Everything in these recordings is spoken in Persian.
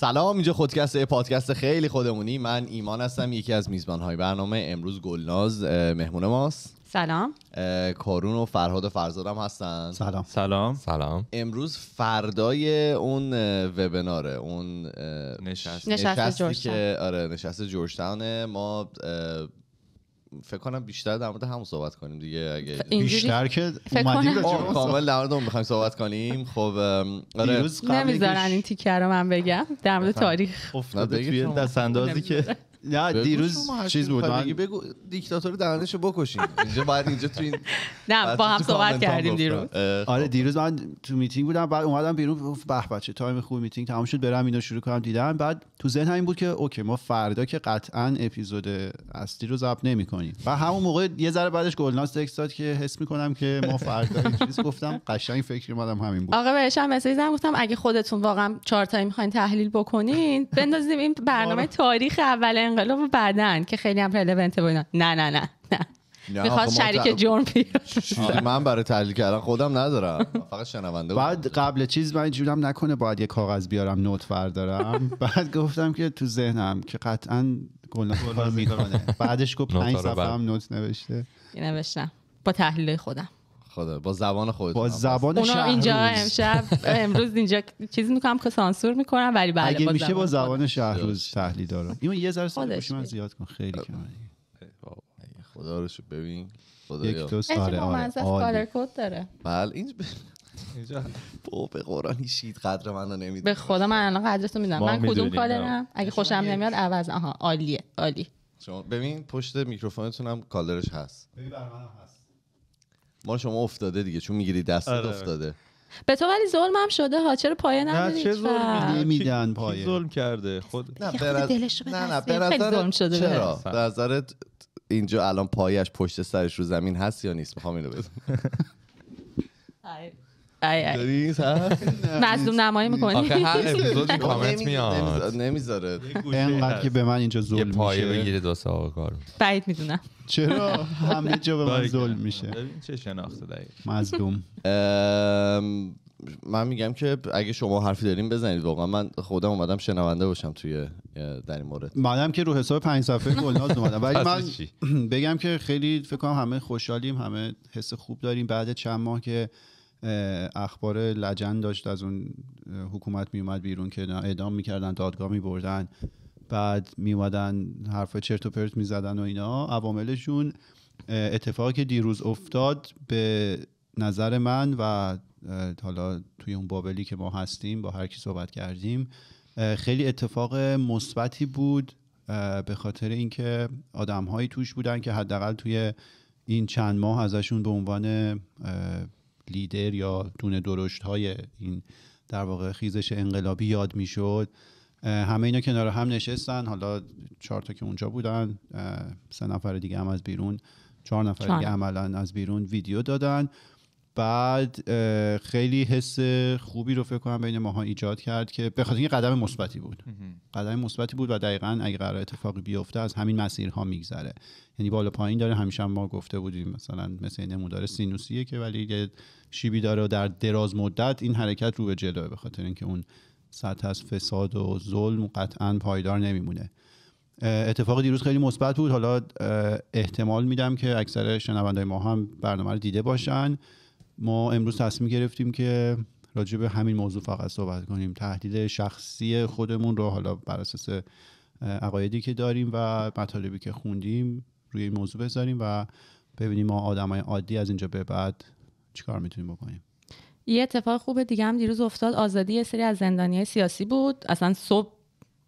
سلام اینجا خودکست پادکست خیلی خودمونی من ایمان هستم یکی از های برنامه امروز گلناز مهمون ماست سلام کارون و فرهاد و فرزادم هستن سلام سلام سلام امروز فردای اون وبیناره اون نشست نشست, نشست که آره نشست ما فکر کنم بیشتر در مورد هم صحبت کنیم دیگه اگه بیشتر که اومدیم کامل در مورد میخوایم صحبت کنیم خب آره نمیذارن این تیکر رو من بگم در مورد تاریخ افتاده توی دست که نه دیروز چیز بود من بگو دیکتاتور دهنشو بکشین اینجا باید اینجا تو این نه با هم صحبت کردیم دیروز آره خب. دیروز من تو میتینگ بودم بعد اومدم بیرون به بچه تایم خوب میتینگ تموم شد برم اینو شروع کنم دیدم بعد تو ذهن همین بود که اوکی ما فردا که قطعا اپیزود اصلی رو ضبط نمی‌کنیم و همون موقع یه ذره بعدش گلناس تکست داد که حس میکنم که ما فردا چیز گفتم قشنگ فکر کردم همین بود آقا بهش هم مسیج گفتم اگه خودتون واقعا چهار تا میخواین تحلیل بکنین بندازیم این برنامه آره. تاریخ اول انقلاب بعدن که خیلی هم رلونت نه نه نه نه میخواد شریک جرم بیاد من برای تحلیل کردن خودم ندارم فقط شنونده بعد قبل چیز من جورم نکنه باید یه کاغذ بیارم نوت بردارم بعد گفتم که تو ذهنم که قطعا گل بعدش گفت پنج صفحه هم نوت نوشته نوشتم با تحلیل خودم خدا با زبان خودت با زبان شهر اینجا امشب امروز اینجا چیزی میکنم که سانسور میکنم ولی بله اگه میشه با زبان شهر روز تحلیل دارم اینو یه ذره سرش من زیاد کن خیلی کم خدا رو شو ببین یک تو ساره آره کد آره، داره بله این به قرآن شید قدر من رو نمیدونم به خدا من الان قدرت میدونم من کدوم کالرم اگه خوشم نمیاد عوض آها عالیه عالی شما ببین پشت میکروفونتون هم کالرش هست ببین برام هست ما شما افتاده دیگه چون میگیری دستت آره. افتاده به تو ولی ظلم هم شده ها چرا پایه نه چه می میدن پایه ظلم کرده خود نه برد... نه نه ظلم شده چرا به نظرت اینجا الان پایش پشت سرش رو زمین هست یا نیست میخوام اینو بدونم آره. داری مظلوم نمایی میکنی آخه هر اپیزود کامنت میاد نمیذاره اینقدر که به من اینجا ظلم میشه یه پایه بگیره دو ساقه کار بعید میدونم چرا همه جا به من ظلم میشه چه شناخته داری؟ مظلوم من میگم که اگه شما حرفی داریم بزنید واقعا من خودم اومدم شنونده باشم توی در این مورد منم که رو حساب پنج صفحه گلناز اومدم ولی من بگم که خیلی فکر کنم همه خوشحالیم همه حس خوب داریم بعد چند ماه که اخبار لجن داشت از اون حکومت میومد بیرون که اعدام میکردن دادگاه بردن بعد میومدن حرف چرت و پرت میزدن و اینا عواملشون اتفاقی که دیروز افتاد به نظر من و حالا توی اون بابلی که ما هستیم با هر کی صحبت کردیم خیلی اتفاق مثبتی بود به خاطر اینکه آدمهایی توش بودن که حداقل توی این چند ماه ازشون به عنوان لیدر یا دونه درشت های این در واقع خیزش انقلابی یاد میشد همه اینا کنار هم نشستن حالا چهار تا که اونجا بودن سه نفر دیگه هم از بیرون چهار نفر دیگه عملا از بیرون ویدیو دادن بعد خیلی حس خوبی رو فکر کنم بین ماها ایجاد کرد که به خاطر قدم مثبتی بود قدم مثبتی بود و دقیقا اگه قرار اتفاقی بیفته از همین مسیرها میگذره یعنی بالا پایین داره همیشه ما گفته بودیم مثلا مثل نمودار سینوسیه که ولی یه شیبی داره و در دراز مدت این حرکت رو به جلو به خاطر اینکه اون سطح از فساد و ظلم قطعا پایدار نمیمونه اتفاق دیروز خیلی مثبت بود حالا احتمال میدم که اکثر شنوندهای ما هم برنامه رو دیده باشن ما امروز تصمیم گرفتیم که راجع به همین موضوع فقط صحبت کنیم تهدید شخصی خودمون رو حالا بر اساس عقایدی که داریم و مطالبی که خوندیم روی این موضوع بذاریم و ببینیم ما آدمای عادی از اینجا به بعد چیکار میتونیم بکنیم یه اتفاق خوبه دیگه هم دیروز افتاد آزادی یه سری از زندانی سیاسی بود اصلا صبح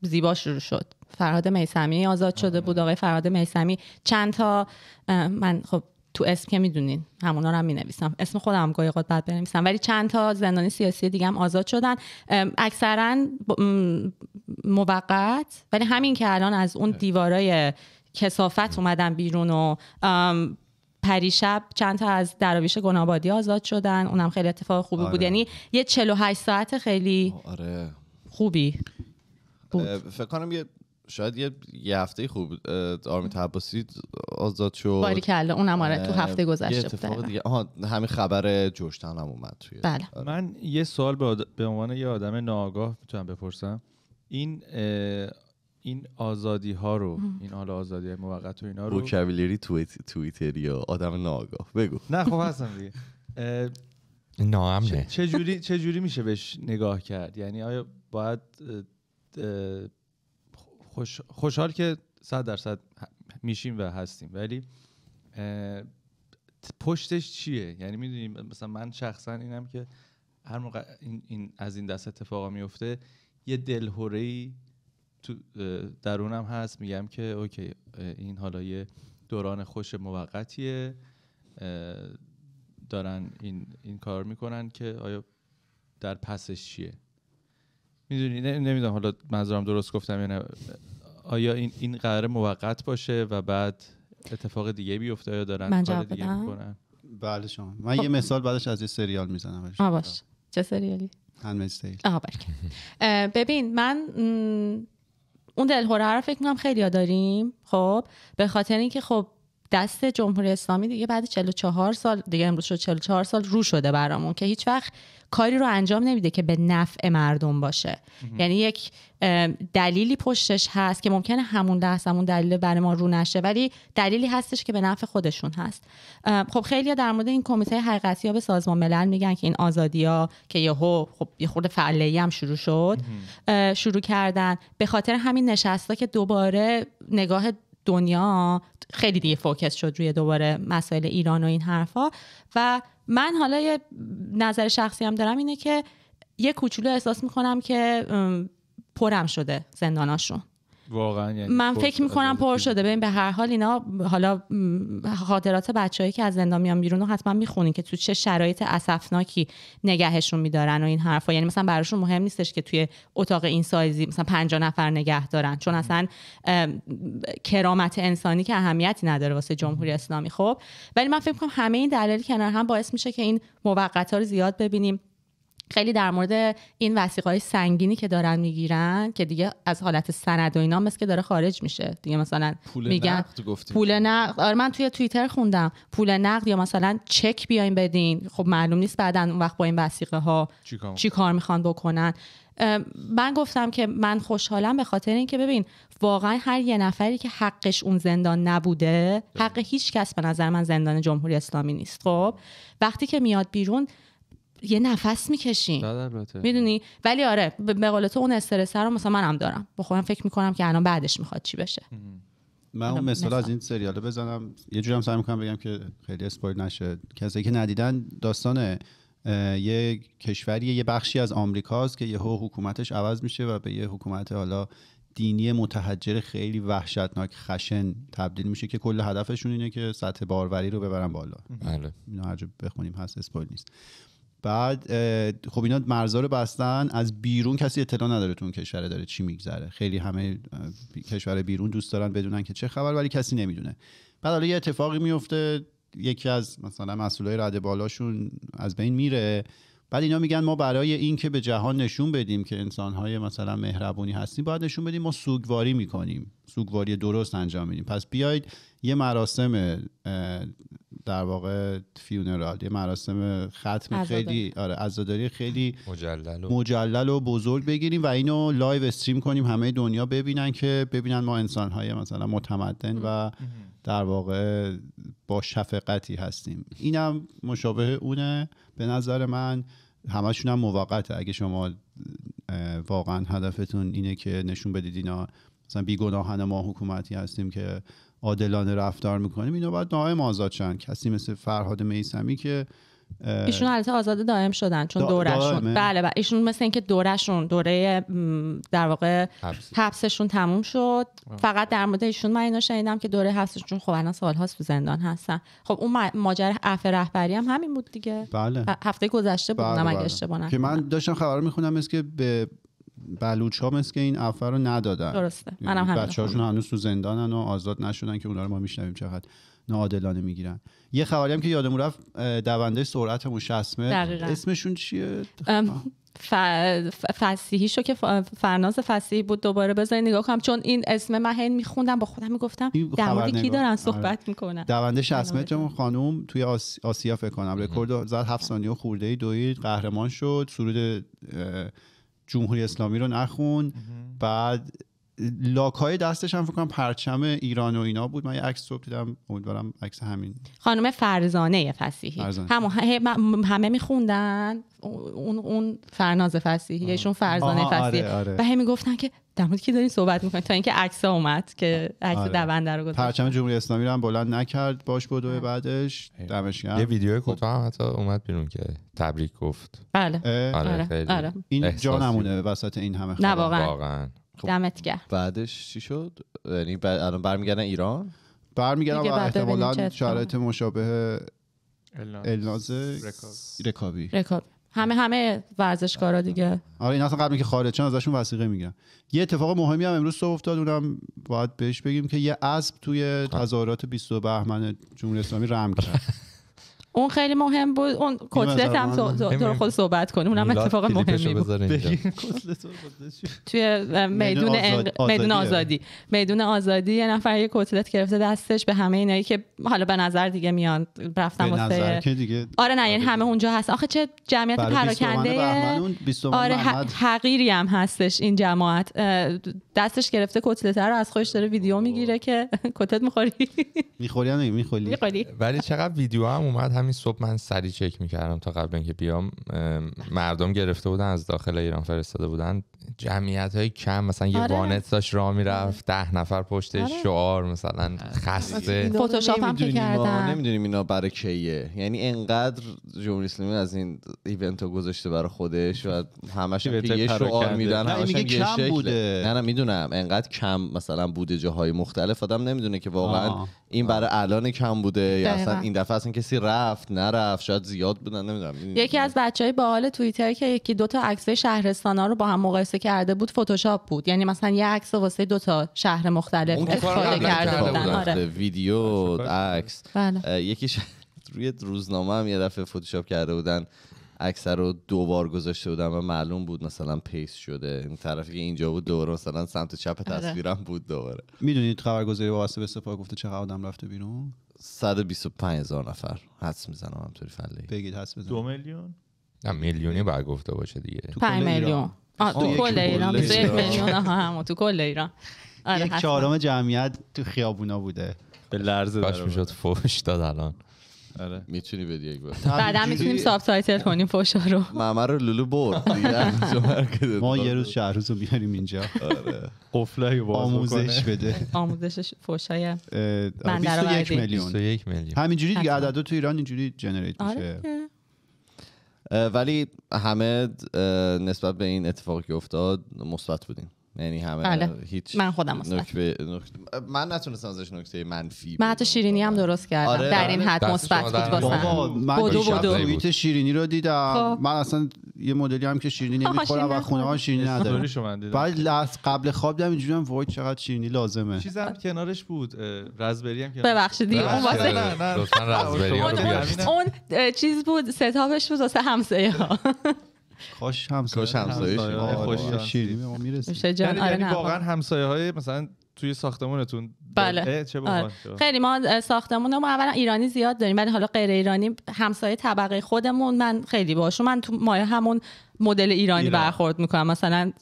زیبا شروع شد فرهاد میسمی آزاد شده آره. بود آقای فرهاد میسمی چند تا من خب تو اسم که میدونین همونا رو هم مینویسم اسم خودم هم گاهی بعد بنویسم ولی چند تا زندانی سیاسی دیگه هم آزاد شدن اکثرا موقت ولی همین که الان از اون دیوارای کسافت اومدن بیرون و پریشب چند تا از دراویش گنابادی آزاد شدن اونم خیلی اتفاق خوبی آره. بود یعنی یه 48 ساعت خیلی آره. خوبی بود. فکر کنم یه شاید یه, یه هفته خوب آرمی عباسی آزاد شد باری کلا اون آره، تو هفته گذشته اتفاق دیگه همین خبر جوشتن هم اومد توی بله. آره. من یه سوال به, به عنوان یه آدم ناآگاه میتونم بپرسم این این آزادی ها رو این حال آزادی های موقت و اینا رو توی تویت، تویتری یا آدم ناآگاه بگو نه خب هستم دیگه ناامنه چه چه جوری میشه بهش نگاه کرد یعنی آیا باید خوش... خوشحال که صد درصد میشیم و هستیم ولی پشتش چیه یعنی میدونیم مثلا من شخصا اینم که هر موقع این, از این دست اتفاقا میفته یه دلهوری درونم هست میگم که اوکی این حالا یه دوران خوش موقتیه دارن این, این کار میکنن که آیا در پسش چیه میدونی نمیدونم حالا منظورم درست گفتم یعنی آیا این این قرار موقت باشه و بعد اتفاق دیگه بیفته یا دارن من کار دیگه میکنن بله شما من خب. یه مثال بعدش از یه سریال میزنم آ باش چه سریالی آها ببین من اون دلهوره رو فکر میکنم خیلی داریم خب به خاطر اینکه خب دست جمهوری اسلامی دیگه بعد 44 سال دیگه امروز شد 44 سال رو شده برامون که هیچ وقت کاری رو انجام نمیده که به نفع مردم باشه یعنی یک دلیلی پشتش هست که ممکنه همون لحظه همون دلیل بر ما رو نشه ولی دلیلی هستش که به نفع خودشون هست خب خیلی در مورد این کمیته حقیقتی ها به سازمان ملل میگن که این آزادی ها که یهو خب یه خورده فعلی هم شروع شد شروع کردن به خاطر همین نشستا که دوباره نگاه دنیا خیلی دیگه فوکس شد روی دوباره مسائل ایران و این حرفها و من حالا یه نظر شخصی هم دارم اینه که یه کوچولو احساس میکنم که پرم شده زنداناشون واقعا یعنی من فکر میکنم پر شده ببین به هر حال اینا حالا خاطرات بچههایی که از زندان میان بیرون و حتما میخونین که تو چه شرایط اسفناکی نگهشون میدارن و این حرفا یعنی مثلا براشون مهم نیستش که توی اتاق این سایزی مثلا 50 نفر نگه دارن چون اصلا کرامت انسانی که اهمیتی نداره واسه جمهوری اسلامی خب ولی من فکر میکنم همه این دلایل کنار هم باعث میشه که این موقتا رو زیاد ببینیم خیلی در مورد این وسیقای سنگینی که دارن میگیرن که دیگه از حالت سند و اینا مثل که داره خارج میشه دیگه مثلا پول میگن نقد پول نقد آره من توی توییتر خوندم پول نقد یا مثلا چک بیاین بدین خب معلوم نیست بعدا اون وقت با این وسیقه ها چی, چی کار میخوان بکنن من گفتم که من خوشحالم به خاطر اینکه ببین واقعا هر یه نفری که حقش اون زندان نبوده حق هیچ کس به نظر من زندان جمهوری اسلامی نیست خب وقتی که میاد بیرون یه نفس میکشین میدونی ولی آره به قول تو اون استرس رو مثلا منم دارم با خودم فکر میکنم که الان بعدش میخواد چی بشه من اون مثال از این سریال بزنم یه جورم سعی میکنم بگم که خیلی اسپویل نشه کسی که ندیدن داستان یه کشوری یه بخشی از آمریکاست که یهو حکومتش عوض میشه و به یه حکومت حالا دینی متحجر خیلی وحشتناک خشن تبدیل میشه که کل هدفشون اینه که سطح باروری رو ببرن بالا بله اینو بخونیم هست اسپویل نیست بعد خب اینا مرزا رو بستن از بیرون کسی اطلاع نداره تو اون کشور داره چی میگذره خیلی همه کشور بیرون دوست دارن بدونن که چه خبر ولی کسی نمیدونه بعد حالا یه اتفاقی میفته یکی از مثلا مسئولای رد بالاشون از بین میره بعد اینا میگن ما برای اینکه به جهان نشون بدیم که انسانهای مثلا مهربونی هستیم باید نشون بدیم ما سوگواری میکنیم سوگواری درست انجام میدیم پس بیاید یه مراسم در واقع فیونرال یه مراسم ختم عزادار. خیلی آره عزاداری خیلی مجلل و, مجلل و بزرگ بگیریم و اینو لایو استریم کنیم همه دنیا ببینن که ببینن ما انسان های مثلا متمدن و در واقع با شفقتی هستیم اینم مشابه اونه به نظر من همشون هم موقته اگه شما واقعا هدفتون اینه که نشون بدید اینا مثلا بیگناهان ما حکومتی هستیم که عادلانه رفتار میکنیم اینا باید دائم آزاد شن کسی مثل فرهاد میسمی که ایشون البته آزاده دائم شدن چون دورشون بله بله ایشون مثل اینکه دورشون دوره در واقع حبسشون تموم شد فقط در مورد ایشون من اینو شنیدم که دوره حبسشون خب الان سالهاست تو زندان هستن خب اون ماجره عفه رهبری هم همین بود دیگه بله. هفته گذشته بود بله, بله. اگه اشتباه که من داشتم خبر میخونم که به بلوچ ها مثل که این افر رو ندادن درسته یعنی بچه هاشون هنوز تو زندانن و آزاد نشدن که اونا رو ما میشنویم چقدر ناعادلانه میگیرن یه خبری هم که یادم رفت دونده سرعتمون 60 متر اسمشون چیه ف... فسیحی شو که فرناز فسیحی بود دوباره بذاری نگاه کنم چون این اسم من میخوندم با خودم میگفتم در کی دارن آره. صحبت میکنن دونده 60 متر خانم توی آس... آسیا فکر کنم رکورد زد 7 ثانیه خورده ای دوید قهرمان شد سرود جمهوری اسلامی رو نخوند بعد لاک های دستش هم فکر کنم پرچم ایران و اینا بود من یه عکس رو دیدم امیدوارم عکس همین خانم فرزانه فصیحی هم همه میخوندن اون اون فرناز فسیحی ایشون فرزانه فصیحی آره، آره. و همین گفتن که در مورد کی دارین صحبت میکنین تا اینکه عکس اومد که عکس آره. دونده رو گذاشت پرچم جمهوری اسلامی رو هم بلند نکرد باش و بعدش دمش یه ویدیو کوتاه هم حتی اومد بیرون که تبریک گفت بله آره،, آره, این جا نمونه وسط این همه خبر واقعا خب بعدش چی شد یعنی الان برمیگردن ایران برمیگردن و احتمالاً شرایط مشابه الناز رکابی رکابی همه همه ورزشکارا آره. دیگه آره اینا اصلا قبل که خارج ازشون وسیقه میگن یه اتفاق مهمی هم امروز صبح افتاد اونم باید بهش بگیم که یه اسب توی تظاهرات 22 بهمن جمهوری اسلامی رم کرد اون خیلی مهم بود اون کتلت هم رو خود صحبت کنیم اونم اتفاق مهمی بود توی میدون آزادی میدون آزادی یه نفر یه کتلت گرفته دستش به همه اینایی که حالا به نظر دیگه میان رفتم واسه آره نه یعنی همه اونجا هست آخه چه جمعیت پراکنده آره حقیری هم هستش این جماعت دستش گرفته کتلت رو از خودش داره ویدیو میگیره که کتلت میخوری میخوری هم میخوری ولی چقدر ویدیو هم اومد همین صبح من سری چک میکردم تا قبل اینکه بیام مردم گرفته بودن از داخل ایران فرستاده بودن جمعیت های کم مثلا یه آره. وانت داشت راه آره. میرفت ده نفر پشت آره. شعار مثلا آره. خسته فتوشاپ هم که کردن نمیدونیم اینا برای کیه یعنی انقدر جمهوری اسلامی از این ایونت گذاشته برای خودش و همش یه شعار میدن همش یه شکل بوده. نه نه میدونم انقدر کم مثلا بوده جاهای مختلف آدم نمیدونه که واقعا آه. این برای الان کم بوده یا اصلا این دفعه اصلا کسی رفت نرفت شاید زیاد بودن نمیدونم یکی از بچهای باحال توییتر که یکی دو تا عکس شهرستانا رو با هم موقع کرده بود فتوشاپ بود یعنی مثلا یه عکس واسه دو تا شهر مختلف استفاده کرده بودن آره ویدیو عکس بله. یکیش روی روزنامه هم یه دفعه فتوشاپ کرده بودن اکثر رو دوبار گذاشته بودم و معلوم بود مثلا پیس شده این طرفی که اینجا بود دوباره مثلا سمت چپ آره. تصویرم بود دوباره میدونید خبرگزاری واسه به سپاه گفته چه آدم رفته بیرون 125 هزار نفر حدس میزنم همطوری فله بگید حدس بزنید دو میلیون نه میلیونی بعد گفته باشه دیگه 5 میلیون تو کل ایران یک میلیون هم تو کل ایران آره یک چهارم جمعیت تو خیابونا بوده به لرزه کاش میشد فوش داد الان آره میتونی بدی یک بار بعدا میتونیم ساب تایتل کنیم فوشا رو ماما رو لولو برد ما یه روز شهر رو بیاریم اینجا آره قفلای آموزش بده آموزش فوشای آره، بندر 21 میلیون 21 میلیون همینجوری دیگه عددو تو ایران اینجوری جنریت آره میشه ولی همه نسبت به این اتفاقی که افتاد مثبت بودیم یعنی همه بله. هیچ من خودم نکبه... نکت... من نتونستم ازش نکته منفی من حتی شیرینی هم درست کردم آره در آره. این حد مثبت بود من بودو بودو. شیرینی رو دیدم خب. من اصلا یه مدلی هم که شیرینی نمیخورم و خونه ها شیرینی ندارم بعد قبل خواب دیدم اینجوری هم وای چقدر شیرینی لازمه چیزم کنارش بود رزبری هم ببخشید اون واسه لطفا رزبری اون چیز بود ستاپش بود واسه همسایه ها کاش همسایه کاش همسایه آره، خوش آره. شیرین ما یعنی, آره، یعنی واقعا همسایه های مثلا توی ساختمونتون بله چه آره. خیلی ما ساختمون ما اولا ایرانی زیاد داریم ولی حالا غیر ایرانی همسایه طبقه خودمون من خیلی باشم من تو مایه همون مدل ایرانی برخورد میکنم مثلا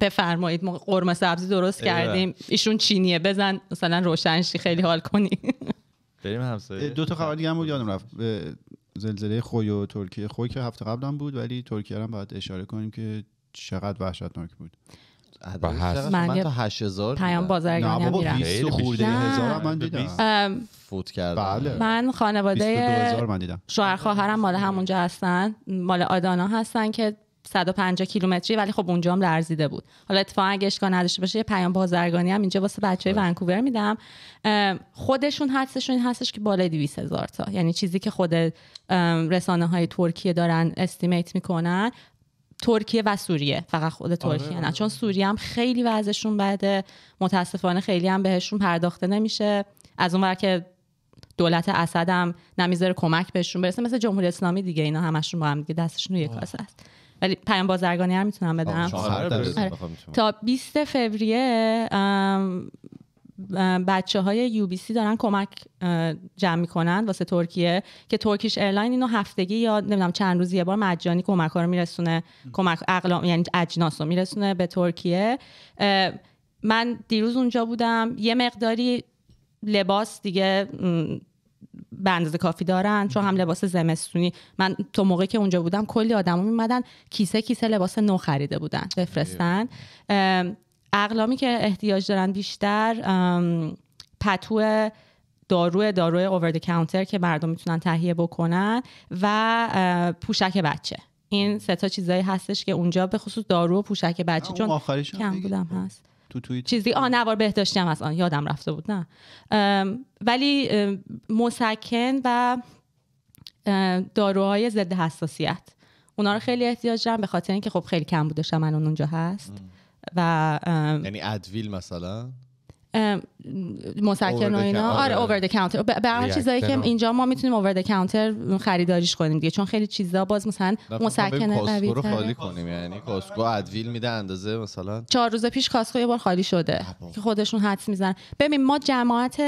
بفرمایید ما قرمه سبزی درست کردیم ایشون چینیه بزن مثلا روشنشی خیلی حال کنی بریم همسایه دو تا خبر دیگه هم بود یادم رفت زلزله خوی و ترکیه خوی که هفته قبل هم بود ولی ترکیه هم باید اشاره کنیم که چقدر وحشتناک بود من تا 8000 پیام بازرگانی هم میرم من فوت کرد بله. من خانواده شوهر خواهرم مال همونجا هستن مال آدانا هستن که 150 کیلومتری ولی خب اونجا هم لرزیده بود حالا اتفاقا اگه اشکال نداشته باشه یه پیام بازرگانی هم اینجا واسه بچه های بله. ونکوور میدم خودشون حدسشون این هستش که بالای 200 هزار تا یعنی چیزی که خود رسانه های ترکیه دارن استیمیت میکنن ترکیه و سوریه فقط خود ترکیه آره. نه چون سوریه هم خیلی وضعشون بده متاسفانه خیلی هم بهشون پرداخته نمیشه از اون که دولت اسد هم نمیذاره کمک بهشون برسه مثل جمهوری اسلامی دیگه اینا همشون با هم دیگه دستشون رو یک آره. است ولی پیام بازرگانی هم میتونم بدم آره، آره، آره. تا 20 فوریه بچه های یو بی سی دارن کمک جمع میکنن واسه ترکیه که ترکیش ایرلاین اینو هفتگی یا نمیدونم چند روز یه بار مجانی کمک ها رو میرسونه کمک اقلام یعنی اجناس رو میرسونه به ترکیه من دیروز اونجا بودم یه مقداری لباس دیگه به اندازه کافی دارن چون هم لباس زمستونی من تو موقعی که اونجا بودم کلی آدم میمدن کیسه کیسه لباس نو خریده بودن بفرستن اقلامی که احتیاج دارن بیشتر پتو داروی داروی اوور دی کانتر که مردم میتونن تهیه بکنن و پوشک بچه این سه تا چیزایی هستش که اونجا به خصوص دارو و پوشک بچه چون کم بودم هست تو توییت چیزی آ نوار بهداشتی هم آن یادم رفته بود نه ولی مسکن و داروهای ضد حساسیت اونا رو خیلی احتیاج دارم به خاطر اینکه خب خیلی کم بودشم من اونجا هست و یعنی ادویل مثلا مسکن و اینا آره اوور کانتر به هر یعنی چیزایی که اینجا ما میتونیم اوور کانتر خریداریش کنیم دیگه چون خیلی چیزا باز مثلا مسکن قوی رو خالی کنیم یعنی کاسکو ادویل میده اندازه مثلا چهار روز پیش کاسکو یه بار خالی شده خب. که خودشون حدس میزنن ببین ما جماعت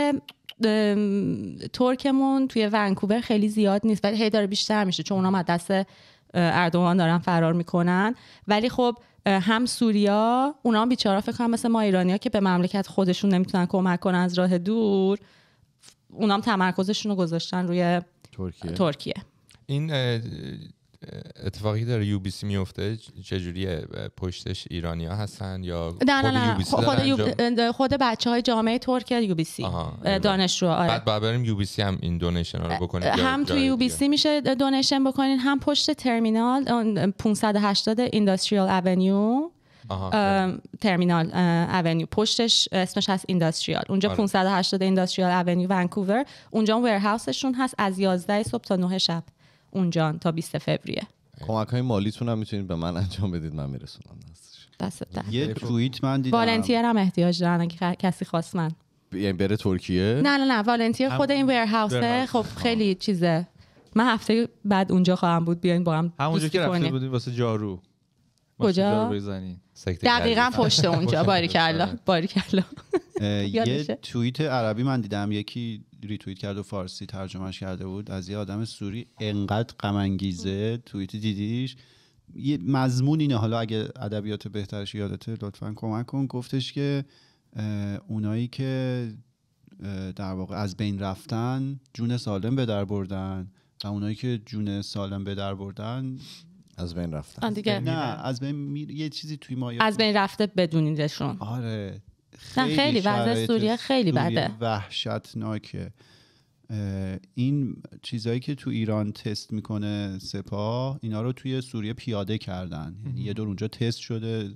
ترکمون توی ونکوور خیلی زیاد نیست ولی هی داره بیشتر میشه چون اونا از دست اردوغان دارن فرار میکنن ولی خب هم سوریا اونا هم بیچاره فکر کنم مثل ما ها که به مملکت خودشون نمیتونن کمک کنن از راه دور اونا هم تمرکزشون رو گذاشتن روی ترکیه, ترکیه. این اتفاقی داره یو بی سی میفته چجوریه پشتش ایرانیا هستن یا خود نه نه نه خود, خود بچه های جامعه ترک یو بی سی دانشجو آره بعد بریم یو بی سی هم این دونیشن رو بکنیم هم تو یو بی سی میشه دونیشن بکنین هم پشت ترمینال 580 اینداستریال اونیو ترمینال اونیو پشتش اسمش هست اینداستریال اونجا آره. 580 اینداستریال اونیو ونکوور اونجا ورهاوسشون هست از 11 صبح تا 9 شب اونجا تا 20 فوریه کمک های مالیتون هم میتونید به من انجام بدید من میرسونم دست یه توییت من دیدم والنتیر هم احتیاج دارن اگه کسی خواست من یعنی بره ترکیه نه نه نه والنتیر خود این ویرهاوسه خب خیلی چیزه من هفته بعد اونجا خواهم بود بیاین با هم همونجا که رفته بودیم واسه جارو کجا دقیقا پشت اونجا باریکلا باریکلا یه توییت عربی من دیدم یکی ریتویت کرد و فارسی ترجمهش کرده بود از یه آدم سوری انقدر غم انگیزه توییت دیدیش یه مضمون اینه حالا اگه ادبیات بهترش یادته لطفا کمک کن گفتش که اونایی که در واقع از بین رفتن جون سالم به در بردن و اونایی که جون سالم به در بردن از بین رفتن نه از بین می... یه چیزی توی ما از بین رفته بدونیدشون آره خیلی, خیلی سوریه خیلی بده وحشتناکه این چیزهایی که تو ایران تست میکنه سپاه اینا رو توی سوریه پیاده کردن یعنی یه دور اونجا تست شده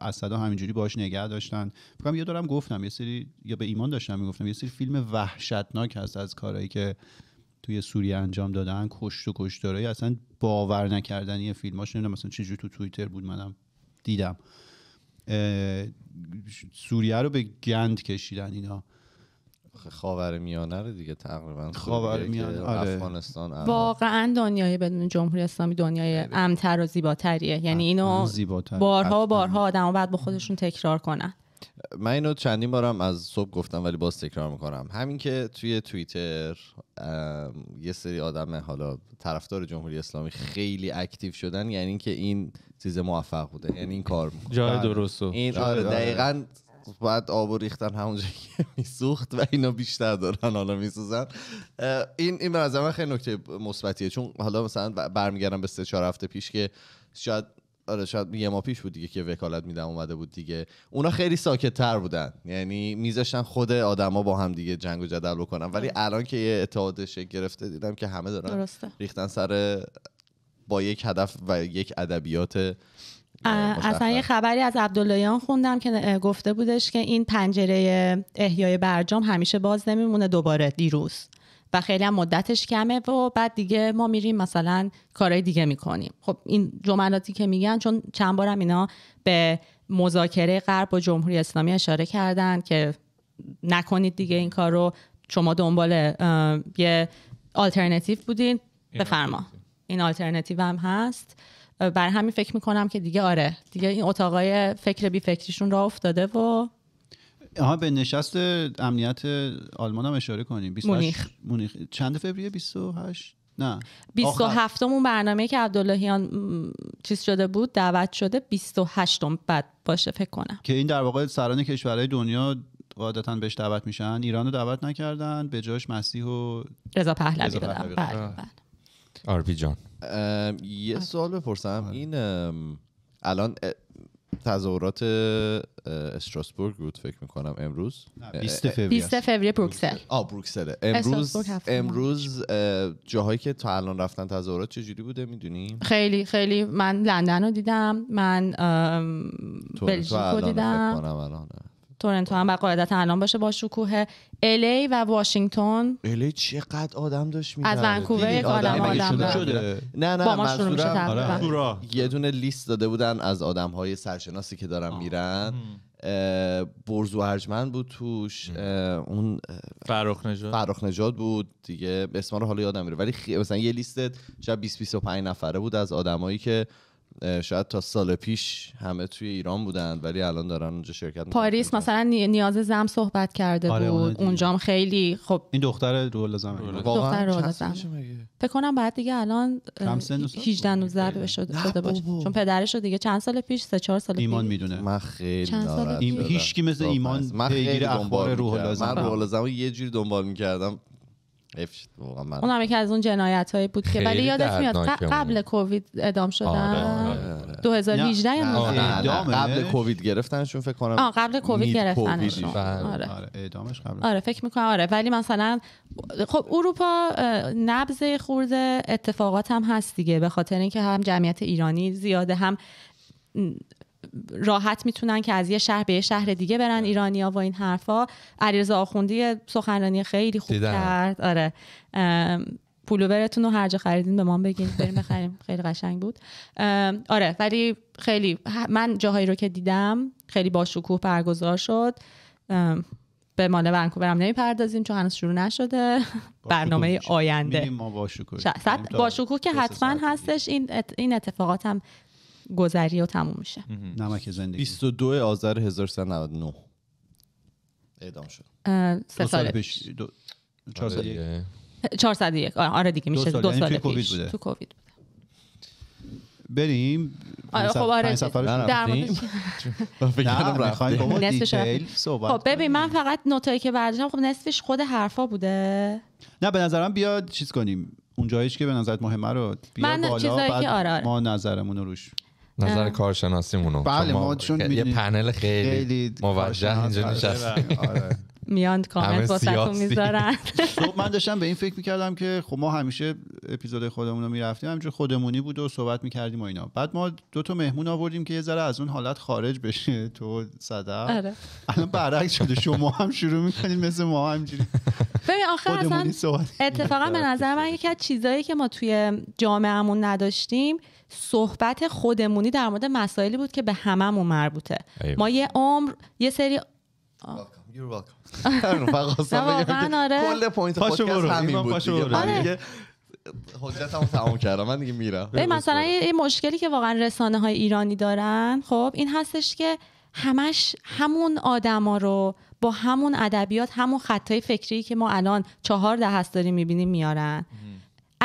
اسدا همینجوری باش نگه داشتن فکرم یه دارم گفتم یه سری یا به ایمان داشتم میگفتم یه سری فیلم وحشتناک هست از کارهایی که توی سوریه انجام دادن کشت و کشتارایی اصلا باور نکردنی فیلماش نمیدونم مثلا چجوری تو توییتر بود منم دیدم سوریه رو به گند کشیدن اینا خاور میانه رو دیگه تقریبا خاور میانه آره. افغانستان واقعا دنیای بدون جمهوری اسلامی دنیای امتر و زیباتریه یعنی اینو بارها و بارها آدم باید با خودشون تکرار کنن من اینو چندین بارم از صبح گفتم ولی باز تکرار میکنم همین که توی توییتر یه سری آدم حالا طرفدار جمهوری اسلامی خیلی اکتیو شدن یعنی اینکه این چیز موفق بوده یعنی این کار میکنه جای درست این آره دقیقا بعد آب و ریختن همونجا که میسوخت و اینا بیشتر دارن حالا میسوزن این این به من خیلی نکته مثبتیه چون حالا مثلا برمیگردم به سه چهار هفته پیش که شاید آره شاید یه ما پیش بود دیگه که وکالت میدم اومده بود دیگه اونا خیلی ساکت تر بودن یعنی میذاشتن خود آدما با هم دیگه جنگ و جدل بکنن ولی آره. الان که یه اتحاد گرفته دیدم که همه دارن درسته. ریختن سر با یک هدف و یک ادبیات اصلا یه خبری از عبداللهیان خوندم که گفته بودش که این پنجره احیای برجام همیشه باز نمیمونه دوباره دیروز و خیلی هم مدتش کمه و بعد دیگه ما میریم مثلا کارهای دیگه میکنیم خب این جملاتی که میگن چون چند بارم اینا به مذاکره غرب و جمهوری اسلامی اشاره کردن که نکنید دیگه این کار رو شما دنبال یه آلترنتیو بودین بفرما این آلترنتیو هم هست بر همین فکر میکنم که دیگه آره دیگه این اتاقای فکر بی فکریشون را افتاده و آها به نشست امنیت آلمان هم اشاره کنیم 28 مونیخ. مونیخ چند فوریه 28 نه 27 آخر... مون برنامه که عبداللهیان چیز شده بود دعوت شده 28 م بعد باشه فکر کنم که این در واقع سران کشورهای دنیا قاعدتا بهش دعوت میشن ایران رو دعوت نکردن به جاش مسیح و رضا پهلوی رو پی بله، بله. جان یه آره. سوال بپرسم آره. این الان تظاهرات استراسبورگ بود فکر میکنم امروز 20 فوریه بروکسل آه بروکسل امروز امروز جاهایی که تا الان رفتن تظاهرات جوری بوده میدونی خیلی خیلی من لندن رو دیدم من بلژیک رو دیدم تورنتو هم با قاعدتا الان باشه با شکوه الی و واشنگتن الی چقدر آدم داشت میاد از ونکوور یک آدم آدم نه نه با ما شروع میشه آره. یه دونه لیست داده بودن از آدم های سرشناسی که دارن میرن برزو ارجمند بود توش اون فرخ نجات فرخ نجات بود دیگه اسمارو رو حالا یادم میره ولی مثلا یه لیست شاید 20 25 نفره بود از آدمایی که شاید تا سال پیش همه توی ایران بودن ولی الان دارن اونجا شرکت پاریس مثلا نیاز زم صحبت کرده آره بود اونجام خیلی خب این دختر رول زم دختر رول زم فکر کنم بعد دیگه الان 18 19 بشه شده باشه چون پدرش رو دیگه چند سال پیش سه چهار سال ایمان میدونه من خیلی هیچ کی مثل ایمان پیگیر اخبار روح لازم. من روح لازم یه جوری دنبال میکردم اون هم یکی از اون جنایت هایی بود که ولی یادت میاد قبل کووید ادام آره، شدن 2018 آره. یا آره، قبل کووید گرفتنشون فکر کنم قبل کووید گرفتنشون آره بله. قبل آره فکر میکنم آره ولی مثلا خب اروپا نبض خورده اتفاقات هم هست دیگه به خاطر اینکه هم جمعیت ایرانی زیاده هم راحت میتونن که از یه شهر به یه شهر دیگه برن بله. ایرانیا و این حرفا علیرضا آخوندی سخنرانی خیلی خوب کرد آره پولوورتون رو هر جا خریدین به ما بگین بریم بخریم خیلی قشنگ بود آره ولی خیلی من جاهایی رو که دیدم خیلی با شکوه برگزار شد به مال ونکوورم نمیپردازیم چون هنوز شروع نشده برنامه آینده ما با شکوه یعنی که حتما هستش این این اتفاقات هم گذری و تموم میشه نمک زندگی 22 آذر 1399 اعدام شد سه سال پیش دو... 401 آره،, آره دیگه میشه دو یعنی سال پیش تو کووید بوده بریم خب آره در خب ببین من فقط نوتایی که برداشتم خب نصفش خود حرفا بوده نه به نظرم بیاد چیز کنیم اونجاییش که به نظرت مهمه رو بیا من بالا بعد آره، آره. ما نظرمون روش نظر کارشناسیمونو بله خب ما چون یه پنل خیلی, موجه اینجا نشستیم آره. میان کامنت میذارن خب، من داشتم به این فکر میکردم که خب ما همیشه اپیزود خودمون رو میرفتیم همینجور خودمونی بود و صحبت میکردیم و اینا بعد ما دو تا مهمون آوردیم که یه ذره از اون حالت خارج بشه تو صدا آره. الان برعکس شده شما هم شروع میکنید مثل ما همینجوری ببین آخر اصلا اتفاقا به نظر من یکی از چیزایی که ما توی جامعهمون نداشتیم صحبت خودمونی در مورد مسائلی بود که به هممون مربوطه ما یه عمر یه سری آره. کل پوینت همین بود آره. تمام من دیگه میرم مثلا یه مشکلی که واقعا رسانه های ایرانی دارن خب این هستش که همش همون آدما رو با همون ادبیات همون خطای فکری که ما الان چهار دهست داریم میبینیم میارن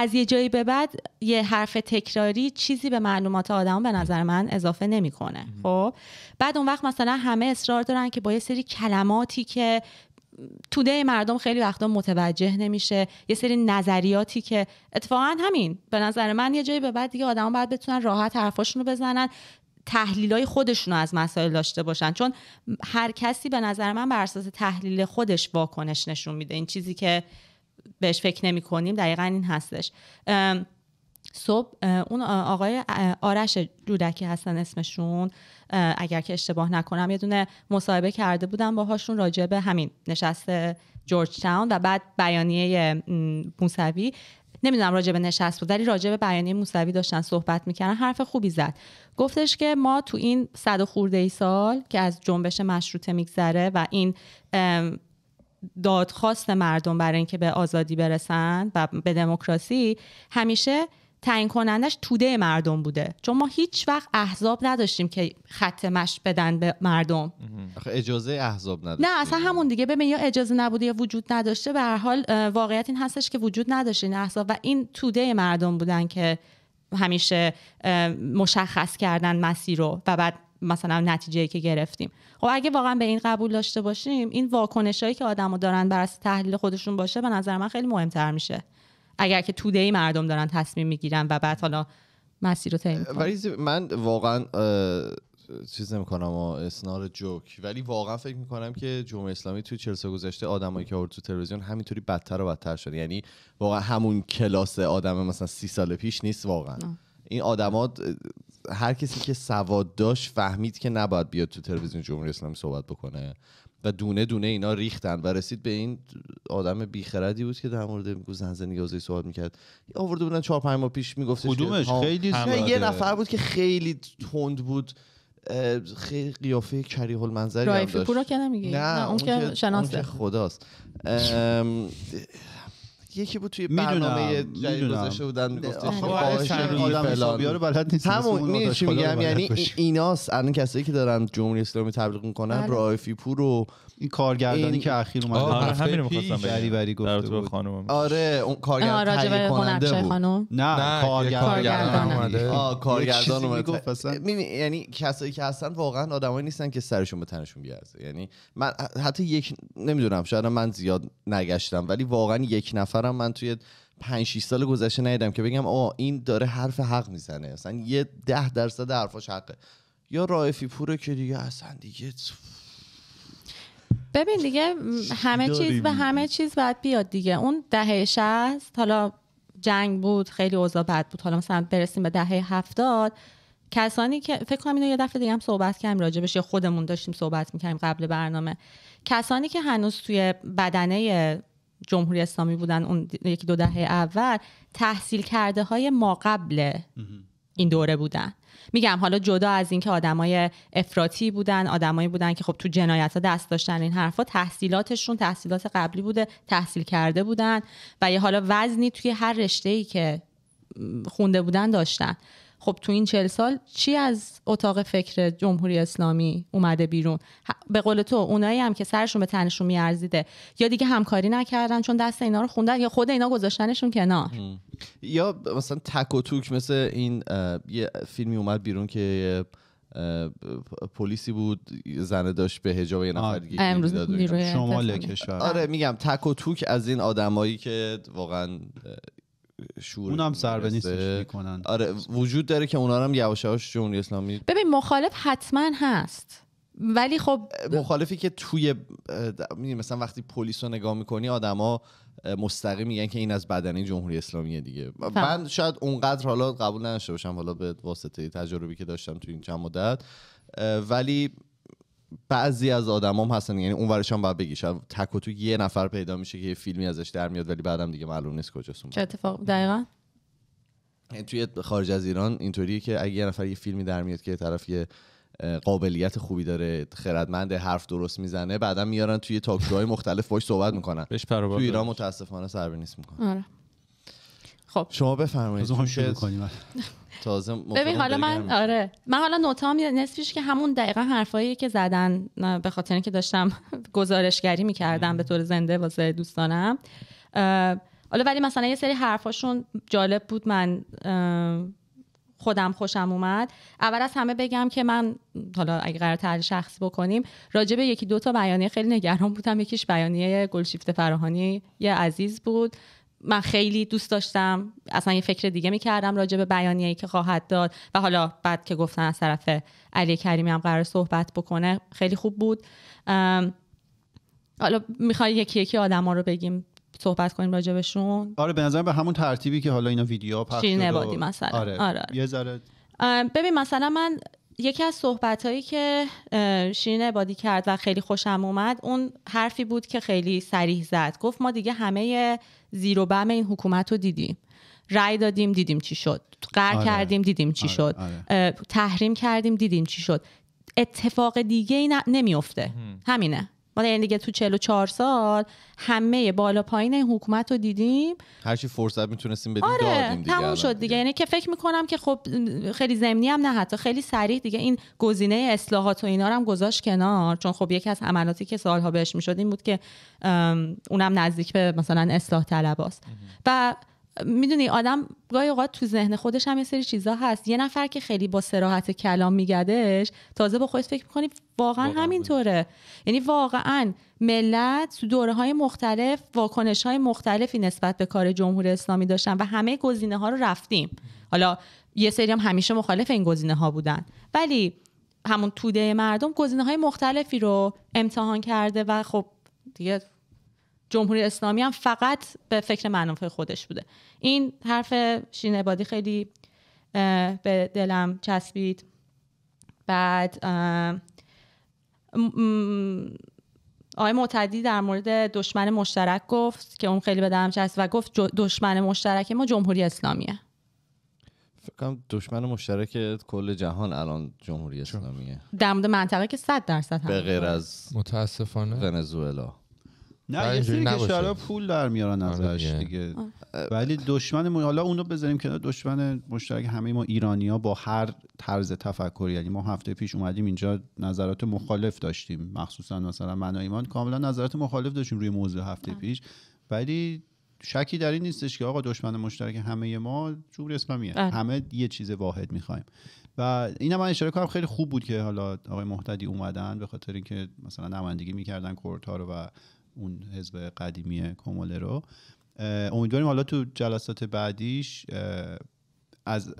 از یه جایی به بعد یه حرف تکراری چیزی به معلومات آدم به نظر من اضافه نمیکنه خب بعد اون وقت مثلا همه اصرار دارن که با یه سری کلماتی که توده مردم خیلی وقتا متوجه نمیشه یه سری نظریاتی که اتفاقا همین به نظر من یه جایی به بعد دیگه آدم باید بتونن راحت حرفاشون رو بزنن تحلیل های خودشون رو از مسائل داشته باشن چون هر کسی به نظر من بر اساس تحلیل خودش واکنش نشون میده این چیزی که بهش فکر نمی کنیم دقیقا این هستش صبح اون آقای آرش جودکی هستن اسمشون اگر که اشتباه نکنم یه دونه مصاحبه کرده بودم باهاشون راجع به همین نشست جورج تاون و بعد بیانیه موسوی نمیدونم راجع به نشست بود ولی راجع به بیانیه موسوی داشتن صحبت میکردن حرف خوبی زد گفتش که ما تو این صد و خورده ای سال که از جنبش مشروطه میگذره و این دادخواست مردم برای اینکه به آزادی برسن و به دموکراسی همیشه تعیین کنندش توده مردم بوده چون ما هیچ وقت احزاب نداشتیم که خط مش بدن به مردم اجازه احزاب نداشت نه اصلا همون دیگه ببین یا اجازه نبوده یا وجود نداشته به هر حال واقعیت این هستش که وجود نداشت این احزاب و این توده مردم بودن که همیشه مشخص کردن مسیر رو و بعد مثلا نتیجه که گرفتیم خب اگه واقعا به این قبول داشته باشیم این واکنش هایی که آدمو دارن بر اساس تحلیل خودشون باشه به نظر من خیلی مهمتر میشه اگر که توده ای مردم دارن تصمیم میگیرن و بعد حالا مسیر رو ولی من واقعا چیز نمیکنم اسنار جوک ولی واقعا فکر میکنم که جمهوری اسلامی توی چلسه سال گذشته آدمایی که آورد تو تلویزیون همینطوری بدتر و بدتر شده یعنی واقعا همون کلاس آدم مثلا سی سال پیش نیست واقعا این آدمات. هر کسی که سواد داشت فهمید که نباید بیاد تو تلویزیون جمهوری اسلامی صحبت بکنه و دونه دونه اینا ریختن و رسید به این آدم بیخردی بود که در مورد زن زندگی آزادی صحبت میکرد آورده بودن چهار پنج ماه پیش میگفت کدومش خیلی یه نفر بود که خیلی تند بود خیلی قیافه کریه منظری هم داشت که نمیگی نه, اون, که شناسه خداست یکی بود توی برنامه جدید گذاشته بودن میگفتش آره. خب، آدم حسابیا رو بلد نیست همون چی میگم یعنی ایناست الان کسایی که دارن جمهوری اسلامی تبلیغ میکنن بله. رائفی پور و این کارگردانی این... که اخیر آره همین می‌خواستم بری بری گفته بود خانم آره اون کارگردان تهیه کننده بود نه, نه کارگردان اومده آ کارگردان اومده یعنی کسایی که هستن واقعا آدمایی نیستن که سرشون به تنشون بیارزه یعنی من حتی یک نمیدونم شاید من زیاد نگشتم ولی واقعا یک نفرم من توی 5 6 سال گذشته ندیدم که بگم آ این داره حرف حق میزنه مثلا یه ده درصد حرفاش حقه یا رائفی پوره که دیگه اصلا دیگه ببین دیگه همه چیز به همه چیز باید بیاد دیگه اون دهه 60 حالا جنگ بود خیلی اوضاع بد بود حالا مثلا برسیم به دهه هفتاد کسانی که فکر کنم اینو یه دفعه دیگه هم صحبت کردیم بهش یا خودمون داشتیم صحبت میکردیم قبل برنامه کسانی که هنوز توی بدنه جمهوری اسلامی بودن اون یکی دو دهه اول تحصیل کرده های ما قبل این دوره بودن میگم حالا جدا از اینکه آدمای افراطی بودن آدمایی بودن که خب تو جنایت ها دست داشتن این حرفا تحصیلاتشون تحصیلات قبلی بوده تحصیل کرده بودن و یه حالا وزنی توی هر رشته ای که خونده بودن داشتن خب تو این چل سال چی از اتاق فکر جمهوری اسلامی اومده بیرون به قول تو اونایی هم که سرشون به تنشون میارزیده یا دیگه همکاری نکردن چون دست اینا رو خوندن یا خود اینا گذاشتنشون کنار یا مثلا تک و توک مثل این یه فیلمی اومد بیرون که پلیسی بود زنه داشت به حجاب یه نفر دیگه شمال آره میگم تک و توک از این آدمایی که واقعا شور اونم سر به نیستش میکنن آره وجود داره که اونا هم یواش یواش جمهوری اسلامی ببین مخالف حتما هست ولی خب مخالفی که توی مثلا وقتی پلیس رو نگاه میکنی آدما مستقیم میگن که این از بدنه جمهوری اسلامیه دیگه فهم. من شاید اونقدر حالا قبول نداشته باشم حالا به واسطه تجربی که داشتم تو این چند مدت ولی بعضی از آدم هم هستن یعنی اونورش هم باید بگی تک و تو یه نفر پیدا میشه که یه فیلمی ازش در میاد ولی بعدم دیگه معلوم نیست کجاست چه اتفاق دقیقا یعنی توی خارج از ایران اینطوریه که اگه یه نفر یه فیلمی در میاد که طرف یه قابلیت خوبی داره خردمند حرف درست میزنه بعدا میارن توی تاکشوهای مختلف باش صحبت میکنن توی ایران متاسفانه سربی نیست میکنن آره. خب شما بفرمایید تازه ببین حالا من آره من حالا هم نصفیش که همون دقیقا حرفایی که زدن به خاطر اینکه داشتم گزارشگری میکردم به طور زنده واسه دوستانم حالا ولی مثلا یه سری حرفاشون جالب بود من خودم خوشم اومد اول از همه بگم که من حالا اگه قرار تحلیل شخصی بکنیم راجع به یکی دو تا بیانیه خیلی نگران بودم یکیش بیانیه گلشیفت فراهانی یه عزیز بود من خیلی دوست داشتم اصلا یه فکر دیگه میکردم راجع به بیانیه‌ای که خواهد داد و حالا بعد که گفتن از طرف علی کریمی هم قرار صحبت بکنه خیلی خوب بود حالا میخوای یکی یکی آدما رو بگیم صحبت کنیم راجبشون آره به نظر به همون ترتیبی که حالا اینا ویدیو پخش شیرین و... مثلا آره. آره. یه ببین مثلا من یکی از صحبت هایی که شیرین عبادی کرد و خیلی خوشم اومد اون حرفی بود که خیلی سریح زد گفت ما دیگه همه زیر و بم این حکومت رو دیدیم رأی دادیم دیدیم چی شد قر آره. کردیم دیدیم چی آره، شد آره. تحریم کردیم دیدیم چی شد اتفاق دیگه ای همینه یعنی دیگه تو 44 سال همه بالا پایین این حکومت رو دیدیم هر چی فرصت میتونستیم بدیم آره، دادیم دیگه تموم شد دیگه یعنی که فکر میکنم که خب خیلی زمینی هم نه حتی خیلی سریع دیگه این گزینه اصلاحات و اینا رو هم گذاشت کنار چون خب یکی از عملاتی که سالها بهش میشد این بود که اونم نزدیک به مثلا اصلاح طلباست و میدونی آدم گاهی اوقات تو ذهن خودش هم یه سری چیزا هست یه نفر که خیلی با سراحت کلام میگدش تازه با خودت فکر میکنی واقعا, واقعا همینطوره یعنی واقعا ملت تو دوره های مختلف واکنش های مختلفی نسبت به کار جمهوری اسلامی داشتن و همه گزینه ها رو رفتیم حالا یه سری هم همیشه مخالف این گزینه ها بودن ولی همون توده مردم گزینه های مختلفی رو امتحان کرده و خب دیگه جمهوری اسلامی هم فقط به فکر منافع خودش بوده این حرف شین خیلی به دلم چسبید بعد آقای معتدی در مورد دشمن مشترک گفت که اون خیلی به دلم چسب و گفت دشمن مشترک ما جمهوری اسلامیه فکرم دشمن مشترک کل جهان الان جمهوری اسلامیه در مورد منطقه که 100 درصد هم به غیر از متاسفانه ونزوئلا نه یه سری پول در میارن آره ازش دیگه ولی دشمن حالا اونو بذاریم که دشمن مشترک همه ما ایرانی ها با هر طرز تفکر یعنی ما هفته پیش اومدیم اینجا نظرات مخالف داشتیم مخصوصا مثلا من و ایمان کاملا نظرات مخالف داشتیم روی موضوع هفته پیش ولی شکی در این نیستش که آقا دشمن مشترک همه ما جمهوری اسلامیه آره. همه یه چیز واحد میخوایم و این من اشاره کردم خیلی خوب بود که حالا آقای مهدی اومدن به خاطر اینکه مثلا نمایندگی میکردن کورتا رو و اون حزب قدیمی کموله رو امیدواریم حالا تو جلسات بعدیش از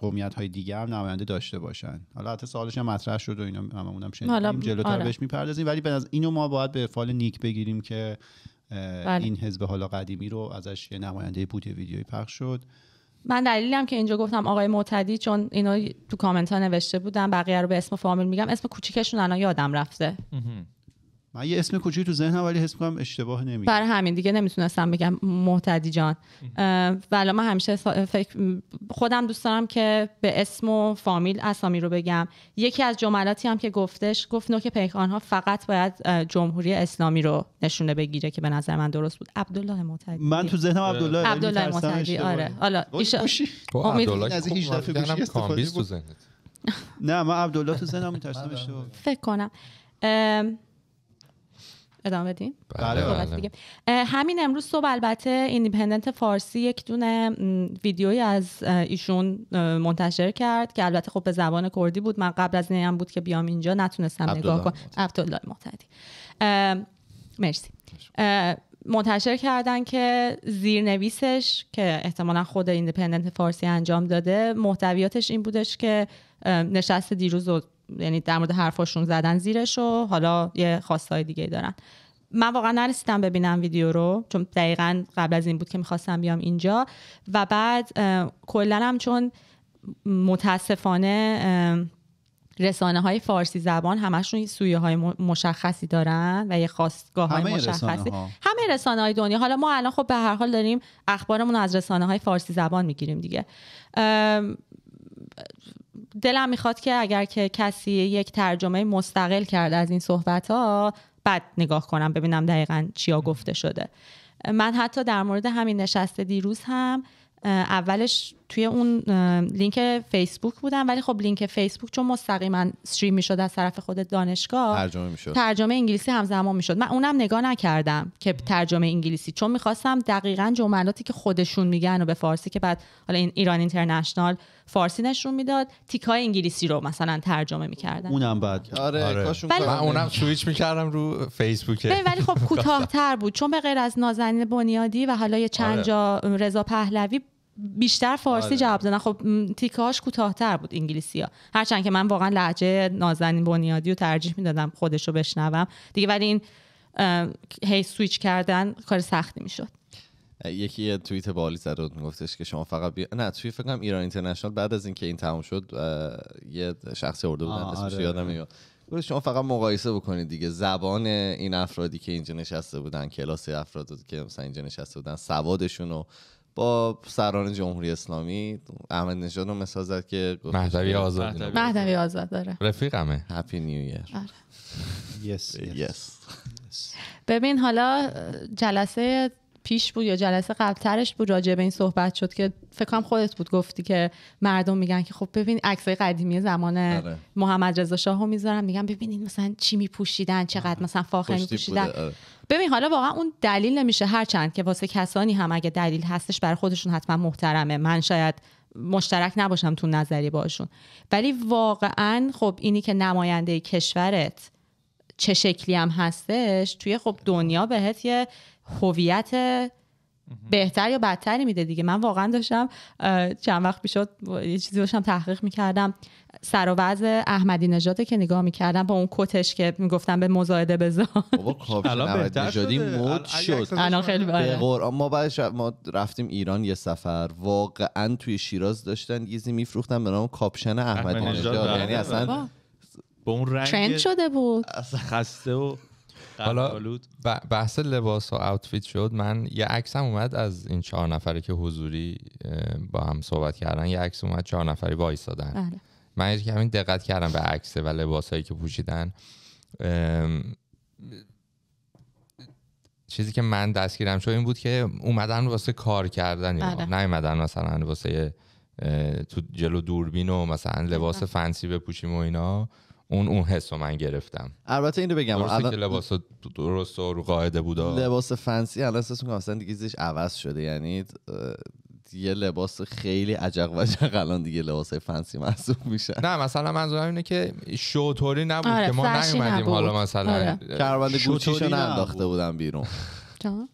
قومیت های دیگه هم نماینده داشته باشن حالا حتی سوالش هم مطرح شد و اینا هم اونم شنیدیم جلوتر آره. بهش میپردازیم ولی به اینو ما باید به فال نیک بگیریم که بله. این حزب حالا قدیمی رو ازش یه نماینده بود یه ویدیویی پخش شد من دلیلم که اینجا گفتم آقای معتدی چون اینو تو کامنت ها نوشته بودم بقیه رو به اسم فامیل میگم اسم کوچیکشون الان یادم رفته من یه اسم کوچیک تو ذهنم ولی حس میکنم اشتباه نمیگم بر همین دیگه نمیتونستم بگم محتدی جان ولی من همیشه فکر خودم دوست دارم که به اسم و فامیل اسامی رو بگم یکی از جملاتی هم که گفتش گفت نوک پیکانها فقط باید جمهوری اسلامی رو نشونه بگیره که به نظر من درست بود عبدالله معتدی من تو ذهنم عبدالله یعنی عبدالله محتدی آره حالا عبدالله از 18 یعنی نه من عبدالله تو ذهنم میترسم آره. فکر کنم ادامه بدیم بله, بله. بله. همین امروز صبح البته ایندیپندنت فارسی یک دونه ویدیویی از ایشون منتشر کرد که البته خب به زبان کردی بود من قبل از اینم بود که بیام اینجا نتونستم نگاه کنم عبدالله معتدی مرسی منتشر کردن که زیرنویسش که احتمالا خود ایندیپندنت فارسی انجام داده محتویاتش این بودش که نشست دیروز یعنی در مورد حرفاشون زدن زیرش و حالا یه خواستهای دیگه دارن من واقعا نرسیدم ببینم ویدیو رو چون دقیقا قبل از این بود که میخواستم بیام اینجا و بعد کلنم چون متاسفانه رسانه های فارسی زبان همشون سویه های مشخصی دارن و یه خواستگاه های مشخصی همه رسانه های دنیا حالا ما الان خب به هر حال داریم اخبارمون از رسانه های فارسی زبان میگیریم دیگه دلم میخواد که اگر که کسی یک ترجمه مستقل کرده از این صحبت ها بعد نگاه کنم ببینم دقیقا چیا گفته شده من حتی در مورد همین نشست دیروز هم اولش توی اون لینک فیسبوک بودن ولی خب لینک فیسبوک چون مستقیما استریم میشد از طرف خود دانشگاه ترجمه میشد ترجمه انگلیسی همزمان میشد من اونم نگاه نکردم که ترجمه انگلیسی چون میخواستم دقیقا جملاتی که خودشون میگن و به فارسی که بعد حالا این ایران اینترنشنال فارسی نشون میداد تیکای انگلیسی رو مثلا ترجمه میکردن اونم بعد آره, آره. من اونم سویچ میکردم رو فیسبوک ولی خب کوتاهتر بود چون به غیر از نازنین بنیادی و حالا یه چند آره. جا رضا پهلوی بیشتر فارسی آره. جواب دادن خب تیکاش کوتاهتر بود انگلیسی ها هرچند که من واقعا لحجه نازنین بنیادی رو ترجیح میدادم خودش رو بشنوم دیگه ولی این هی سویچ کردن کار سختی میشد یکی یه توییت بالی زد گفتش میگفتش که شما فقط بیا... نه توی فکرم ایران اینترنشنال بعد از اینکه این تموم شد یه شخصی اردو بودن اسمش آره. یادم شما فقط مقایسه بکنید دیگه زبان این افرادی که اینجا نشسته بودن کلاس افرادی که مثلا اینجا نشسته بودن سوادشون و با سران جمهوری اسلامی احمد نژاد رو مثال زد که مهدوی آزاد مهدوی آزاد داره رفیقمه هپی نیو ایر یس ببین حالا جلسه پیش بود یا جلسه قبلترش بود راجع به این صحبت شد که فکر کنم خودت بود گفتی که مردم میگن که خب ببین عکسای قدیمی زمان آره. محمد رضا شاهو میذارم میگن ببینین مثلا چی میپوشیدن چقدر آره. مثلا فاخر میپوشیدن آره. ببین حالا واقعا اون دلیل نمیشه هر هرچند که واسه کسانی هم اگه دلیل هستش برای خودشون حتما محترمه من شاید مشترک نباشم تو نظری باشون ولی واقعا خب اینی که نماینده کشورت چه شکلی هم هستش توی خب دنیا بهت یه هویت بهتر یا بدتری میده دیگه من واقعا داشتم چند وقت پیش یه چیزی داشتم تحقیق میکردم سر و احمدی نژاد که نگاه میکردم با اون کتش که میگفتم به مزایده بذار بابا نژادی مود شد الان خیلی بله. قرآن ما بعدش ما رفتیم ایران یه سفر واقعا توی شیراز داشتن یزی میفروختن به نام کاپشن احمدی نژاد بله. یعنی اصلا با اون رنگ شده بود خسته و حالا بحث لباس و آوتفیت شد من یه هم اومد از این چهار نفری که حضوری با هم صحبت کردن یه عکس اومد چهار نفری وایسادن بله. من یه همین دقت کردم به عکس و هایی که پوشیدن چیزی که من دستگیرم شد این بود که اومدن واسه کار کردن یا بله. نیومدن مثلا واسه تو جلو دوربین و مثلا لباس بله. فنسی بپوشیم و اینا اون اون حس رو من گرفتم البته اینو بگم که لباس درست و رو قاعده بود لباس فنسی الان اساس میکنم اصلا دیگه زیش عوض شده یعنی یه لباس خیلی عجق و عجق الان دیگه لباس فنسی محسوب میشه نه مثلا منظورم اینه که شوتوری نبود آره، که ما نیومدیم حالا مثلا آره. گوچیشو گوشیشو ننداخته بودم بیرون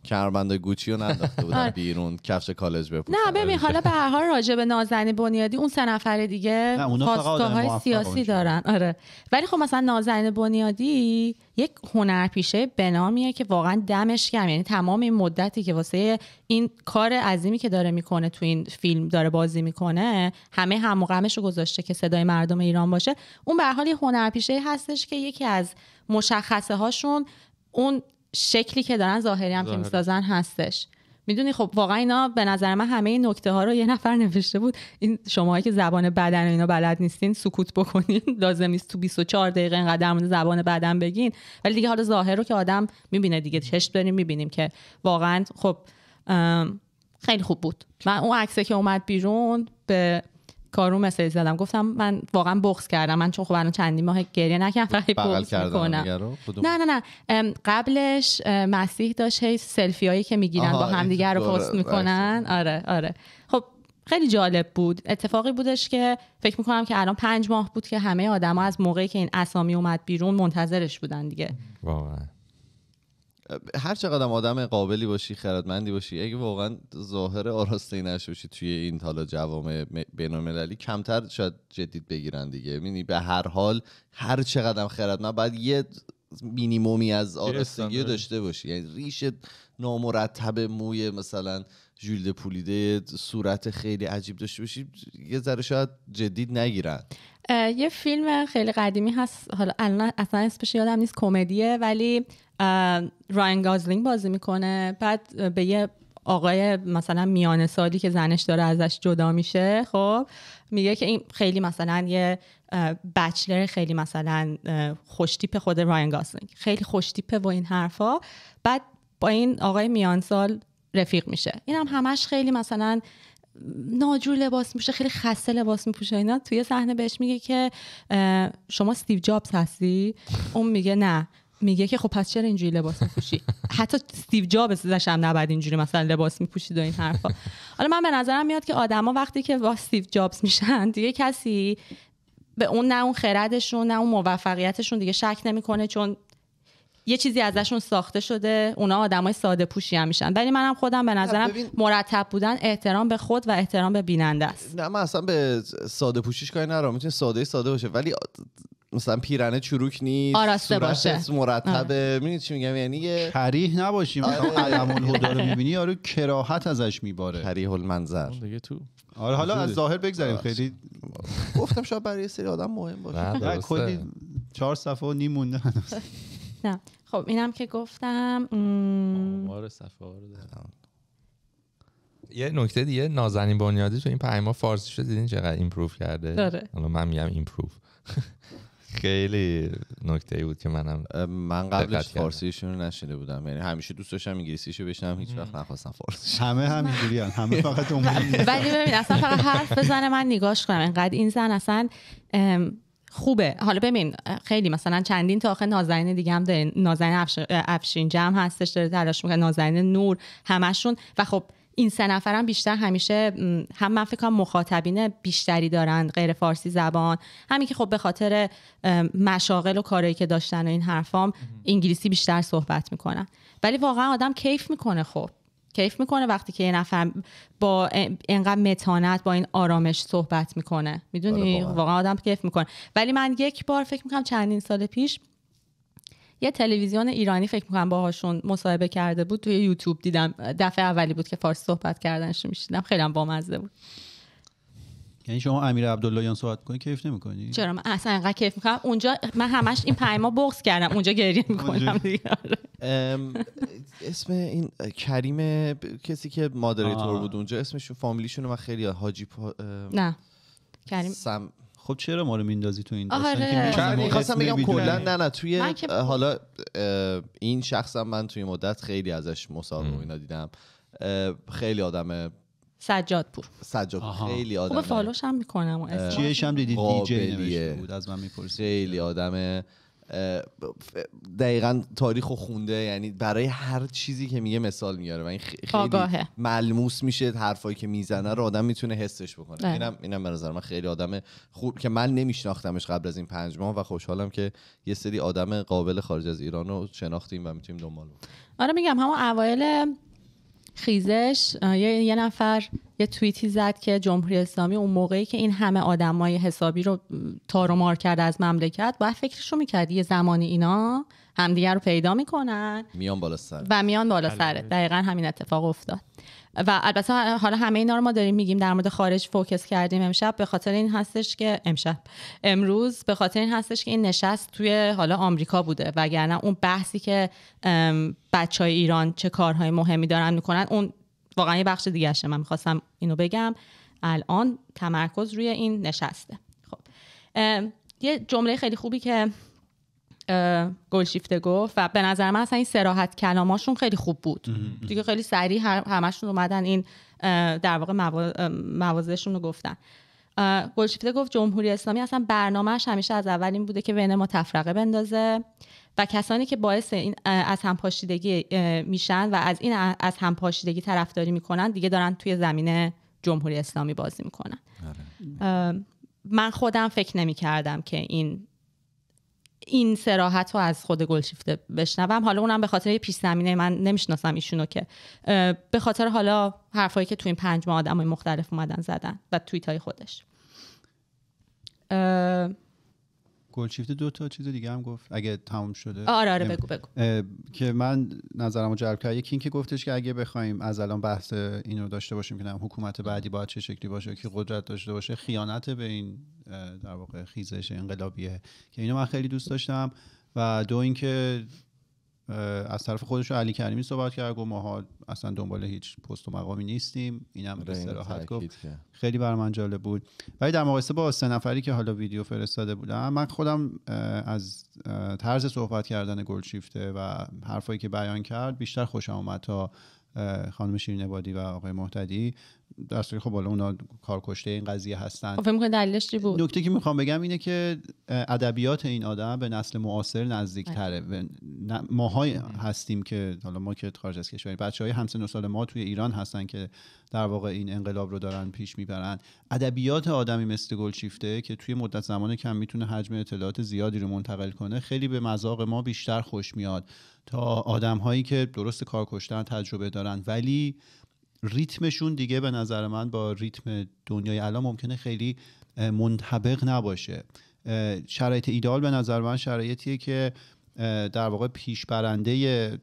کربند گوچی رو ننداخته بودن آره. بیرون کفش کالج بپوشن نه ببین حالا به هر حال راجع به نازنین بنیادی اون سه نفر دیگه خواستگاه سیاسی دارن آره ولی خب مثلا نازنین بنیادی یک هنرپیشه بنامیه که واقعا دمش گرم یعنی تمام این مدتی که واسه این کار عظیمی که داره میکنه تو این فیلم داره بازی میکنه همه هم رو گذاشته که صدای مردم ایران باشه اون به حال هنرپیشه هستش که یکی از مشخصه هاشون اون شکلی که دارن ظاهری هم که میسازن هستش میدونی خب واقعا اینا به نظر من همه این نکته ها رو یه نفر نوشته بود این شماهایی که زبان بدن و اینا بلد نیستین سکوت بکنین لازم نیست تو 24 دقیقه اینقدر در مورد زبان بدن بگین ولی دیگه حالا ظاهر رو که آدم میبینه دیگه چشم داریم میبینیم که واقعا خب خیلی خوب بود من اون عکسه که اومد بیرون به کارو مسیج زدم گفتم من واقعا بغض کردم من چون خب الان چندین ماه گریه نکردم فقط بغض میکنم نه نه نه قبلش مسیح داشت هی سلفی هایی که میگیرن با همدیگه رو پست میکنن بله. آره آره خب خیلی جالب بود اتفاقی بودش که فکر میکنم که الان پنج ماه بود که همه آدما از موقعی که این اسامی اومد بیرون منتظرش بودن دیگه واقعا هر چقدر آدم قابلی باشی خردمندی باشی اگه واقعا ظاهر آراسته نشوشی توی این حالا جوامع بینالمللی کمتر شاید جدید بگیرن دیگه یعنی به هر حال هر چقدر خردمند باید یه مینیمومی از آراستگی آره. داشته باشی یعنی ریش نامرتب موی مثلا ژولد پولیده صورت خیلی عجیب داشته باشی یه ذره شاید جدید نگیرن یه فیلم خیلی قدیمی هست حالا اصلا اسمش یادم نیست کمدیه ولی راین گازلینگ بازی میکنه بعد به یه آقای مثلا میان سالی که زنش داره ازش جدا میشه خب میگه که این خیلی مثلا یه بچلر خیلی مثلا خوشتیپ خود راین گاسلینگ خیلی خوشتیپه و این حرفا بعد با این آقای میان سال رفیق میشه این هم همش خیلی مثلا ناجور لباس میشه خیلی خسته لباس میپوشه اینا توی صحنه بهش میگه که شما استیو جابز هستی اون میگه نه میگه که خب پس چرا اینجوری لباس میپوشی حتی استیو جابز ازش هم نباید اینجوری مثلا لباس میپوشید و این حرفا حالا من به نظرم میاد که آدما وقتی که با استیو جابز میشن دیگه کسی به اون نه اون خردشون نه اون موفقیتشون دیگه شک نمیکنه چون یه چیزی ازشون ساخته شده اونا آدمای ساده پوشی هم میشن ولی منم خودم به نظرم ببین... مرتب بودن احترام به خود و احترام به بیننده است نه من اصلا به ساده پوشیش کاری ندارم میتونه ساده ساده باشه ولی مثلا پیرنه چروک نیست آراسته باشه آره. مرتبه میدونی چی میگم یعنی یه کریه نباشیم آره. علم الهدا رو میبینی یارو کراهت ازش میباره کریه المنظر دیگه تو آره حالا از ظاهر بگذاریم خیلی گفتم شاید برای سری آدم مهم باشه کلی چهار صفحه و نیم نه، خب اینم که گفتم ما رو یه نکته دیگه نازنین بنیادی تو این پیما فارسی شد دیدین چقدر ایمپروف کرده داره حالا من میگم ایمپروف خیلی نکته ای بود که منم من قبلش فارسیشون رو نشیده بودم یعنی همیشه دوست داشتم رو بشنم هیچ وقت نخواستم فارسی همه همینجوری همه فقط ولی ببین اصلا فقط حرف بزنه من نگاش کنم انقدر این زن اصلا خوبه حالا ببین خیلی مثلا چندین تا آخه نازنین دیگه هم داره نازنین افشین جمع هستش داره تلاش میکنه نازنین نور همشون و خب این سه نفرم بیشتر همیشه هم من فکر کنم مخاطبین بیشتری دارن غیر فارسی زبان همین که خب به خاطر مشاغل و کارهایی که داشتن و این حرفام انگلیسی بیشتر صحبت میکنن ولی واقعا آدم کیف میکنه خب کیف میکنه وقتی که یه نفر با اینقدر متانت با این آرامش صحبت میکنه میدونی آره، واقعا آدم کیف میکنه ولی من یک بار فکر میکنم چندین سال پیش یه تلویزیون ایرانی فکر میکنم باهاشون مصاحبه کرده بود توی یوتیوب دیدم دفعه اولی بود که فارسی صحبت کردنش میشیدم خیلی هم بامزه بود یعنی شما امیر عبداللهیان صحبت کنی کیف نمیکنی چرا من اصلا انقدر کیف میکنم اونجا من همش این پیما بغض کردم اونجا گریه میکنم دیگه آره. اسم این کریم کسی که مادریتور بود اونجا اسمش فامیلیشونو من خیلی حاجی نه کریم خب چرا ما رو میندازی تو این داستان آره. میخواستم بگم کلا نه نه توی حالا این شخصم من توی مدت خیلی ازش مصاحبه اینا دیدم خیلی آدم سجادپور سجاد خیلی آدم خوب فالوش هم میکنم چیش هم دیدی جی نوشته بود از من میپرسی خیلی آدمه دقیقا تاریخ و خونده یعنی برای هر چیزی که میگه مثال میاره و این خیلی ملموس میشه حرفایی که میزنه رو آدم میتونه حسش بکنه بله. اینم اینم به نظر من خیلی آدم خوب که من نمیشناختمش قبل از این پنج ماه و خوشحالم که یه سری آدم قابل خارج از ایران رو شناختیم و میتونیم دنبال بکنیم آره میگم همون اوایل خیزش یه،, یه نفر یه توییتی زد که جمهوری اسلامی اون موقعی که این همه آدمای حسابی رو مار کرده از مملکت باید فکرش رو میکرد یه زمانی اینا همدیگه رو پیدا میکنن میان بالا سر و میان بالا سر دقیقا همین اتفاق افتاد و البته حالا همه اینا رو ما داریم میگیم در مورد خارج فوکس کردیم امشب به خاطر این هستش که امشب امروز به خاطر این هستش که این نشست توی حالا آمریکا بوده وگرنه اون بحثی که بچه های ایران چه کارهای مهمی دارن میکنن اون واقعا یه بخش دیگه من میخواستم اینو بگم الان تمرکز روی این نشسته خب یه جمله خیلی خوبی که گلشیفته گفت و به نظر من اصلا این سراحت کلاماشون خیلی خوب بود دیگه خیلی سریع همشون اومدن این در واقع موازهشون رو گفتن گلشیفته گفت جمهوری اسلامی اصلا برنامهش همیشه از اول این بوده که بین ما تفرقه بندازه و کسانی که باعث این از همپاشیدگی میشن و از این از همپاشیدگی طرفداری میکنن دیگه دارن توی زمینه جمهوری اسلامی بازی میکنن آره. من خودم فکر نمی که این این سراحت رو از خود گلشیفته بشنوم حالا اونم به خاطر یه پیش زمینه من نمیشناسم ایشونو که به خاطر حالا حرفایی که تو این پنج ماه های مختلف اومدن زدن و تویت های خودش گلشیفت دو تا چیز دیگه هم گفت اگه تمام شده آره آره بگو بگو که من نظرم رو جلب کرد یکی اینکه گفتش که اگه بخوایم از الان بحث این رو داشته باشیم که حکومت بعدی باید چه شکلی باشه که قدرت داشته باشه خیانت به این در واقع خیزش انقلابیه که اینو من خیلی دوست داشتم و دو اینکه از طرف خودش علی کریمی صحبت کرد گفت ماها اصلا دنبال هیچ پست و مقامی نیستیم اینم آره، به صراحت گفت خیلی بر من جالب بود ولی در مقایسه با سه نفری که حالا ویدیو فرستاده بودم من خودم از طرز صحبت کردن گلشیفته و حرفایی که بیان کرد بیشتر خوشم اومد تا خانم شیرین عبادی و آقای محتدی درسته خب بالا اونا کارکشته این قضیه هستن خب، فکر دلیلش چی بود نکته که میخوام بگم اینه که ادبیات این آدم به نسل معاصر نزدیک تره بله. ماهای بله. هستیم که حالا ما که خارج از کشوریم بچه های همسن و ما توی ایران هستن که در واقع این انقلاب رو دارن پیش میبرن ادبیات آدمی مثل گلشیفته که توی مدت زمان کم میتونه حجم اطلاعات زیادی رو منتقل کنه خیلی به مذاق ما بیشتر خوش میاد تا آدم هایی که درست کار کشتن تجربه دارن ولی ریتمشون دیگه به نظر من با ریتم دنیای الان ممکنه خیلی منطبق نباشه شرایط ایدال به نظر من شرایطیه که در واقع پیشبرنده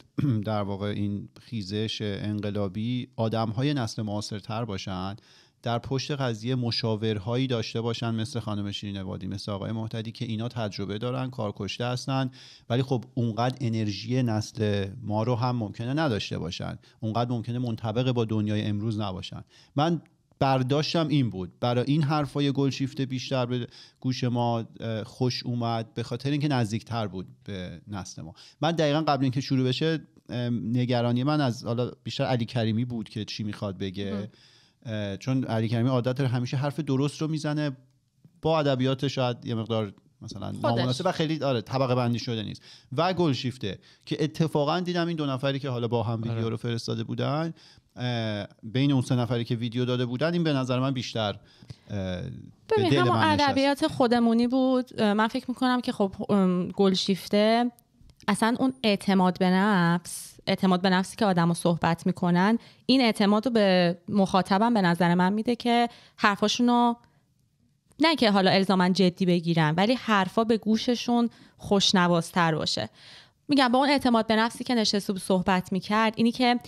در واقع این خیزش انقلابی آدم های نسل معاصرتر باشند در پشت قضیه مشاورهایی داشته باشن مثل خانم شیرین وادی مثل آقای محتدی که اینا تجربه دارن کارکشته هستن ولی خب اونقدر انرژی نسل ما رو هم ممکنه نداشته باشن اونقدر ممکنه منطبق با دنیای امروز نباشن من برداشتم این بود برای این حرفای گلشیفته بیشتر به گوش ما خوش اومد به خاطر اینکه نزدیکتر بود به نسل ما من دقیقا قبل اینکه شروع بشه نگرانی من از حالا بیشتر علی کریمی بود که چی میخواد بگه چون علی کریمی عادت همیشه حرف درست رو میزنه با ادبیات شاید یه مقدار مثلا نامناسب و خیلی آره طبقه بندی شده نیست و گل شیفته که اتفاقا دیدم این دو نفری که حالا با هم آره. ویدیو رو فرستاده بودن بین اون سه نفری که ویدیو داده بودن این به نظر من بیشتر ببین همون ادبیات خودمونی بود من فکر میکنم که خب گل شیفته اصلا اون اعتماد به نفس اعتماد به نفسی که آدم رو صحبت میکنن این اعتماد رو به مخاطبم به نظر من میده که حرفاشون رو نه که حالا الزامن جدی بگیرن ولی حرفا به گوششون خوشنوازتر باشه میگم با اون اعتماد به نفسی که نشسته صبح صحبت میکرد اینی که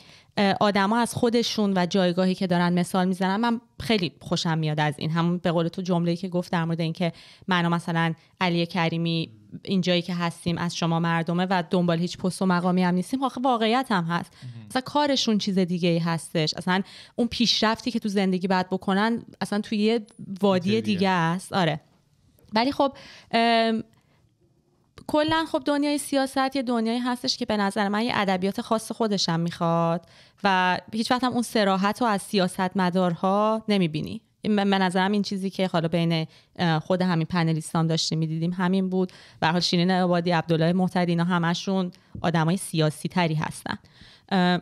آدما از خودشون و جایگاهی که دارن مثال میزنن من خیلی خوشم میاد از این همون به قول تو جمله‌ای که گفت در مورد اینکه معنا مثلا علی کریمی جایی که هستیم از شما مردمه و دنبال هیچ پست و مقامی هم نیستیم آخه خب، واقعیت هم هست اصلا کارشون چیز دیگه ای هستش اصلا اون پیشرفتی که تو زندگی بعد بکنن اصلا توی یه وادی دیگه است آره ولی خب کلا خب دنیای سیاست یه دنیایی هستش که به نظر من یه ادبیات خاص خودشم میخواد و هیچ وقت هم اون سراحت رو از سیاست مدارها نمیبینی به نظرم این چیزی که حالا بین خود همین پنلیستان داشتیم میدیدیم همین بود و حال شیرین عبادی، عبدالله محتدین همشون آدمای سیاسی تری هستن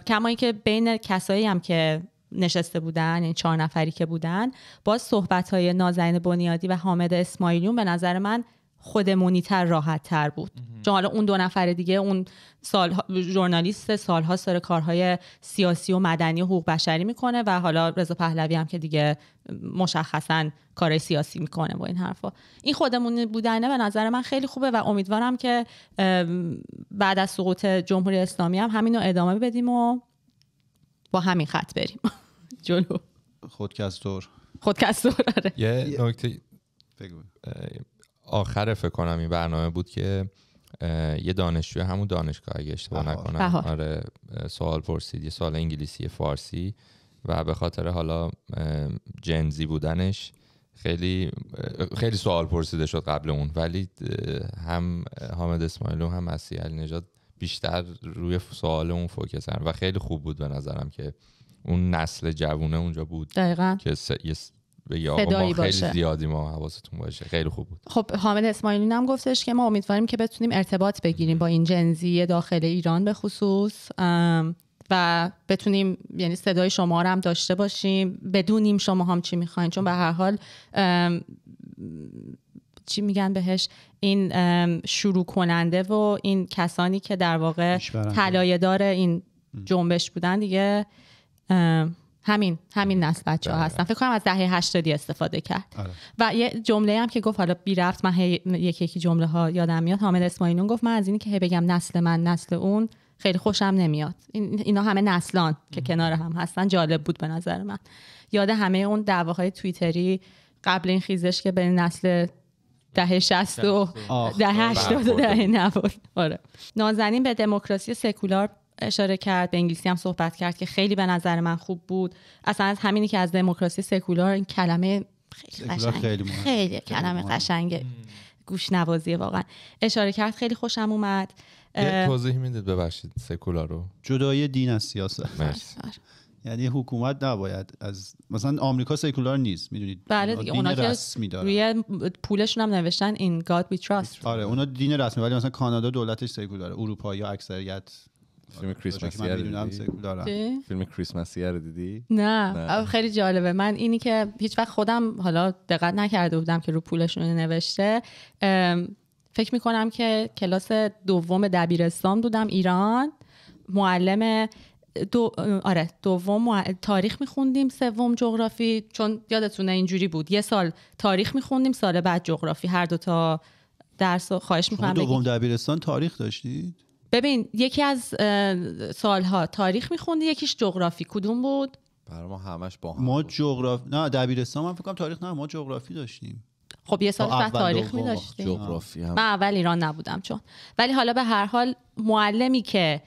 کما اینکه بین کسایی هم که نشسته بودن این یعنی چهار نفری که بودن باز صحبت های نازنین بنیادی و حامد اسماعیلیون به نظر من خودمونی تر راحت تر بود چون حالا اون دو نفر دیگه اون سال ژورنالیست سالها سر کارهای سیاسی و مدنی و حقوق بشری میکنه و حالا رضا پهلوی هم که دیگه مشخصا کار سیاسی میکنه با این حرفا این خودمونی بودنه به نظر من خیلی خوبه و امیدوارم که بعد از سقوط جمهوری اسلامی هم همینو ادامه بدیم و با همین خط بریم جلو خودکستور خودکستور آره یه نکته آخر فکر کنم این برنامه بود که یه دانشجو همون دانشگاه اگه اشتباه نکنم آره سوال پرسید یه سوال انگلیسی فارسی و به خاطر حالا جنزی بودنش خیلی خیلی سوال پرسیده شد قبل اون ولی هم حامد اسماعیل هم مسیح علی نجات بیشتر روی سوال اون فوکس و خیلی خوب بود به نظرم که اون نسل جوونه اونجا بود دقیقا که بگی آقا ما خیلی زیادی ما حواستون باشه خیلی خوب بود خب حامد اسماعیلی هم گفتش که ما امیدواریم که بتونیم ارتباط بگیریم با این جنزی داخل ایران به خصوص و بتونیم یعنی صدای شما رو هم داشته باشیم بدونیم شما هم چی میخواین چون به هر حال چی میگن بهش این شروع کننده و این کسانی که در واقع طلایه‌دار این جنبش بودن دیگه همین همین نسل بچه ها بله. هستن فکر کنم از دهه 80 استفاده کرد آره. و یه جمله هم که گفت حالا بی رفت من یکی یکی جمله ها یادم میاد حامد اسماعیلون گفت من از اینی که بگم نسل من نسل اون خیلی خوشم نمیاد اینا همه نسلان که کنار هم هستن جالب بود به نظر من یاد همه اون دعواهای تویتری قبل این خیزش که به نسل دهه 60 و دهه 80 و دهه 90 آره نازنین به دموکراسی سکولار اشاره کرد به انگلیسی هم صحبت کرد که خیلی به نظر من خوب بود اصلا از همینی که از دموکراسی سکولار این کلمه خیلی خیلی, کلمه قشنگه گوش نوازی واقعا اشاره کرد خیلی خوشم اومد یه توضیح میدید ببخشید سکولار رو جدای دین از سیاست آره. یعنی حکومت نباید از مثلا آمریکا سکولار نیست میدونید بله دیگه اونا که روی پولشون هم نوشتن این گاد وی تراست آره اونا دین رسمی ولی مثلا کانادا دولتش سکولاره اروپا یا اکثریت فیلم آره. کریسمسی رو دیدی؟ فیلم کریسمسی رو دیدی؟ نه, خیلی جالبه من اینی که هیچ وقت خودم حالا دقت نکرده بودم که رو پولشون نوشته فکر میکنم که کلاس دوم دبیرستان بودم ایران معلم دو... آره دوم تاریخ میخوندیم سوم جغرافی چون یادتونه اینجوری بود یه سال تاریخ میخوندیم سال بعد جغرافی هر دوتا درس خواهش میکنم دوم دبیرستان تاریخ داشتید ببین یکی از سالها تاریخ میخوندی یکیش جغرافی کدوم بود برای ما همش با هم ما جغرافی نه دبیرستان من فکر تاریخ نه ما جغرافی داشتیم خب یه سال خب، بعد تاریخ می داشتیم من اول ایران نبودم چون ولی حالا به هر حال معلمی که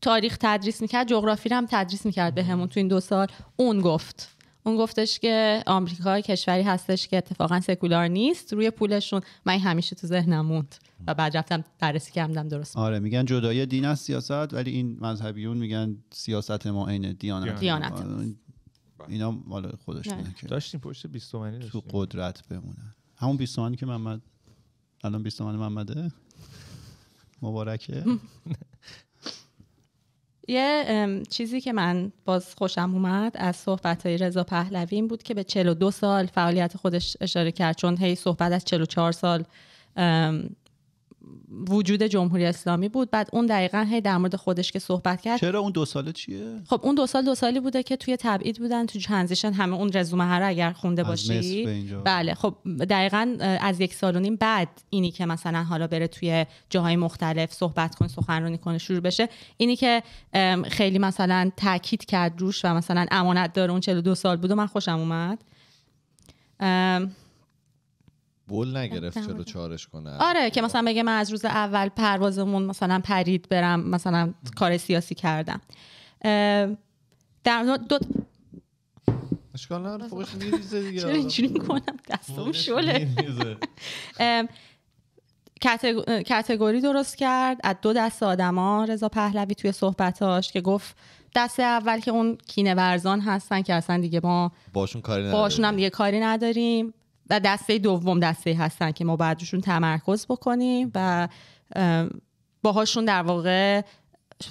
تاریخ تدریس میکرد جغرافی رو هم تدریس میکرد به همون تو این دو سال اون گفت اون گفتش که آمریکا کشوری هستش که اتفاقا سکولار نیست روی پولشون من همیشه تو ذهنم موند و بعد رفتم بررسی کردم درست آره میگن جدای دین از سیاست ولی این مذهبیون میگن سیاست ما عین دیانت دیانت بله. اینا مال خودشونه که داشتیم پشت 20 تومانی تو قدرت بمونن همون 20 تومانی که محمد الان 20 تومانی محمده مبارکه یه چیزی که من باز خوشم اومد از صحبت های رضا پهلوی بود که به 42 سال فعالیت خودش اشاره کرد چون هی صحبت از 44 سال وجود جمهوری اسلامی بود بعد اون دقیقا هی در مورد خودش که صحبت کرد چرا اون دو ساله چیه خب اون دو سال دو سالی بوده که توی تبعید بودن تو ترانزیشن همه اون رزومه ها رو اگر خونده باشی بله خب دقیقا از یک سال و نیم بعد اینی که مثلا حالا بره توی جاهای مختلف صحبت کنه سخنرانی کنه شروع بشه اینی که خیلی مثلا تاکید کرد روش و مثلا امانت داره اون 42 سال بود من خوشم اومد بول نگرفت چرا بله. چارش کنه آره که مثلا بگه من از روز اول پروازمون مثلا پرید برم مثلا کار سیاسی کردم در دو دیگه کتگوری درست کرد از دو دست آدما رضا پهلوی توی صحبتاش که گفت دست اول که اون کینه ورزان هستن که اصلا دیگه ما باشون کاری نداریم باشون هم دیگه کاری نداریم و دسته دوم دسته هستن که ما باید تمرکز بکنیم و باهاشون در واقع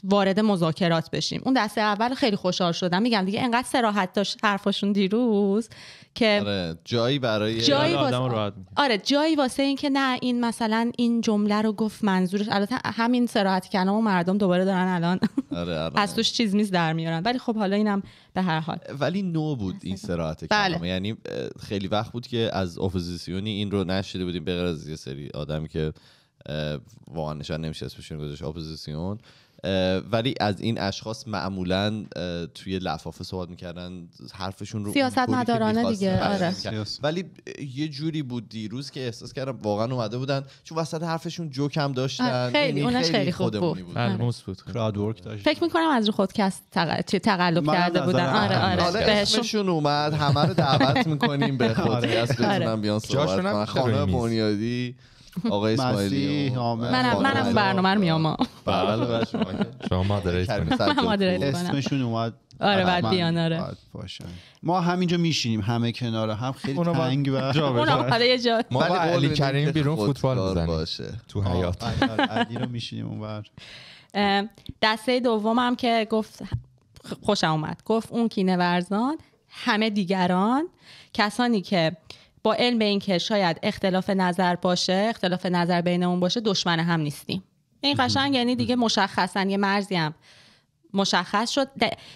وارد مذاکرات بشیم اون دسته اول خیلی خوشحال شدم میگم دیگه انقدر سراحت داشت حرفاشون دیروز که آره جایی برای جایی آره, آره جایی واسه این که نه این مثلا این جمله رو گفت منظورش البته همین سراحت کلام و مردم دوباره دارن الان آره آره. از توش آره. چیز میز در میارن ولی خب حالا اینم به هر حال ولی نو بود این بله. سراحت بله. کلام یعنی خیلی وقت بود که از اپوزیسیونی این رو نشیده بودیم به غیر از یه سری آدمی که واقعا نشان نمیشه گذاشت اپوزیسیون ولی از این اشخاص معمولا توی لفافه صحبت میکردن حرفشون رو سیاست مدارانه دیگه آره. ولی یه جوری بود دیروز که احساس کردم واقعا اومده بودن چون وسط حرفشون جوک داشتن آره، خیلی یعنی اونش خیلی خوب بود, بود. بله، آره. ورک فکر میکنم از رو خودکست تقلب کرده بودن آره آره بهشون اومد همه رو دعوت میکنیم به آره. خودکست بتونن بیان صحبت خانم بنیادی آقای اسماعیلی من منم اون برنامه رو میام بله, بله، شما مادریت کنید من اسمشون اومد آره بعد بیان آره ما همینجا میشینیم همه کنار هم خیلی تنگ و اون حالا آره، یه جا ما بله، با علی کریم بیرون فوتبال میزنیم باشه تو حیات علی رو میشینیم اونور دسته دومم که گفت خوشم اومد گفت اون کینه ورزان همه دیگران کسانی که با علم به اینکه شاید اختلاف نظر باشه اختلاف نظر بین اون باشه دشمن هم نیستیم این قشنگ یعنی دیگه مشخصا یه مرزی هم مشخص شد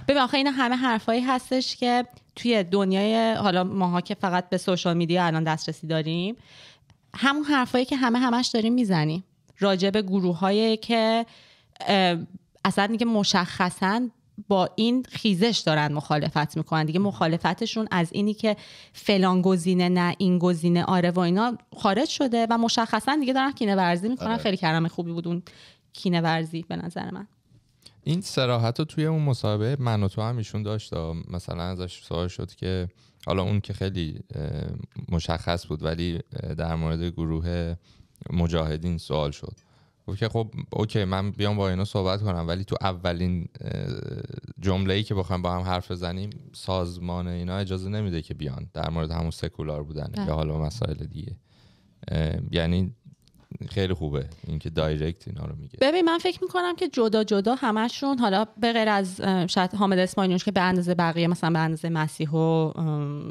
ببین آخه اینا همه حرفایی هستش که توی دنیای حالا ماها که فقط به سوشال میدیا الان دسترسی داریم همون حرفایی که همه همش داریم میزنیم راجع به گروه که اصلا دیگه مشخصا با این خیزش دارن مخالفت میکنن دیگه مخالفتشون از اینی که فلان گزینه نه این گزینه آره و اینا خارج شده و مشخصا دیگه دارن کینه ورزی میکنن آره. خیلی کرم خوبی بود اون کینه ورزی به نظر من این سراحت رو توی اون مصاحبه من و تو هم ایشون داشت مثلا ازش سوال شد که حالا اون که خیلی مشخص بود ولی در مورد گروه مجاهدین سوال شد که خب اوکی من بیام با اینا صحبت کنم ولی تو اولین جمله ای که بخوام با هم حرف بزنیم سازمان اینا اجازه نمیده که بیان در مورد همون سکولار بودن یا حالا مسائل دیگه یعنی خیلی خوبه اینکه دایرکت اینا رو میگه ببین من فکر میکنم که جدا جدا همشون حالا به غیر از شاید حامد اسماعیلیون که به اندازه بقیه مثلا به اندازه مسیح و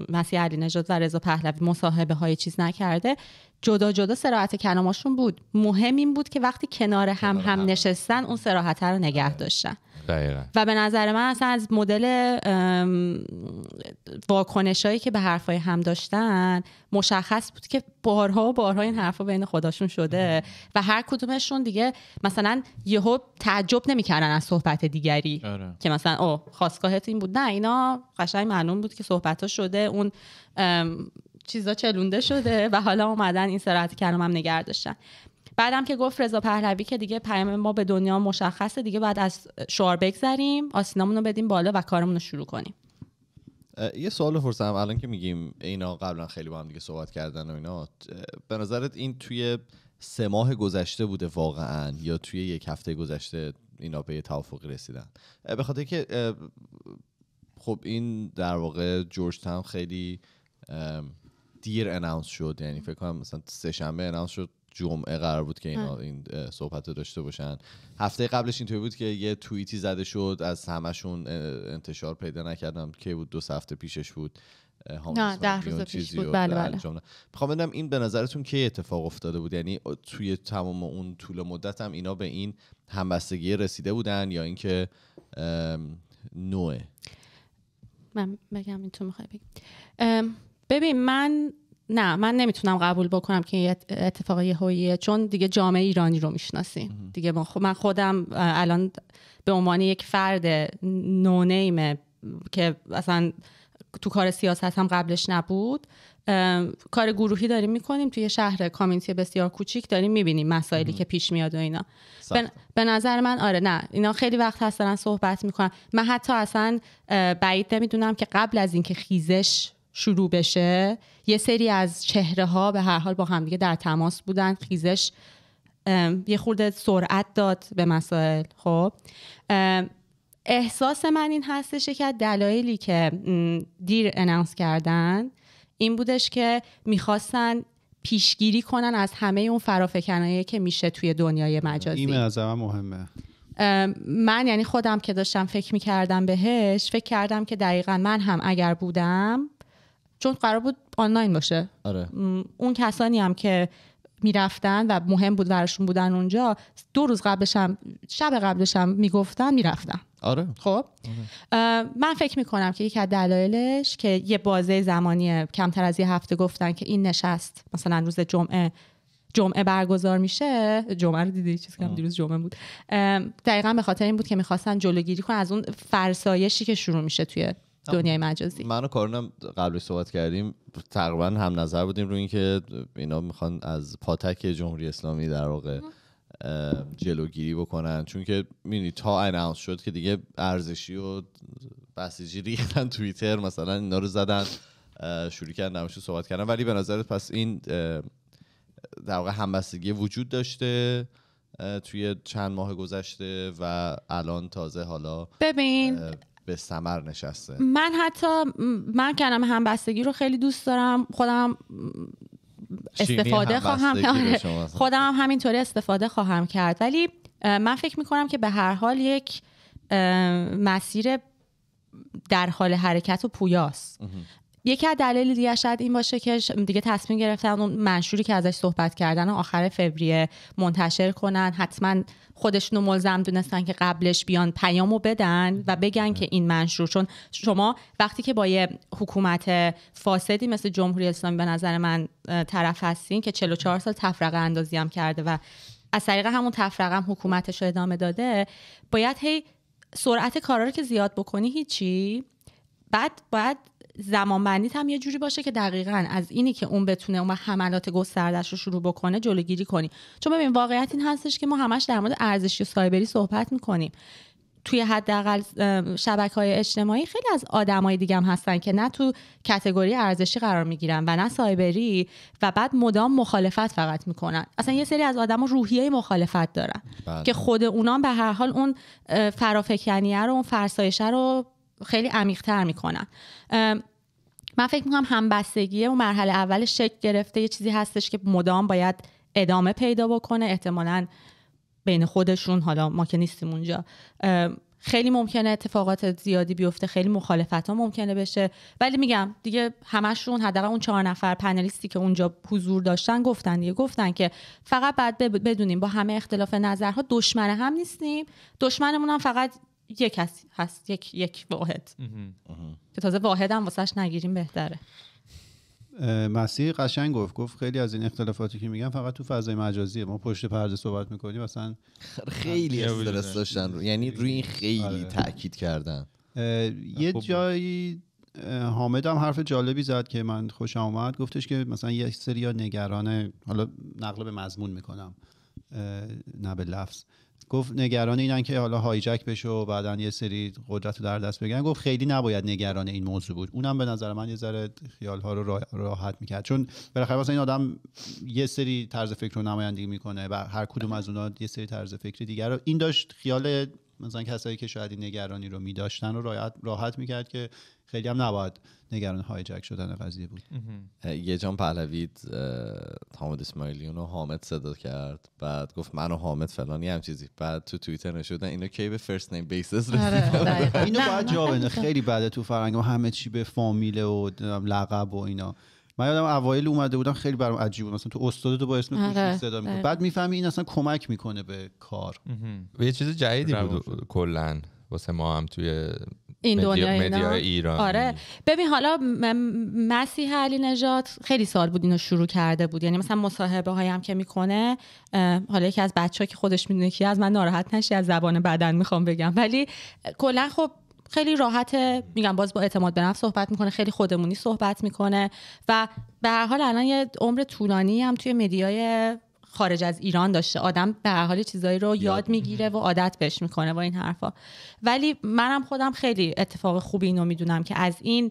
مسیح علی نجات و رضا پهلوی مصاحبه های چیز نکرده جدا جدا سراحت کلامشون بود مهم این بود که وقتی کنار هم هم, نشستن اون سراحت رو نگه آره. داشتن و به نظر من اصلا از مدل واکنش هایی که به حرفای هم داشتن مشخص بود که بارها و بارها این حرفا بین خودشون شده و هر کدومشون دیگه مثلا یهو تعجب نمیکردن از صحبت دیگری آره. که مثلا او خواستگاهت این بود نه اینا قشنگ معلوم بود که صحبت ها شده اون چیزا چلونده شده و حالا اومدن این سرعت کلام هم نگه داشتن بعدم که گفت رضا پهلوی که دیگه پیام ما به دنیا مشخصه دیگه بعد از شعار بگذریم آسینامون رو بدیم بالا و کارمون رو شروع کنیم یه سوال پرسم الان که میگیم اینا قبلا خیلی با هم دیگه صحبت کردن و اینا به نظرت این توی سه ماه گذشته بوده واقعا یا توی یک هفته گذشته اینا به یه توافقی رسیدن به خاطر که خب این در واقع جورج تام خیلی دیر اناونس شد یعنی فکر کنم مثلا سه شنبه اناونس شد جمعه قرار بود که اینا این صحبت رو داشته باشن هفته قبلش اینطوری بود که یه توییتی زده شد از همشون انتشار پیدا نکردم که بود دو هفته پیشش بود نه ده پیش بود بله بله این به نظرتون کی اتفاق افتاده بود یعنی توی تمام اون طول مدت هم اینا به این همبستگی رسیده بودن یا اینکه نوعه من بگم این تو میخوای ببین من نه من نمیتونم قبول بکنم که این اتفاق یه چون دیگه جامعه ایرانی رو میشناسیم دیگه من خودم الان به عنوان یک فرد نونیمه که اصلا تو کار سیاست هم قبلش نبود کار گروهی داریم میکنیم توی شهر کامینتی بسیار کوچیک داریم میبینیم مسائلی که پیش میاد و اینا به،, نظر من آره نه اینا خیلی وقت هست صحبت میکنن من حتی اصلا بعید نمیدونم که قبل از اینکه خیزش شروع بشه یه سری از چهره ها به هر حال با همدیگه در تماس بودن خیزش یه خورده سرعت داد به مسائل خب احساس من این هستش که دلایلی که دیر انانس کردن این بودش که میخواستن پیشگیری کنن از همه اون فرافکنایی که میشه توی دنیای مجازی این از مهمه من یعنی خودم که داشتم فکر میکردم بهش فکر کردم که دقیقا من هم اگر بودم چون قرار بود آنلاین باشه آره. اون کسانی هم که میرفتن و مهم بود براشون بودن اونجا دو روز قبلش هم شب قبلش هم میگفتن میرفتن آره خب آره. من فکر میکنم که یکی از دلایلش که یه بازه زمانی کمتر از یه هفته گفتن که این نشست مثلا روز جمعه جمعه برگزار میشه جمعه رو دیدی چیزی که دیروز جمعه بود دقیقا به خاطر این بود که میخواستن جلوگیری کنن از اون فرسایشی که شروع میشه توی دنیای مجازی من و کارونم قبلی صحبت کردیم تقریبا هم نظر بودیم روی اینکه اینا میخوان از پاتک جمهوری اسلامی در واقع جلوگیری بکنن چون که میدونی تا اناونس شد که دیگه ارزشی و بسیجی ریختن توییتر مثلا اینا رو زدن شروع کردن نمیشه صحبت کردن ولی به نظرت پس این در واقع همبستگی وجود داشته توی چند ماه گذشته و الان تازه حالا ببین به سمر نشسته من حتی من کلم همبستگی رو خیلی دوست دارم خودم استفاده خواهم آره. خودم همینطوری استفاده خواهم کرد ولی من فکر میکنم که به هر حال یک مسیر در حال حرکت و پویاست یکی از دلایل دیگه شاید این باشه که دیگه تصمیم گرفتن اون منشوری که ازش صحبت کردن آخر فوریه منتشر کنن حتما خودشون ملزم دونستن که قبلش بیان پیامو بدن و بگن که این منشور چون شما وقتی که با یه حکومت فاسدی مثل جمهوری اسلامی به نظر من طرف هستین که 44 سال تفرقه اندازی هم کرده و از طریق همون تفرقه هم حکومتش رو ادامه داده باید هی سرعت کارا که زیاد بکنی هیچی بعد باید زمان هم یه جوری باشه که دقیقا از اینی که اون بتونه اون حملات گستردش رو شروع بکنه جلوگیری کنی چون ببین واقعیت این هستش که ما همش در مورد ارزشی و سایبری صحبت میکنیم توی حداقل شبکه های اجتماعی خیلی از آدمای دیگه هم هستن که نه تو کتگوری ارزشی قرار میگیرن و نه سایبری و بعد مدام مخالفت فقط میکنن اصلا یه سری از آدما روحیه مخالفت دارن بله. که خود اونام به هر حال اون فرافکنیه رو اون فرسایشه رو خیلی عمیقتر میکنن من فکر میکنم همبستگی و مرحله اول شکل گرفته یه چیزی هستش که مدام باید ادامه پیدا بکنه احتمالا بین خودشون حالا ما که نیستیم اونجا خیلی ممکنه اتفاقات زیادی بیفته خیلی مخالفت ها ممکنه بشه ولی میگم دیگه همشون حداقل اون چهار نفر پنلیستی که اونجا حضور داشتن گفتن دیگه گفتن که فقط بعد بدونیم با همه اختلاف نظرها دشمن هم نیستیم دشمنمون هم فقط یک هست, هست. یک یک واحد که تازه واحد هم واسهش نگیریم بهتره مسیح قشنگ گفت گفت خیلی از این اختلافاتی که میگن فقط تو فضای مجازیه ما پشت پرده صحبت میکنیم مثلا خیلی استرس داشتن یعنی روی این خیلی آره. تاکید کردن یه جایی حامد هم حرف جالبی زد که من خوش آمد گفتش که مثلا یه سری نگران حالا نقل به مضمون میکنم نه به لفظ گفت نگران اینن که حالا هایجک بشه و بعدا یه سری قدرت رو در دست بگیرن گفت خیلی نباید نگران این موضوع بود اونم به نظر من یه ذره خیال ها رو راحت میکرد چون بالاخره واسه این آدم یه سری طرز فکر رو نمایندگی میکنه و هر کدوم بله. از اونها یه سری طرز فکر دیگر رو این داشت خیال مثلا کسایی که شاید این نگرانی رو میداشتن و راحت, راحت میکرد که خیلی هم نباید نگران هایجک شدن قضیه بود یه جان پهلوی حامد اسماعیلیون رو حامد صدا کرد بعد گفت من و حامد فلانی هم چیزی بعد تو توییتر نشدن اینو کی به فرست نیم بیسس اینو باید جا خیلی بعد تو فرنگ همه چی به فامیله و لقب و اینا من یادم اوایل اومده بودم خیلی برام عجیب بود مثلا تو استاد تو با اسم کوچیک آره، صدا میکنه آره. بعد میفهمی این اصلا کمک میکنه به کار یه چیز جدیدی بود کلا واسه ما هم توی این دنیا ایران آره ببین حالا مسیح علی نجات خیلی سال بود اینو شروع کرده بود یعنی مثلا مصاحبه هایی هم که میکنه حالا یکی از بچه ها که خودش میدونه که از من ناراحت نشی از زبان بدن میخوام بگم ولی کلا خب خیلی راحته میگم باز با اعتماد به نفس صحبت میکنه خیلی خودمونی صحبت میکنه و به هر حال الان یه عمر طولانی هم توی مدیای خارج از ایران داشته آدم به هر حال چیزایی رو یاد میگیره و عادت بهش میکنه با این حرفا ولی منم خودم خیلی اتفاق خوبی اینو میدونم که از این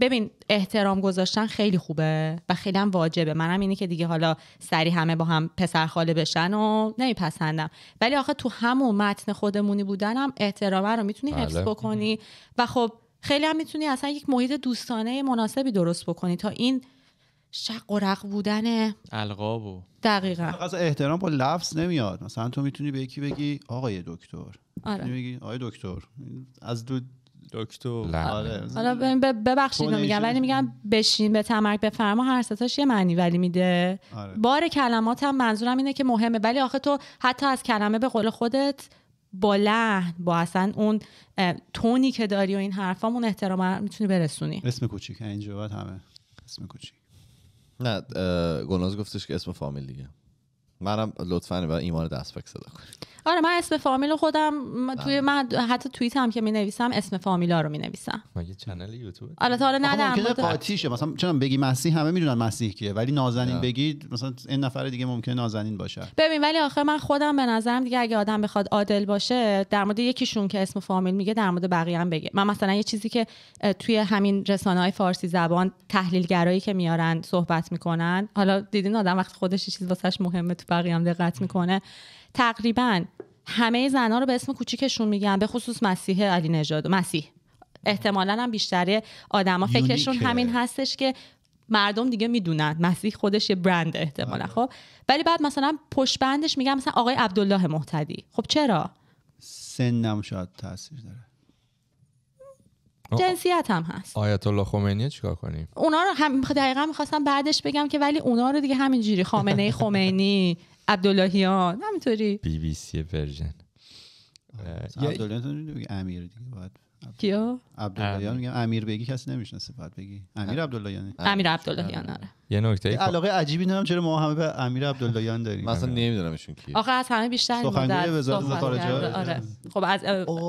ببین احترام گذاشتن خیلی خوبه و خیلی هم واجبه منم اینه که دیگه حالا سری همه با هم پسرخاله خاله بشن و نمیپسندم ولی آخه تو همون متن خودمونی بودنم احترام رو میتونی حفظ بله. بکنی و خب خیلی هم میتونی اصلا یک محیط دوستانه مناسبی درست بکنی تا این شق و رق بودن القابو دقیقا از احترام با لفظ نمیاد مثلا تو میتونی به یکی بگی آقای دکتر آره. آقای دکتر از دو دکتر آره حالا ببخشید میگم ولی میگم بشین به تمرک بفرما هر ستاش یه معنی ولی میده آره. بار کلمات هم منظورم اینه که مهمه ولی آخه تو حتی از کلمه به قول خودت با لحن با اصلا اون تونی که داری و این حرفامون احترام میتونی برسونی اسم کوچیک اینجا باید همه اسم کوچیک نه گلناز گفتش که اسم فامیل دیگه منم لطفا و ایمان دست صدا کنید آره من اسم فامیل خودم بله. توی من حتی توییت هم که می نویسم اسم فامیلا رو می نویسم مگه چنل یوتیوب البته حالا نه ممکنه قاطیشه مثلا چون بگی مسیح همه میدونن مسیح کیه ولی نازنین بگید مثلا این نفر دیگه ممکنه نازنین باشه ببین ولی آخه من خودم به نظرم دیگه اگه آدم بخواد عادل باشه در مورد یکیشون که اسم فامیل میگه در مورد بقیه هم بگه من مثلا یه چیزی که توی همین رسانه های فارسی زبان تحلیلگرایی که میارن صحبت میکنن حالا دیدین آدم وقت خودش چیز واسش مهمه تو بقیه هم دقت میکنه تقریبا همه زنها رو به اسم کوچیکشون میگن به خصوص مسیح علی نژاد مسیح احتمالا هم بیشتری آدما فکرشون همین هستش که مردم دیگه میدونن مسیح خودش یه برند احتمالا آره. خب ولی بعد مثلا پشت بندش میگن مثلا آقای عبدالله محتدی خب چرا سنم شاید تاثیر داره جنسیت هم هست آیت الله خمینی چیکار کنیم اونا رو هم دقیقا میخواستم بعدش بگم که ولی اونا رو دیگه همینجوری خامنه خمینی عبداللهیان همینطوری بی بی سی ورژن عبداللهیان دیگه امیر دیگه باید کیا؟ عبداللهیان میگم امیر بگی کسی نمیشناسه باید بگی امیر عبداللهیان امیر عبداللهیان آره یه نکته خب- علاقه عجیبی ندارم چرا ما همه به امیر عبداللهیان داریم مثلا نمیدونم ایشون کیه آخه از همه بیشتر سخنگوی وزارت خارجه آره. آره خب از اوه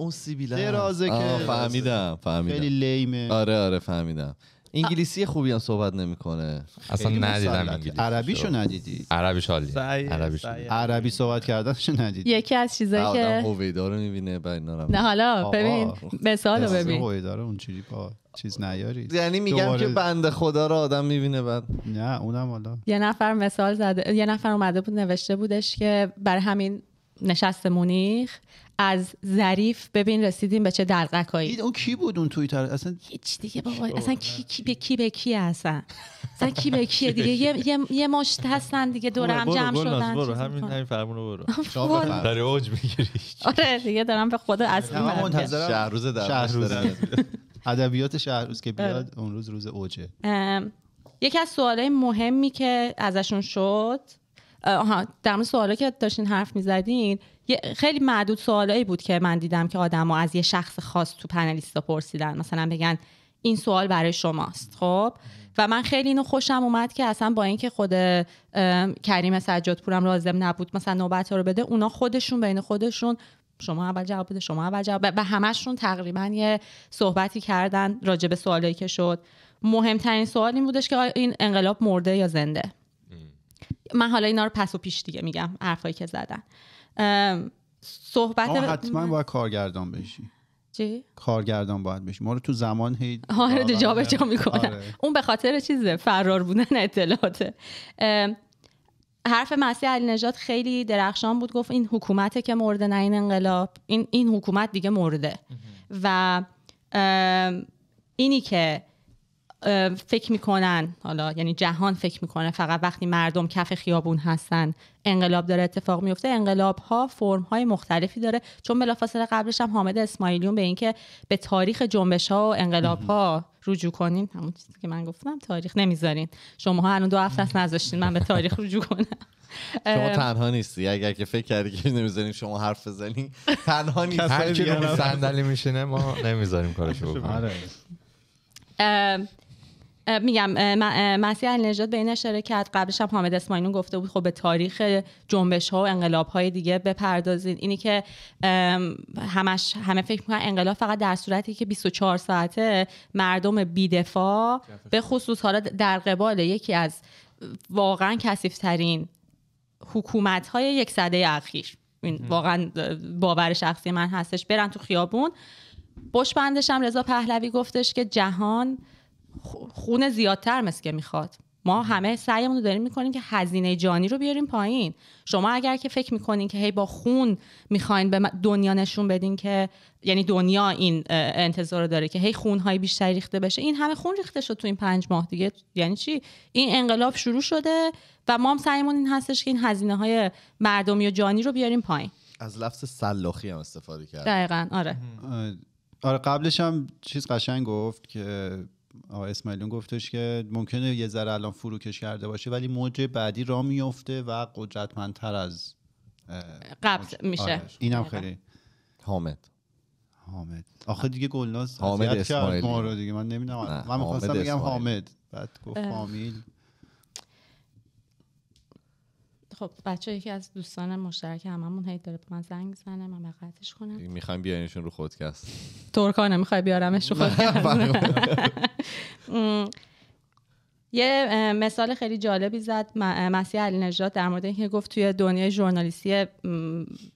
اون سیبیلا درازه که فهمیدم فهمیدم خیلی لیمه آره آره فهمیدم انگلیسی خوبی هم صحبت نمیکنه اصلا ندیدم انگلیسی عربیشو ندیدی عربیش حالی عربیش عربی صحبت کردنشو ندیدی یکی از چیزایی که آدم هویدا رو میبینه بعد نه حالا ببین مثالو ببین هویدا رو اونجوری با چیز نیاری یعنی میگم که بند خدا رو آدم میبینه بعد نه اونم حالا یه نفر مثال زده یه نفر اومده بود نوشته بودش که بر همین نشست مونیخ از ظریف ببین رسیدیم به چه دلقکایی اون کی بود اون تویتر اصلا هیچ دیگه بابا اصلا کی کی به کی به کی هستن اصلا کی به کیه دیگه یه یه, یه مشت هستن دیگه دور هم جمع شدن برو همین همین فرمون برو داره اوج میگیری آره دیگه دارم به خود اصلا آره، منتظرم روز در ادبیات روز که بیاد آره. اون روز روز اوجه یکی از سوالای مهمی که ازشون شد آها در که داشتین حرف میزدین خیلی معدود سوالایی بود که من دیدم که آدما از یه شخص خاص تو پنلیستا پرسیدن مثلا بگن این سوال برای شماست خب و من خیلی اینو خوشم اومد که اصلا با اینکه خود کریم سجادپورم لازم نبود مثلا نوبت رو بده اونا خودشون بین خودشون شما اول جواب بده شما اول جواب و همشون تقریبا یه صحبتی کردن راجع به سوالایی که شد مهمترین سوال این بودش که این انقلاب مرده یا زنده من حالا اینا رو پس و پیش دیگه میگم حرفایی که زدن صحبت حتما باید کارگردان بشی چی؟ کارگردان باید بشی ما رو تو زمان هی آره به جا میکنن اون به خاطر چیزه فرار بودن اطلاعاته حرف مسیح علی نجات خیلی درخشان بود گفت این حکومته که مرده نه این انقلاب این, این حکومت دیگه مرده و اینی که فکر میکنن حالا یعنی جهان فکر میکنه فقط وقتی مردم کف خیابون هستن انقلاب داره اتفاق میفته انقلاب ها فرم های مختلفی داره چون بلافاصله قبلش هم حامد اسماعیلیون به اینکه به تاریخ جنبش ها و انقلاب ها رجوع کنین همون چیزی که من گفتم تاریخ نمیذارین شما ها الان دو هفته است نذاشتین من به تاریخ رجوع کنم شما تنها نیستی اگر که فکر کردی که نمیذاریم شما حرف بزنی تنها نیستی یعنی صندلی میشینه ما نمیذاریم کارشو آره. بکنه میگم مسیح این بین شرکت قبلش هم حامد اسماعیلون گفته بود خب به تاریخ جنبش ها و انقلاب های دیگه بپردازید اینی که همش همه فکر میکنن انقلاب فقط در صورتی که 24 ساعته مردم بیدفاع به خصوص حالا در قبال یکی از واقعا کسیفترین حکومت های یک سده اخیر این واقعا باور شخصی من هستش برن تو خیابون بشبندش هم رضا پهلوی گفتش که جهان خون زیادتر که میخواد ما همه سعیمون رو داریم میکنیم که هزینه جانی رو بیاریم پایین شما اگر که فکر میکنین که هی با خون میخواین به دنیا نشون بدین که یعنی دنیا این انتظار رو داره که هی خونهای بیشتر ریخته بشه این همه خون ریخته شد تو این پنج ماه دیگه یعنی چی این انقلاب شروع شده و ما هم سعیمون این هستش که این هزینه های مردمی و جانی رو بیاریم پایین از لفظ سلاخی هم استفاده کرد دقیقا آره آره قبلش هم چیز قشنگ گفت که آقای اسماعیلون گفتش که ممکنه یه ذره الان فروکش کرده باشه ولی موج بعدی را میفته و قدرتمندتر از قبل میشه آره، اینم خیلی حامد حامد آخه دیگه گلناز حامد اسماعیلی ما رو دیگه من نمیدونم من می‌خواستم بگم حامد بعد گفت فامیل خب بچه یکی از دوستان مشترک هممون هی داره به من زنگ زنه من بقیتش کنم میخوایم بیارینشون رو خودکست ترکانه میخوای بیارمش رو خودکست بله، بله. یه مثال خیلی جالبی زد مسیح علی نجات در مورد اینکه گفت توی دنیای ژورنالیستی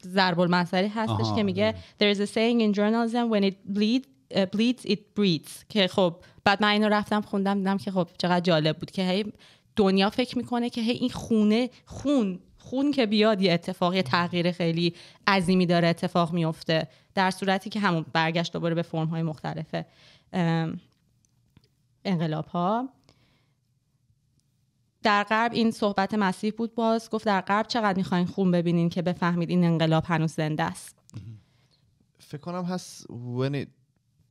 ضرب المثلی هستش که میگه آره. there is a saying in journalism when it bleeds bleeds it breeds که خب بعد من اینو رفتم خوندم دیدم که خب چقدر جالب بود که هی دنیا فکر میکنه که هی این خونه خون خون که بیاد یه اتفاق تغییر خیلی عظیمی داره اتفاق میفته در صورتی که همون برگشت دوباره به فرم های مختلف انقلاب ها در غرب این صحبت مسیح بود باز گفت در غرب چقدر میخواین خون ببینین که بفهمید این انقلاب هنوز زنده است فکر کنم هست when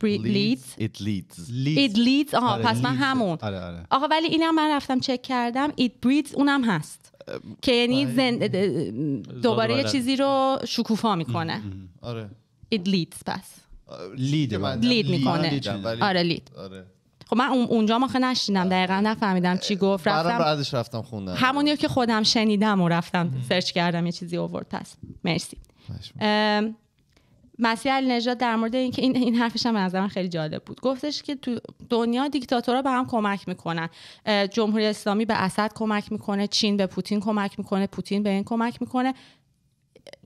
لیدز ایت لیدز ایت لیدز پس من همون آره آره. آقا ولی اینم من رفتم چک کردم ایت بریدز اونم هست که یعنی آره. دوباره یه چیزی رو شکوفا میکنه آره ایت لیدز پس لید میکنه آره لید آره. خب من اونجا ما نشیدم دقیقا نفهمیدم چی گفت رفتم بعدش رفتم همونی که خودم شنیدم و رفتم سرچ کردم یه چیزی آورد پس مرسی مسیح علی نجات در مورد اینکه این این حرفش هم از خیلی جالب بود گفتش که تو دنیا دیکتاتورها به هم کمک میکنن جمهوری اسلامی به اسد کمک میکنه چین به پوتین کمک میکنه پوتین به این کمک میکنه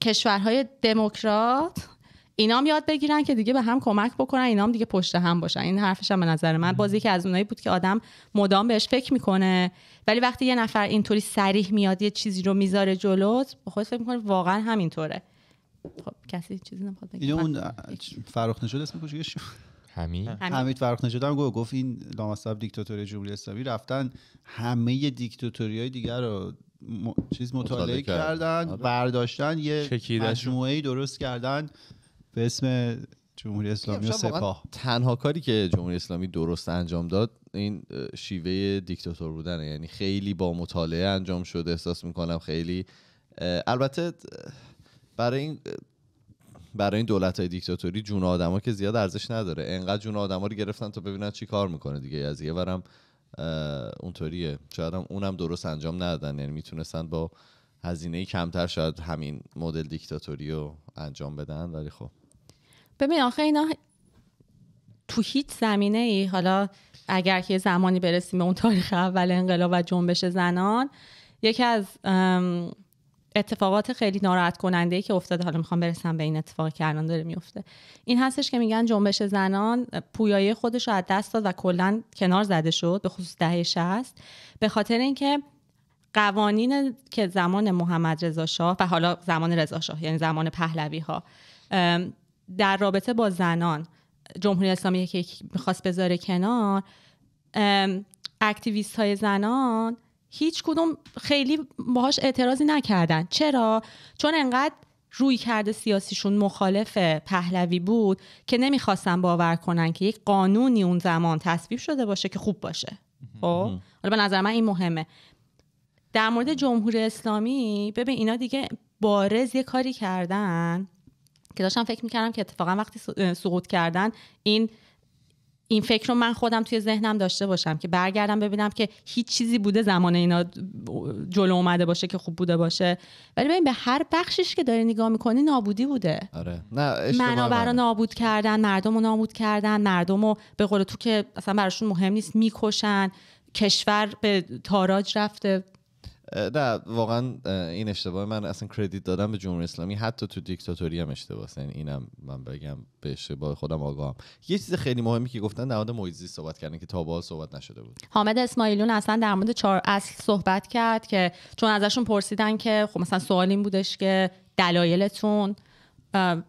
کشورهای دموکرات اینام یاد بگیرن که دیگه به هم کمک بکنن اینام دیگه پشت هم باشن این حرفش هم به نظر من بازی که از اونایی بود که آدم مدام بهش فکر میکنه ولی وقتی یه نفر اینطوری سریح میاد یه چیزی رو میذاره جلوت با خودت فکر میکنه واقعا همینطوره خب کسی چیزی نمیخواد بگه اون فرخ نشد اسم کوچیکش همین حمید فرخ نشد هم گفت گفت این لامصب دیکتاتوری جمهوری اسلامی رفتن همه های دیگر رو چیز مطالعه کردن آره. برداشتن یه مجموعه درست کردن به اسم جمهوری اسلامی و سپاه تنها کاری که جمهوری اسلامی درست انجام داد این شیوه دیکتاتور بودنه یعنی خیلی با مطالعه انجام شده احساس میکنم خیلی البته برای این برای این دولت های دیکتاتوری جون آدما که زیاد ارزش نداره انقدر جون آدما رو گرفتن تا ببینن چی کار میکنه دیگه از یه برم اونطوریه شاید هم اونم درست انجام ندادن یعنی میتونستن با هزینه کمتر شاید همین مدل دیکتاتوری رو انجام بدن ولی خب ببین آخه اینا تو هیچ زمینه ای حالا اگر که زمانی برسیم به اون تاریخ اول انقلاب و جنبش زنان یکی از اتفاقات خیلی ناراحت کننده ای که افتاده حالا میخوام برسم به این اتفاقی که الان داره میفته این هستش که میگن جنبش زنان پویایی خودش رو از دست داد و کلا کنار زده شد به خصوص دهه 60 به خاطر اینکه قوانین که زمان محمد رضا شاه و حالا زمان رضا شاه یعنی زمان پهلوی ها در رابطه با زنان جمهوری اسلامی که میخواست بذاره کنار اکتیویست های زنان هیچ کدوم خیلی باهاش اعتراضی نکردن چرا چون انقدر روی کرده سیاسیشون مخالف پهلوی بود که نمیخواستن باور کنن که یک قانونی اون زمان تصویب شده باشه که خوب باشه خب حالا به نظر من این مهمه در مورد جمهوری اسلامی ببین اینا دیگه بارز یه کاری کردن که داشتم فکر میکردم که اتفاقا وقتی سقوط کردن این این فکر رو من خودم توی ذهنم داشته باشم که برگردم ببینم که هیچ چیزی بوده زمان اینا جلو اومده باشه که خوب بوده باشه ولی ببین به هر بخشش که داری نگاه میکنی نابودی بوده آره نه نابود کردن مردم رو نابود کردن مردم رو به قول تو که اصلا براشون مهم نیست میکشن کشور به تاراج رفته نه واقعا این اشتباه من اصلا کردیت دادم به جمهوری اسلامی حتی تو دیکتاتوری هم اشتباه یعنی اینم من بگم به اشتباه خودم آگاهم یه چیز خیلی مهمی که گفتن در مورد مویزی صحبت کردن که تا با صحبت نشده بود حامد اسماعیلون اصلا در مورد چهار اصل صحبت کرد که چون ازشون پرسیدن که خب مثلا سوال این بودش که دلایلتون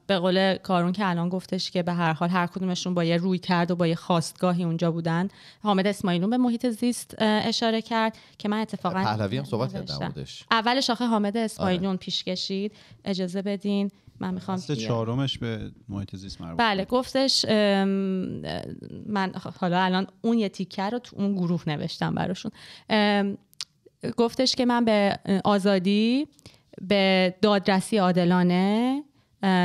به قول کارون که الان گفتش که به هر حال هر کدومشون با یه روی کرد و با یه خواستگاهی اونجا بودن حامد اسماعیلون به محیط زیست اشاره کرد که من اتفاقا پهلوی هم صحبت کردم اولش آخه حامد اسماعیلون آره. پیش کشید اجازه بدین من میخوام چهارمش به محیط زیست مربوط بله گفتش من حالا الان اون یه تیکر رو تو اون گروه نوشتم براشون گفتش که من به آزادی به دادرسی عادلانه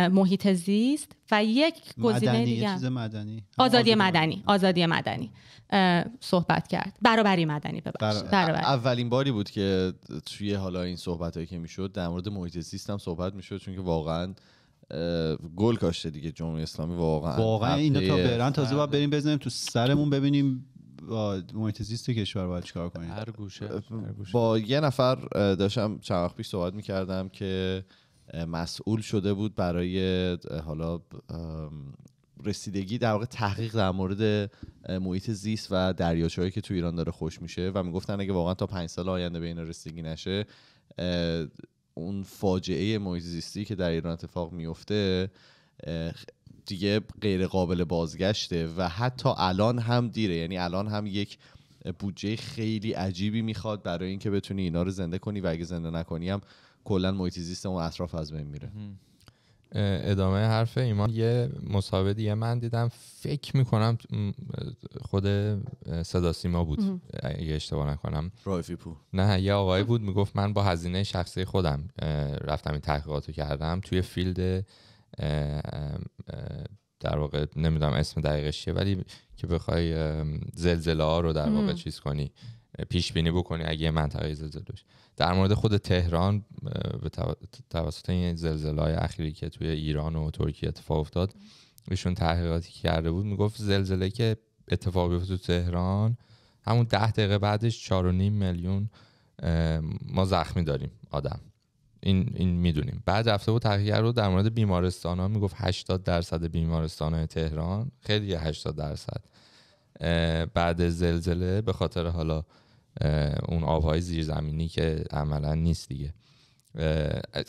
محیط زیست و یک گزینه دیگه مدنی. آزادی, مدنی آزادی مدنی صحبت کرد برابری مدنی ببخشید برابر... اولین باری بود که توی حالا این صحبت هایی که میشد در مورد محیط زیست هم صحبت میشد چون که واقعا گل کاشته دیگه جمهوری اسلامی واقعا واقعا این تا برن تازه باید بریم بزنیم تو سرمون ببینیم محیط زیست کشور باید چیکار کنیم هر گوشه. هر گوشه با یه نفر داشتم چند وقت پیش صحبت میکردم که مسئول شده بود برای حالا رسیدگی در واقع تحقیق در مورد محیط زیست و دریاچه‌ای که تو ایران داره خوش میشه و میگفتن اگه واقعا تا پنج سال آینده به این رسیدگی نشه اون فاجعه محیط زیستی که در ایران اتفاق میفته دیگه غیر قابل بازگشته و حتی الان هم دیره یعنی الان هم یک بودجه خیلی عجیبی میخواد برای اینکه بتونی اینا رو زنده کنی و اگه زنده نکنی هم کلا محیط زیست اون اطراف از بین میره ادامه حرف ایمان یه مصاحبه دیگه من دیدم فکر میکنم خود صدا سیما بود اگه اشتباه نکنم نه یه آقایی بود میگفت من با هزینه شخصی خودم رفتم این تحقیقاتو کردم توی فیلد در واقع نمیدونم اسم دقیقش چیه ولی که بخوای زلزله ها رو در واقع چیز کنی پیش بینی بکنی اگه منطقه زلزله در مورد خود تهران به توسط این زلزله های اخیری که توی ایران و ترکیه اتفاق افتاد ایشون تحقیقاتی کرده بود میگفت زلزله که اتفاق بیفته تو تهران همون ده دقیقه بعدش نیم میلیون ما زخمی داریم آدم این, این میدونیم بعد رفته بود تحقیق رو در مورد بیمارستان ها میگفت 80 درصد بیمارستان های تهران خیلی 80 درصد بعد زلزله به خاطر حالا اون آبهای زیرزمینی که عملا نیست دیگه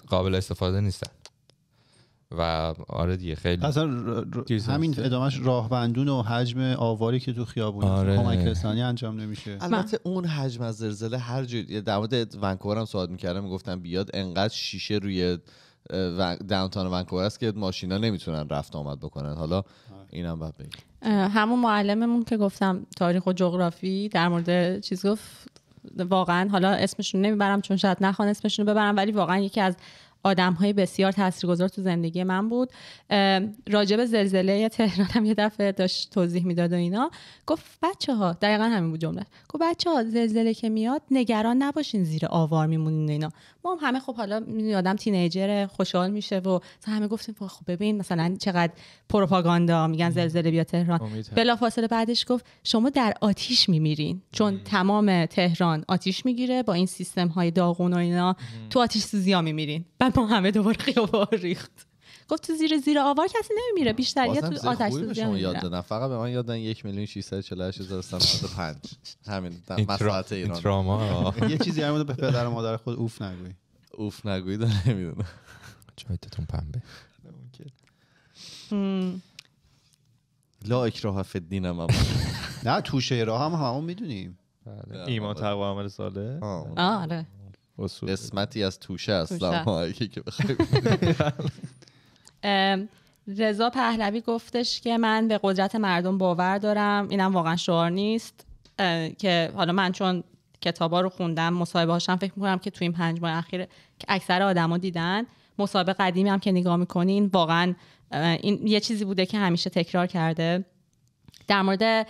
قابل استفاده نیستن و آره دیگه خیلی اصلا همین ادامش راهبندون و حجم آواری که تو خیابون آره. کمک رسانی انجام نمیشه البته اون حجم از زلزله هر جور در مورد ونکوور هم صحبت میکردم میگفتم بیاد انقدر شیشه روی و ونکوور است که ماشینا نمیتونن رفت آمد بکنن حالا اینم بعد بگیم همون معلممون که گفتم تاریخ و جغرافی در مورد چیز گفت واقعا حالا اسمشون نمیبرم چون شاید نخوان اسمشون رو ببرم ولی واقعا یکی از آدم های بسیار تاثیرگذار تو زندگی من بود راجب زلزله تهران هم یه دفعه داشت توضیح میداد و اینا گفت بچه ها دقیقا همین بود جمله گفت بچه ها زلزله که میاد نگران نباشین زیر آوار میمونین اینا ما هم همه خب حالا آدم تینیجر خوشحال میشه و همه گفتیم خب ببین مثلا چقدر پروپاگاندا میگن زلزله بیا تهران بلافاصله بعدش گفت شما در آتیش میمیرین چون تمام تهران آتیش میگیره با این سیستم های داغون و اینا تو آتیش سوزی ها میمیرین بعد ما همه دوباره خیابان ریخت گفت تو زیر زیر آوار کسی نمیمیره بیشتر یا تو آتش سوزی یاد دادن فقط به من یاد دادن یک میلیون 648 هزار پنج همین مساحت ایران یه چیزی هم به پدر مادر خود اوف نگوی اوف نگوی دا نمیدونم چایتتون پنبه لا اکراه فی هم نه توشه راه هم همون میدونیم بله. ایمان بله. تقوی عمل ساله آره قسمتی از توشه اصلا رضا پهلوی گفتش که من به قدرت مردم باور دارم اینم واقعا شعار نیست که حالا من چون کتابا رو خوندم مصاحبه هاشم فکر میکنم که توی این پنج ماه اخیر که اکثر آدما دیدن مصاحبه قدیمی هم که نگاه میکنین واقعا این یه چیزی بوده که همیشه تکرار کرده در مورد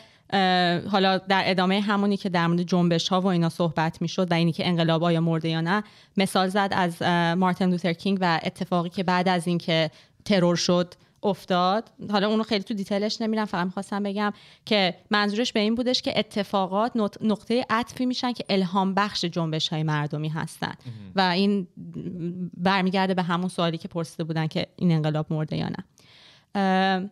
حالا در ادامه همونی که در مورد جنبش ها و اینا صحبت شد و اینی که انقلاب آیا مرده یا نه مثال زد از مارتین لوتر کینگ و اتفاقی که بعد از اینکه ترور شد افتاد حالا اونو خیلی تو دیتیلش نمیرم فقط میخواستم بگم که منظورش به این بودش که اتفاقات نقطه عطفی میشن که الهام بخش جنبش های مردمی هستن و این برمیگرده به همون سوالی که پرسیده بودن که این انقلاب مرده نه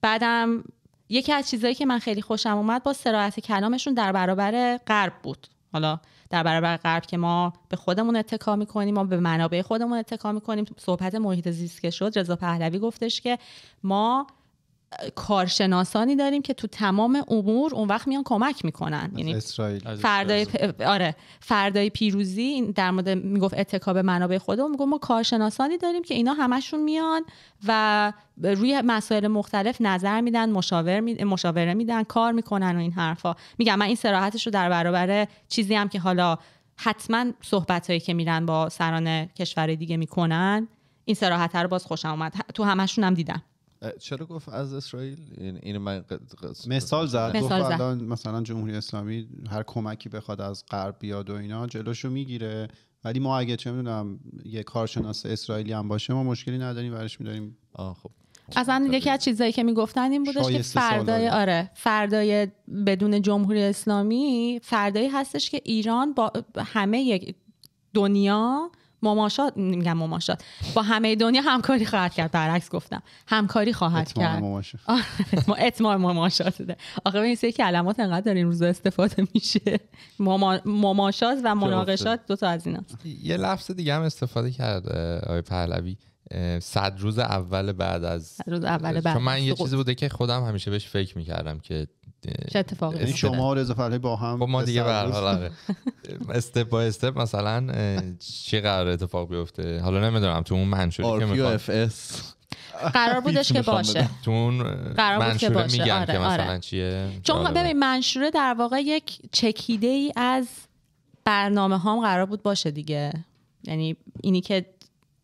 بعدم یکی از چیزهایی که من خیلی خوشم اومد با سراحت کلامشون در برابر غرب بود حالا در برابر غرب که ما به خودمون اتکا میکنیم ما به منابع خودمون اتکا میکنیم صحبت محیط زیست که شد رضا پهلوی گفتش که ما کارشناسانی داریم که تو تمام امور اون وقت میان کمک میکنن یعنی اسرائیل فردای پ... آره فردای پیروزی در مورد میگفت اتکاب منابع خودمون میگفت ما کارشناسانی داریم که اینا همشون میان و روی مسائل مختلف نظر میدن مشاور می... مشاوره میدن کار میکنن و این حرفا میگم من این سراحتش رو در برابر چیزی هم که حالا حتما صحبت هایی که میرن با سران کشور دیگه میکنن این سراحت رو باز خوشم تو همشون هم دیدم چرا گفت از اسرائیل یعنی این من مثال زد مثلا جمهوری اسلامی هر کمکی بخواد از غرب بیاد و اینا جلوشو میگیره ولی ما اگه چه میدونم یه کارشناس اسرائیلی هم باشه ما مشکلی نداریم ورش میداریم آه خب اصلا خب، یکی از چیزایی که میگفتن این بودش که فردای آره فردای بدون جمهوری اسلامی فردایی هستش که ایران با همه دنیا ماماشات میگم ماماشات با همه دنیا همکاری خواهد کرد برعکس گفتم همکاری خواهد کرد مماشات ماماشات ده آخه این سه کلمات انقدر در این روزا استفاده میشه ماماشات و مناقشات دو تا از اینا یه لفظ دیگه هم استفاده کرد آقای پهلوی صد روز اول بعد از روز اول بعد چون من یه چیزی بوده که خودم همیشه بهش فکر میکردم که چه اتفاقی یعنی شما رضا با هم با خب ما دیگه به هر استپ بای استپ مثلا چی قرار اتفاق بیفته حالا نمیدونم تو اون منشوری که میخوام اف اس قرار بودش که باشه تو اون قرار میگن آره، که مثلا آره. چیه چون ببین منشوره در واقع یک چکیده ای از برنامه هام قرار بود باشه دیگه یعنی اینی که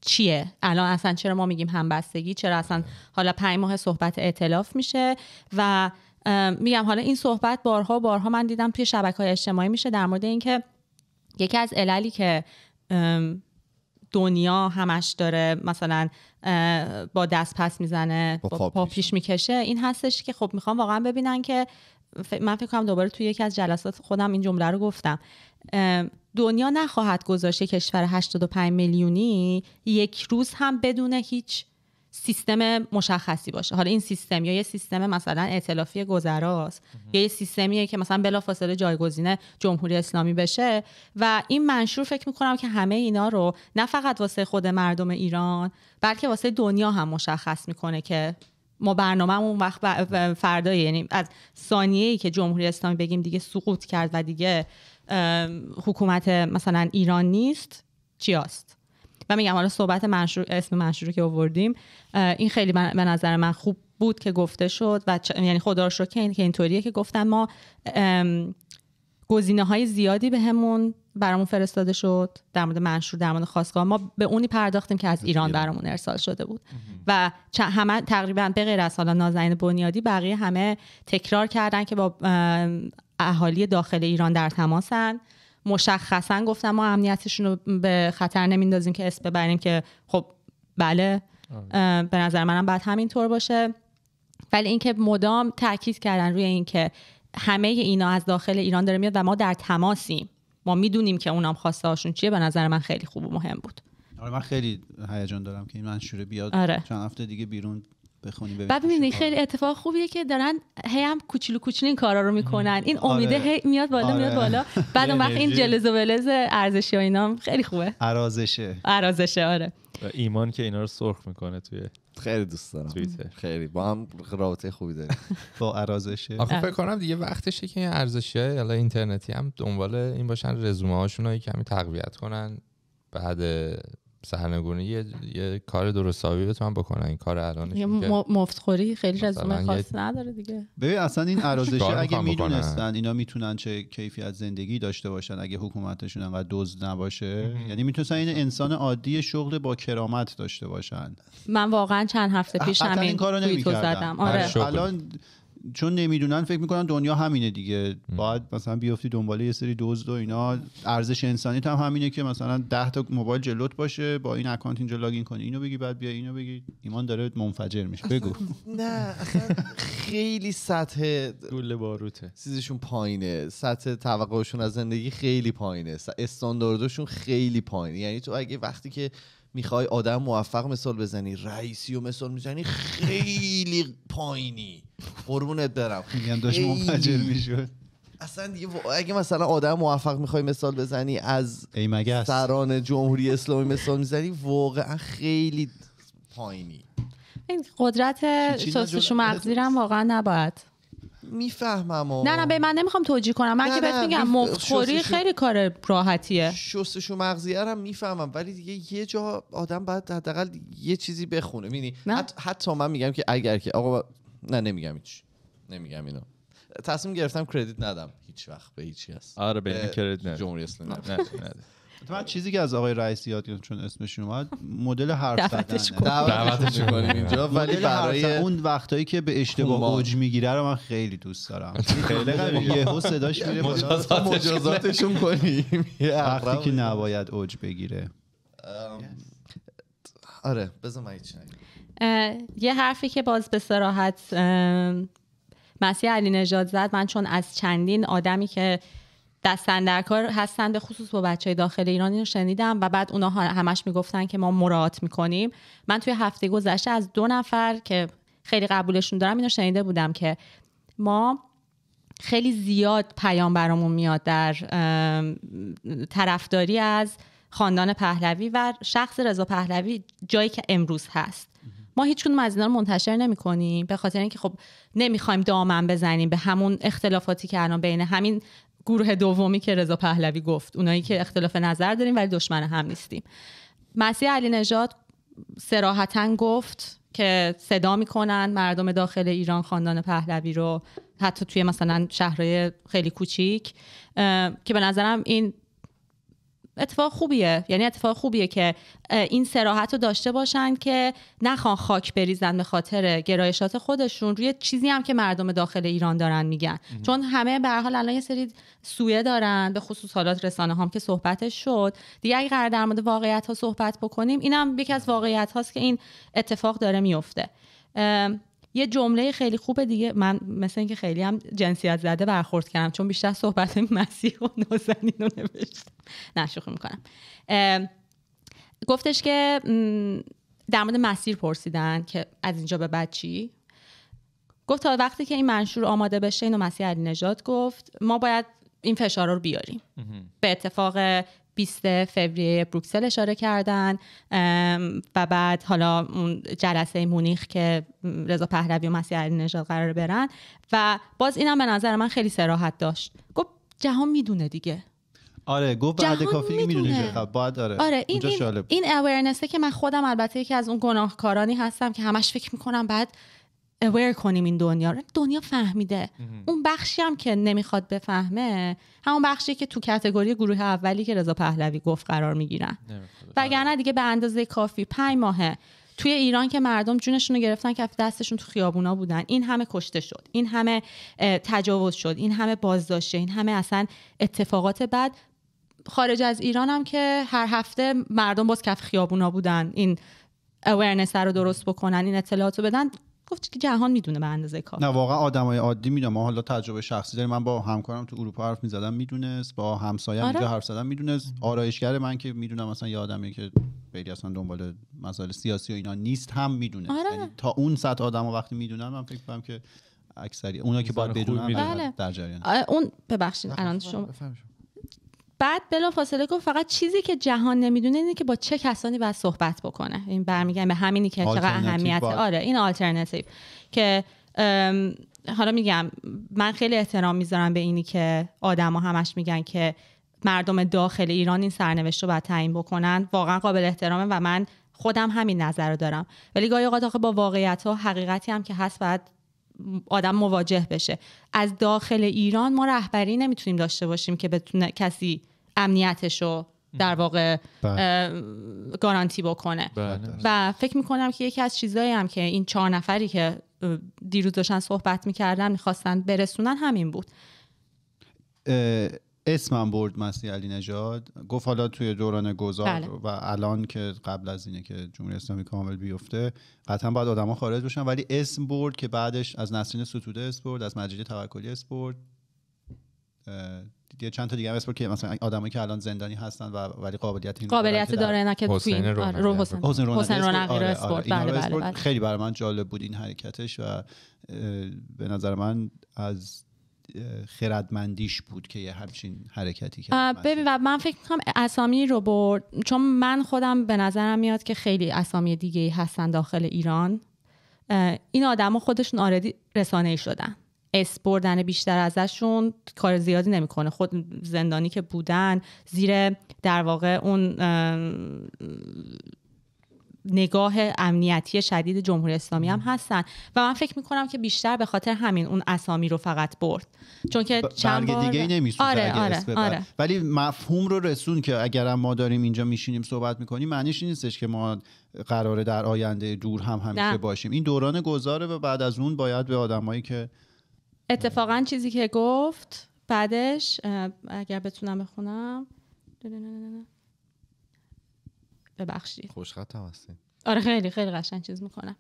چیه الان اصلا چرا ما میگیم همبستگی چرا اصلا آره. حالا پنج ماه صحبت اعتلاف میشه و میگم حالا این صحبت بارها بارها من دیدم توی شبکه های اجتماعی میشه در مورد اینکه یکی از عللی که دنیا همش داره مثلا با دست پس میزنه با, پا پیش میکشه این هستش که خب میخوام واقعا ببینن که من فکر کنم دوباره توی یکی از جلسات خودم این جمله رو گفتم دنیا نخواهد گذاشت کشور 85 میلیونی یک روز هم بدون هیچ سیستم مشخصی باشه حالا این سیستم یا یه سیستم مثلا ائتلافی گذراست یا یه سیستمیه که مثلا بلافاصله جایگزین جمهوری اسلامی بشه و این منشور فکر میکنم که همه اینا رو نه فقط واسه خود مردم ایران بلکه واسه دنیا هم مشخص میکنه که ما برنامه اون وقت فردا یعنی از ثانیه ای که جمهوری اسلامی بگیم دیگه سقوط کرد و دیگه حکومت مثلا ایران نیست چی و میگم حالا صحبت منشور اسم منشور که آوردیم این خیلی به نظر من خوب بود که گفته شد و چ... یعنی خدا رو شکر که اینطوریه که گفتن ما ام... گزینه های زیادی به همون برامون فرستاده شد در مورد منشور در مورد خواستگاه ما به اونی پرداختیم که از ایران برامون ارسال شده بود و همه تقریبا به غیر از حالا نازنین بنیادی بقیه همه تکرار کردن که با اهالی داخل ایران در تماسن مشخصا گفتم ما امنیتشون رو به خطر نمیندازیم که اس ببریم که خب بله به نظر منم همین طور باشه ولی اینکه مدام تاکید کردن روی اینکه همه اینا از داخل ایران داره میاد و ما در تماسیم ما میدونیم که اونام خواسته هاشون چیه به نظر من خیلی خوب و مهم بود آره من خیلی هیجان دارم که این منشوره بیاد آره. چند هفته دیگه بیرون بخونیم بعد خیلی اتفاق خوبیه که دارن هی هم کوچولو کوچولو این کارا رو میکنن این امیده آره. هی میاد بالا میاد آره. بالا بعد اون وقت این جلز و بلز ارزشی و اینا خیلی خوبه ارازشه ارازشه آره ایمان که اینا رو سرخ میکنه توی خیلی دوست دارم تویتر. خیلی با هم رابطه خوبی داریم با ارازشه آخه فکر آره. کنم دیگه وقتشه که این ارزشی های اینترنتی هم دنبال این باشن رزومه هاشون رو کمی تقویت کنن بعد سرنگونی یه, یه کار درست حسابی بتونن بکنن این کار الان یه مفتخوری خیلی از خاص نداره دیگه ببین اصلا این ارزش اگه میدونستن اینا میتونن چه کیفیت زندگی داشته باشن اگه حکومتشون انقدر دوز نباشه یعنی میتونن این انسان عادی شغل با کرامت داشته باشن من واقعا چند هفته پیش همین این کارو نمیکردم آره الان چون نمیدونن فکر میکنن دنیا همینه دیگه باید مثلا بیفتی دنباله یه سری دوز و اینا ارزش انسانی هم همینه که مثلا 10 تا موبایل جلوت باشه با این اکانت اینجا لاگین کنی اینو بگی بعد بیا اینو بگی ایمان داره منفجر میشه بگو نه خیلی سطح گل باروته چیزشون پایینه سطح توقعشون از زندگی خیلی پایینه استانداردشون خیلی پایینه یعنی تو اگه وقتی که میخوای آدم موفق مثال بزنی رئیسی و مثال میزنی خیلی پایینی قربونت برم اصلا دیگه اگه مثلا آدم موفق میخوای مثال بزنی از سران جمهوری اسلامی مثال میزنی واقعا خیلی پایینی قدرت سوسش مغزیرم واقعا نباید میفهمم و... نه نه به من نمیخوام توجیه کنم من که بهت میگم خیلی کار راحتیه و مغزیه هم میفهمم ولی دیگه یه جا آدم باید حداقل یه چیزی بخونه میبینی حت... حتی من میگم که اگر که آقا نه نمیگم هیچ نمیگم اینو تصمیم گرفتم کردیت ندم هیچ وقت به هیچ هست آره به کردیت نه جمهوری اسلامی نه, نه. من چیزی که از آقای رئیس یاد چون اسمش اومد مدل حرف زدن دعوتش اینجا ولی برای اون وقتایی که به اشتباه خب، اوج میگیره رو من خیلی دوست دارم خیلی قوی یهو صداش میره مجازاتشون کنیم وقتی که نباید اوج بگیره آره بذار من یه حرفی که باز به صراحت مسیح علی نژاد زد من چون از چندین آدمی که دستن در هستن به خصوص با بچه داخل ایران اینو شنیدم و بعد اونا همش میگفتن که ما مراعات میکنیم من توی هفته گذشته از دو نفر که خیلی قبولشون دارم اینو شنیده بودم که ما خیلی زیاد پیام برامون میاد در طرفداری از خاندان پهلوی و شخص رضا پهلوی جایی که امروز هست ما هیچ کنم از اینا رو منتشر نمی کنیم به خاطر اینکه خب نمیخوایم دامن بزنیم به همون اختلافاتی که الان بین همین گروه دومی که رضا پهلوی گفت اونایی که اختلاف نظر داریم ولی دشمن هم نیستیم مسیح علی نژاد سراحتا گفت که صدا میکنن مردم داخل ایران خاندان پهلوی رو حتی توی مثلا شهرهای خیلی کوچیک که به نظرم این اتفاق خوبیه یعنی اتفاق خوبیه که این سراحت رو داشته باشن که نخوان خاک بریزن به خاطر گرایشات خودشون روی چیزی هم که مردم داخل ایران دارن میگن چون همه به حال الان یه سری سویه دارن به خصوص حالات رسانه هم که صحبتش شد دیگه اگه قرار در مورد واقعیت ها صحبت بکنیم اینم یکی از واقعیت هاست که این اتفاق داره میفته یه جمله خیلی خوب دیگه من مثل اینکه خیلی هم جنسیت زده برخورد کردم چون بیشتر صحبت مسیح و نازنین رو نوشتم نه شوخی میکنم گفتش که در مورد مسیر پرسیدن که از اینجا به بعد چی گفت تا وقتی که این منشور آماده بشه اینو مسیح علی نجات گفت ما باید این فشار رو بیاریم به اتفاق 20 فوریه بروکسل اشاره کردن و بعد حالا اون جلسه مونیخ که رضا پهلوی و مسیح علی نژاد قرار برن و باز اینم به نظر من خیلی سراحت داشت گفت جهان میدونه دیگه آره گفت بعد کافی میدونه می خب، باید آره آره این این, این که من خودم البته یکی از اون گناهکارانی هستم که همش فکر میکنم بعد اویر کنیم این دنیا رو دنیا فهمیده اون بخشی هم که نمیخواد بفهمه همون بخشی که تو کتگوری گروه اولی که رضا پهلوی گفت قرار میگیرن وگرنه دیگه به اندازه کافی پنج ماهه توی ایران که مردم جونشون رو گرفتن کف دستشون تو خیابونا بودن این همه کشته شد این همه تجاوز شد این همه بازداشته این همه اصلا اتفاقات بعد خارج از ایران هم که هر هفته مردم باز کف خیابونا بودن این اورنس رو درست بکنن این اطلاعات رو بدن گفت که جهان میدونه به اندازه کار نه واقعا آدمای عادی ما حالا تجربه شخصی داریم من با همکارم تو اروپا حرف میزدم میدونست با همسایه آره. حرف زدم میدونست آرایشگر من که میدونم مثلا یه آدمی که خیلی اصلا دنبال مسائل سیاسی و اینا نیست هم میدونه آره. یعنی تا اون سطح آدم وقتی میدونن من فکر کنم که اکثری اونا که باید بدونن بله. در جریان اون ببخشید الان شما بعد بلا فاصله گفت فقط چیزی که جهان نمیدونه اینه که با چه کسانی باید صحبت بکنه این برمیگم به همینی که چقدر اهمیت آره این آلترناتیو که حالا میگم من خیلی احترام میذارم به اینی که آدما همش میگن که مردم داخل ایران این سرنوشت رو باید تعیین بکنن واقعا قابل احترامه و من خودم همین نظر رو دارم ولی گاهی اوقات با واقعیت ها حقیقتی هم که هست باید آدم مواجه بشه از داخل ایران ما رهبری نمیتونیم داشته باشیم که بتونه کسی امنیتش رو در واقع بله. گارانتی بکنه بله. بله. و فکر میکنم که یکی از چیزهایی هم که این چهار نفری که دیروز داشتن صحبت میکردن میخواستن برسونن همین بود اسمم برد مسیح علی نجاد گفت حالا توی دوران گذار و الان که قبل از اینه که جمهوری اسلامی کامل بیفته قطعا باید آدما خارج بشن ولی اسم برد که بعدش از نسرین ستوده اسم برد از مجید توکلی اسم دیگه چند تا دیگه هم که مثلا آدمایی که الان زندانی هستن و ولی قابلیت این قابلیت داره نه که حسین رو آره، آره، آره. بله، اسپورت بله بله خیلی برای من جالب بود این حرکتش و به نظر من از خردمندیش بود که یه همچین حرکتی کرد ببین و من فکر میکنم اسامی رو برد چون من خودم به نظرم میاد که خیلی اسامی دیگه هستن داخل ایران این آدما خودشون آردی رسانه ای شدن بردن بیشتر ازشون کار زیادی نمیکنه خود زندانی که بودن زیر در واقع اون نگاه امنیتی شدید جمهوری اسلامی هم هستن و من فکر میکنم که بیشتر به خاطر همین اون اسامی رو فقط برد چون که چند بار دیگه نمیسوزه آره، آره، آره. ولی مفهوم رو رسون که اگر ما داریم اینجا میشینیم صحبت میکنیم معنیش این نیستش که ما قراره در آینده دور هم همیشه باشیم این دوران گذاره و بعد از اون باید به آدمایی که اتفاقا چیزی که گفت بعدش اگر بتونم بخونم ببخشید خوشخط هم آره خیلی خیلی قشن چیز میکنم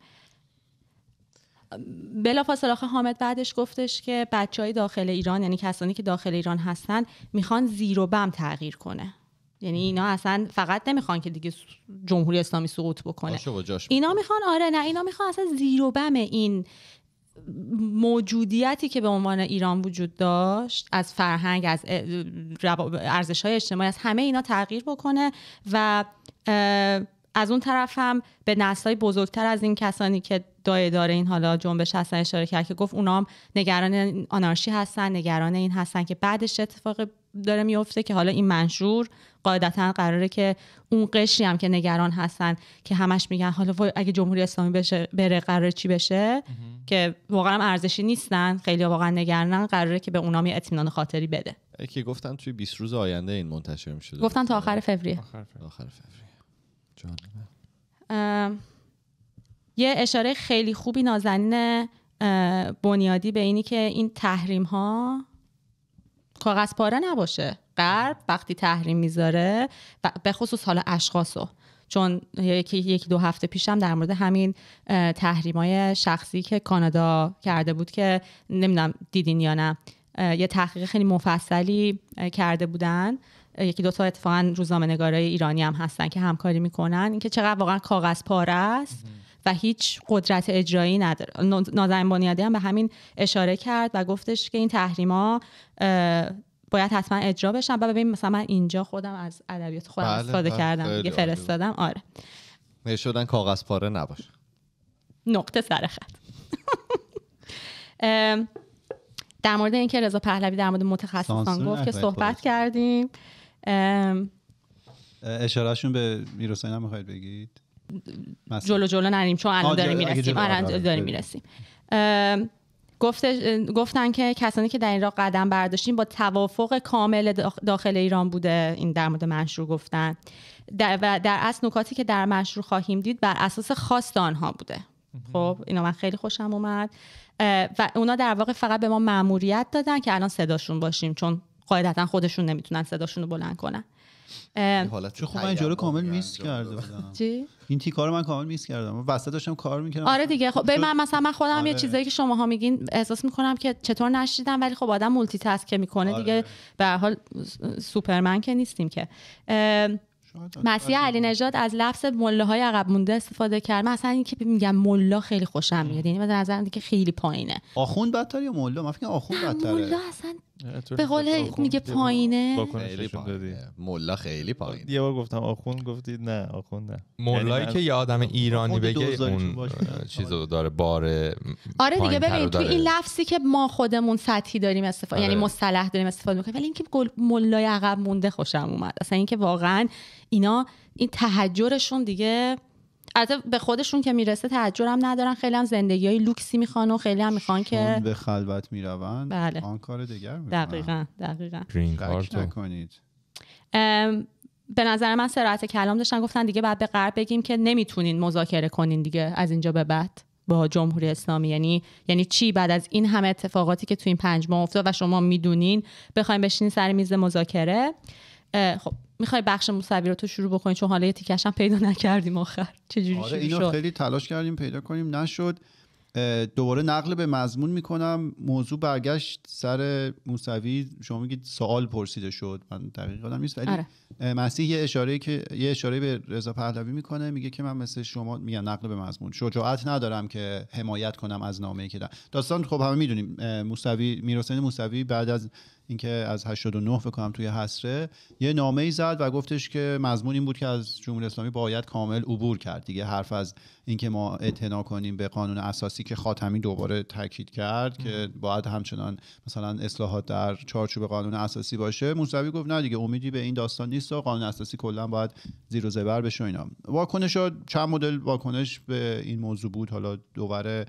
بلا فاصله حامد بعدش گفتش که بچه های داخل ایران یعنی کسانی که داخل ایران هستن میخوان زیرو و بم تغییر کنه یعنی اینا اصلا فقط نمیخوان که دیگه جمهوری اسلامی سقوط بکنه اینا میخوان آره نه اینا میخوان اصلا زیر و بم این موجودیتی که به عنوان ایران وجود داشت از فرهنگ از ارزش های اجتماعی از همه اینا تغییر بکنه و از اون طرف هم به های بزرگتر از این کسانی که دایدار این حالا جنبش هستن اشاره کرد که گفت اونا نگران آنارشی هستن نگران این هستن که بعدش اتفاق داره میفته که حالا این منشور قاعدتا قراره که اون قشری هم که نگران هستن که همش میگن حالا اگه جمهوری اسلامی بشه بره قرار چی بشه که واقعا ارزشی نیستن خیلی واقعا نگرانن قراره که به اونا می اطمینان خاطری بده که گفتن توی 20 روز آینده این منتشر میشه گفتن تا آخر فوریه آخر فوریه, آخر فوریه. یه اشاره خیلی خوبی نازنین بنیادی به اینی که این تحریم ها کاغذ پاره نباشه غرب وقتی تحریم میذاره به خصوص حالا اشخاصو چون یکی یکی دو هفته پیشم در مورد همین های شخصی که کانادا کرده بود که نمیدونم دیدین یا نه یه تحقیق خیلی مفصلی کرده بودن یکی دو تا اتفاقا روزنامه نگارای ایرانی هم هستن که همکاری میکنن اینکه چقدر واقعا کاغذ پاره است و هیچ قدرت اجرایی نداره نازنین بنیادی هم به همین اشاره کرد و گفتش که این تحریما باید حتما اجرا بشن و ببین مثلا من اینجا خودم از ادبیات خودم بله، استفاده بله، کردم یه فرستادم آره نشدن کاغذ پاره نباشه نقطه سر خط در مورد اینکه رضا پهلوی در مورد متخصصان گفت که صحبت کردیم اشارهشون به میرسین هم میخواید بگید جلو جلو نریم چون الان داریم میرسیم آره، الان آره، داریم میرسیم گفتن که کسانی که در این راه قدم برداشتیم با توافق کامل داخل ایران بوده این در مورد منشور گفتن و در اصل نکاتی که در منشور خواهیم دید بر اساس خواست آنها بوده خب اینا من خیلی خوشم اومد و اونا در واقع فقط به ما مأموریت دادن که الان صداشون باشیم چون قاعدتا خودشون نمیتونن صداشون رو بلند کنن چون خب من جلو کامل میس کرده بودم چی این تیکا رو من کامل میس کردم وسط داشتم کار میکردم آره دیگه خب به من مثلا من خودم یه آره. چیزایی که شماها میگین احساس میکنم که چطور نشیدم ولی خب آدم مولتی تاسک میکنه دیگه به حال سوپرمن که نیستیم که آره. مسیح علی نژاد از لفظ مله های عقب مونده استفاده کرد مثلا اصلا این میگم ملا خیلی خوشم میاد یعنی به نظر که خیلی پایینه آخوند بدتر یا ملا من فکر آخوند بدتره ملا اصلا به قول میگه پایینه خیلی پایینه خیلی خب، یه بار گفتم آخون گفتید نه آخون نه یعنی مولایی که یه آدم ایرانی بگه اون چیزو داره بار آره دیگه ببین تو این لفظی که ما خودمون سطحی داریم استفاده یعنی مصطلح داریم استفاده میکنیم ولی اینکه مولای عقب مونده خوشم اومد اصلا اینکه واقعا اینا این تهجرشون دیگه البته به خودشون که میرسه هم ندارن خیلی هم زندگی های لوکسی میخوان و خیلی هم میخوان که به خلوت میروند بله. آن کار دیگر میکنن دقیقا دقیقا نکنید به نظر من سرعت کلام داشتن گفتن دیگه بعد به غرب بگیم که نمیتونین مذاکره کنین دیگه از اینجا به بعد با جمهوری اسلامی یعنی یعنی چی بعد از این همه اتفاقاتی که تو این پنج ماه افتاد و شما میدونین بخوایم بشینین سر میز مذاکره خب میخوای بخش مصوی رو تو شروع بکنی چون حالا یه تیکش هم پیدا نکردیم آخر چجوری آره اینو خیلی تلاش کردیم پیدا کنیم نشد دوباره نقل به مضمون میکنم موضوع برگشت سر موسوی شما میگید سوال پرسیده شد من دقیق یادم نیست ولی آره. مسیح یه اشاره که یه اشاره به رضا پهلوی میکنه میگه که من مثل شما میگم نقل به مضمون شجاعت ندارم که حمایت کنم از نامه که داستان خب همه میدونیم موسوی میرحسین موسوی بعد از اینکه از 89 بکنم توی حسره یه نامه ای زد و گفتش که مضمون این بود که از جمهوری اسلامی باید کامل عبور کرد دیگه حرف از اینکه ما اعتنا کنیم به قانون اساسی که خاتمی دوباره تاکید کرد که باید همچنان مثلا اصلاحات در چارچوب قانون اساسی باشه موسوی گفت نه دیگه امیدی به این داستان نیست و قانون اساسی کلا باید زیر و زبر بشه اینا واکنش چند مدل واکنش به این موضوع بود حالا دوباره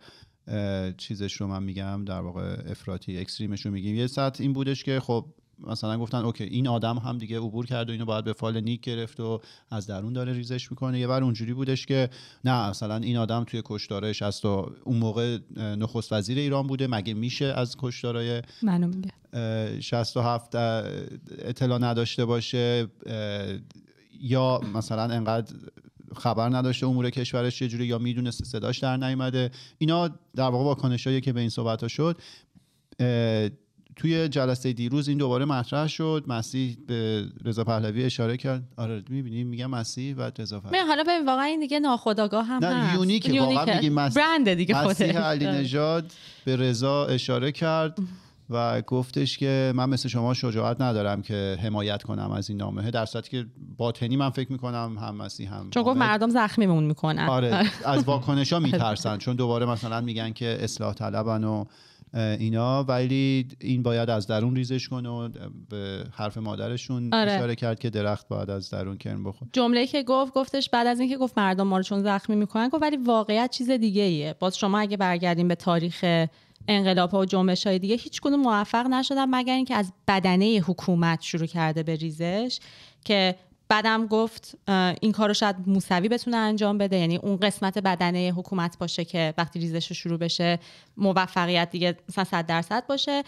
چیزش رو من میگم در واقع افراطی اکستریمش رو میگیم یه ساعت این بودش که خب مثلا گفتن اوکی این آدم هم دیگه عبور کرد و اینو باید به فال نیک گرفت و از درون داره ریزش میکنه یه بر اونجوری بودش که نه مثلا این آدم توی کشدارش هست و اون موقع نخست وزیر ایران بوده مگه میشه از کشدارای منو میگه 67 اطلاع نداشته باشه یا مثلا انقدر خبر نداشته امور کشورش چجوری یا میدونسته صداش در نیومده اینا در واقع واکنشایی که به این صحبت ها شد توی جلسه دیروز این دوباره مطرح شد مسیح به رضا پهلوی اشاره کرد آره می‌بینیم میگم مسیح و رضا پهلوی حالا ببین واقعا این دیگه ناخودآگاه هم نه هست. یونیک, واقعا مسیح برند دیگه مسیح علی آره. نژاد به رضا اشاره کرد و گفتش که من مثل شما شجاعت ندارم که حمایت کنم از این نامه در صورتی که باطنی من فکر میکنم هم مسی هم چون گفت مردم زخمیمون میکنن آره از واکنشا میترسن چون دوباره مثلا میگن که اصلاح طلبن و اینا ولی این باید از درون ریزش کنه و به حرف مادرشون آره. اشاره کرد که درخت باید از درون کرم بخوره جمله که گفت گفتش بعد از اینکه گفت مردم ما رو چون زخمی میکنن گفت ولی واقعیت چیز دیگه ایه باز شما اگه برگردیم به تاریخ انقلاب ها و جنبش های دیگه هیچ کنون موفق نشدن مگر اینکه از بدنه حکومت شروع کرده به ریزش که بعدم گفت این کار رو شاید موسوی بتونه انجام بده یعنی اون قسمت بدنه حکومت باشه که وقتی ریزش شروع بشه موفقیت دیگه مثلا صد درصد باشه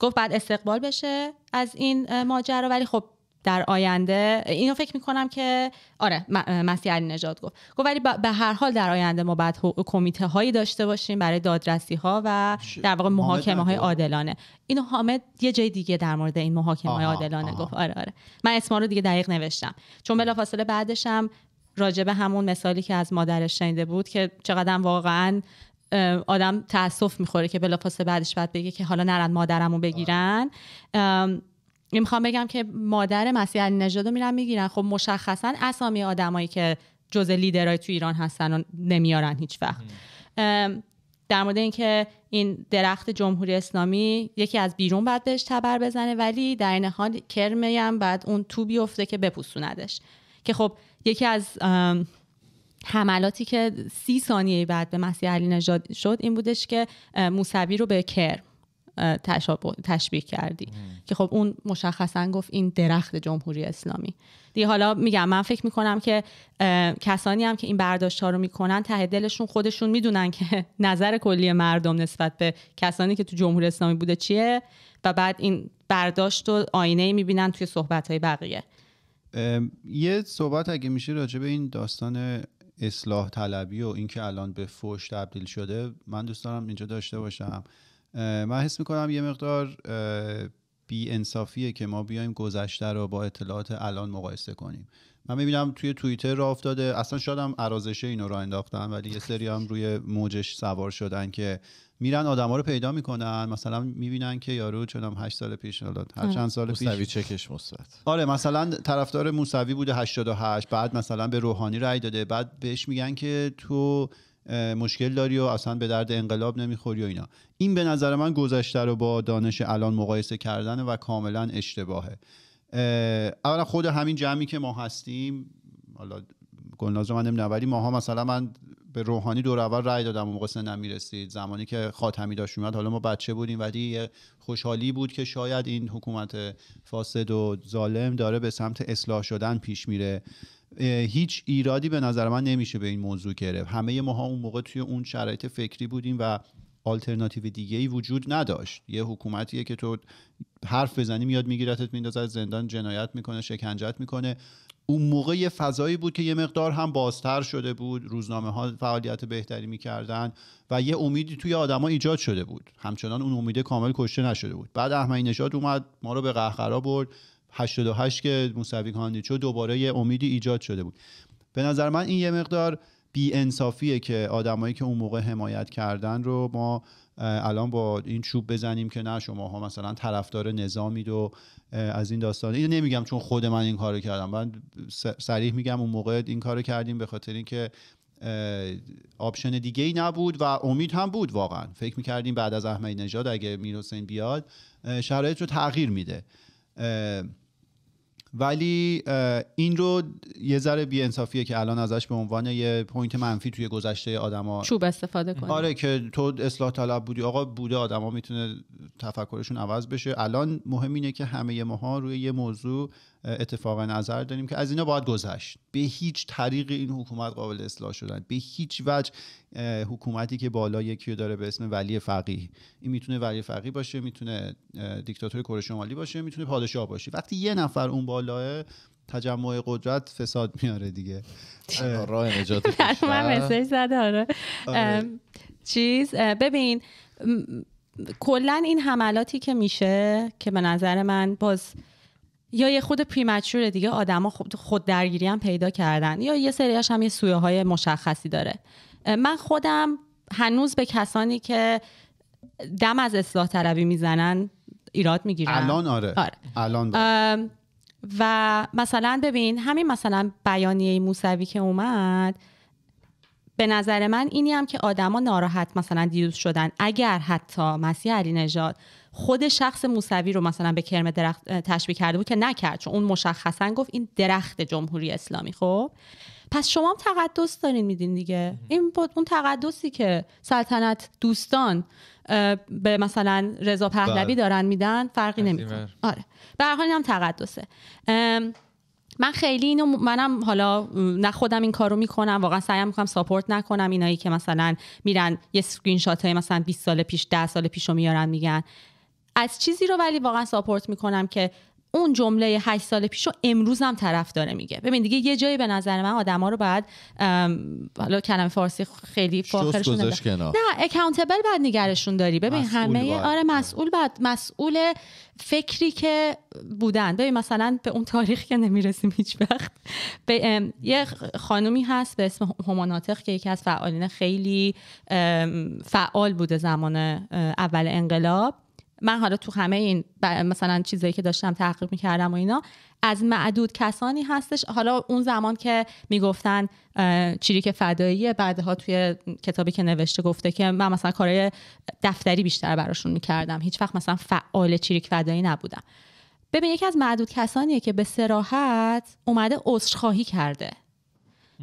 گفت بعد استقبال بشه از این ماجرا ولی خب در آینده اینو فکر میکنم که آره مسیح علی نجات گفت گفت ولی به هر حال در آینده ما باید کمیته هایی داشته باشیم برای دادرسی ها و در واقع محاکمه های عادلانه اینو حامد یه جای دیگه در مورد این محاکمه های عادلانه گفت آره آره من اسما رو دیگه دقیق نوشتم چون بلافاصله بعدش هم راجبه همون مثالی که از مادرش شنیده بود که چقدر واقعا آدم تاسف میخوره که بلافاصله بعدش بعد بگه که حالا نرن مادرمو آره. بگیرن میخوام بگم که مادر مسیح علی نژاد رو میرن میگیرن خب مشخصا اسامی آدمایی که جزء لیدرای تو ایران هستن و نمیارن هیچ وقت در مورد اینکه این درخت جمهوری اسلامی یکی از بیرون بعد بهش تبر بزنه ولی در این حال کرمه هم بعد اون تو بیفته که بپوسوندش که خب یکی از حملاتی که سی ثانیه بعد به مسیح علی نژاد شد این بودش که موسوی رو به کرم تشبیه کردی که خب اون مشخصا گفت این درخت جمهوری اسلامی دیگه حالا میگم من فکر میکنم که کسانی هم که این برداشت ها رو میکنن ته دلشون خودشون میدونن که نظر کلی مردم نسبت به کسانی که تو جمهوری اسلامی بوده چیه و بعد این برداشت و آینه میبینن توی صحبت های بقیه یه صحبت اگه میشه راجع به این داستان اصلاح طلبی و اینکه الان به فوش تبدیل شده من دوست دارم اینجا داشته باشم من حس میکنم یه مقدار بی که ما بیایم گذشته رو با اطلاعات الان مقایسه کنیم من میبینم توی توییتر راه افتاده اصلا شاید هم اینو راه انداختن ولی یه سری هم روی موجش سوار شدن که میرن آدما رو پیدا میکنن مثلا میبینن که یارو چونم 8 سال پیش حالا هر آره. چند سال پیش موسوی چکش مثبت آره مثلا طرفدار موسوی بوده 88 بعد مثلا به روحانی رأی داده بعد بهش میگن که تو مشکل داری و اصلا به درد انقلاب نمیخوری و اینا این به نظر من گذشته رو با دانش الان مقایسه کردن و کاملا اشتباهه اولا خود همین جمعی که ما هستیم حالا گلناز من نمیدونم ولی ماها مثلا من به روحانی دور اول رای دادم و موقع نمیرسید زمانی که خاتمی داشت میاد حالا ما بچه بودیم ولی خوشحالی بود که شاید این حکومت فاسد و ظالم داره به سمت اصلاح شدن پیش میره هیچ ایرادی به نظر من نمیشه به این موضوع گرفت همه ماها اون موقع توی اون شرایط فکری بودیم و آلترناتیو دیگه ای وجود نداشت یه حکومتیه که تو حرف بزنی میاد میگیرتت میندازه زندان جنایت میکنه شکنجت میکنه اون موقع یه فضایی بود که یه مقدار هم بازتر شده بود روزنامه ها فعالیت بهتری میکردن و یه امیدی توی آدما ایجاد شده بود همچنان اون امید کامل کشته نشده بود بعد احمدی نژاد اومد ما رو به قهقرا برد 88 که موسوی کاندید دوباره یه امیدی ایجاد شده بود به نظر من این یه مقدار بی انصافیه که آدمایی که اون موقع حمایت کردن رو ما الان با این چوب بزنیم که نه ها مثلا طرفدار نظامید و از این داستان این نمیگم چون خود من این کارو کردم من صریح میگم اون موقع این کارو کردیم به خاطر اینکه آپشن دیگه ای نبود و امید هم بود واقعا فکر میکردیم بعد از احمدی نژاد اگه میر بیاد شرایط رو تغییر میده ولی این رو یه ذره بی که الان ازش به عنوان یه پوینت منفی توی گذشته آدما چوب استفاده کنه آره که تو اصلاح طلب بودی آقا بوده آدما میتونه تفکرشون عوض بشه الان مهم اینه که همه ماها روی یه موضوع اتفاق نظر داریم که از اینا باید گذشت به هیچ طریق این حکومت قابل اصلاح شدن به هیچ وجه حکومتی که بالا یکی داره به اسم ولی فقیه این میتونه ولی فقیه باشه میتونه دیکتاتور کره شمالی باشه میتونه پادشاه باشه وقتی یه نفر اون بالاه تجمع قدرت فساد میاره دیگه آره، راه نجات من زده آره. آره. چیز ببین کلا این حملاتی که میشه که به نظر من باز یا یه خود پریمچور دیگه آدما خود درگیری هم پیدا کردن یا یه سریاش هم یه سویه های مشخصی داره من خودم هنوز به کسانی که دم از اصلاح طلبی میزنن ایراد میگیرم الان آره, آره. الان و مثلا ببین همین مثلا بیانیه موسوی که اومد به نظر من اینی هم که آدما ناراحت مثلا دیروز شدن اگر حتی مسیح علی نژاد خود شخص موسوی رو مثلا به کرم درخت تشبیه کرده بود که نکرد چون اون مشخصا گفت این درخت جمهوری اسلامی خب پس شما هم تقدس دارین میدین دیگه این بود اون تقدسی که سلطنت دوستان به مثلا رضا پهلوی بله. دارن میدن فرقی نمیکنه آره به هم تقدسه من خیلی اینو منم حالا نه خودم این کارو میکنم واقعا سعی میکنم ساپورت نکنم اینایی که مثلا میرن یه اسکرین شات های مثلا 20 سال پیش 10 سال پیشو میارن میگن از چیزی رو ولی واقعا ساپورت میکنم که اون جمله 8 سال پیش رو امروز هم طرف داره میگه ببین دیگه یه جایی به نظر من آدما رو باید حالا کلمه فارسی خیلی فاخرشون نه اکاونتبل بعد نگرشون داری ببین همه باید. آره مسئول بعد مسئول فکری که بودن ببین مثلا به اون تاریخ که نمیرسیم هیچ وقت به یه خانومی هست به اسم هماناتق که یکی از فعالین خیلی فعال بوده زمان اول انقلاب من حالا تو همه این مثلا چیزایی که داشتم تحقیق میکردم و اینا از معدود کسانی هستش حالا اون زمان که میگفتن چریک فدایی بعدها توی کتابی که نوشته گفته که من مثلا کارهای دفتری بیشتر براشون میکردم هیچ وقت مثلا فعال چریک فدایی نبودم ببین یکی از معدود کسانیه که به سراحت اومده عذرخواهی کرده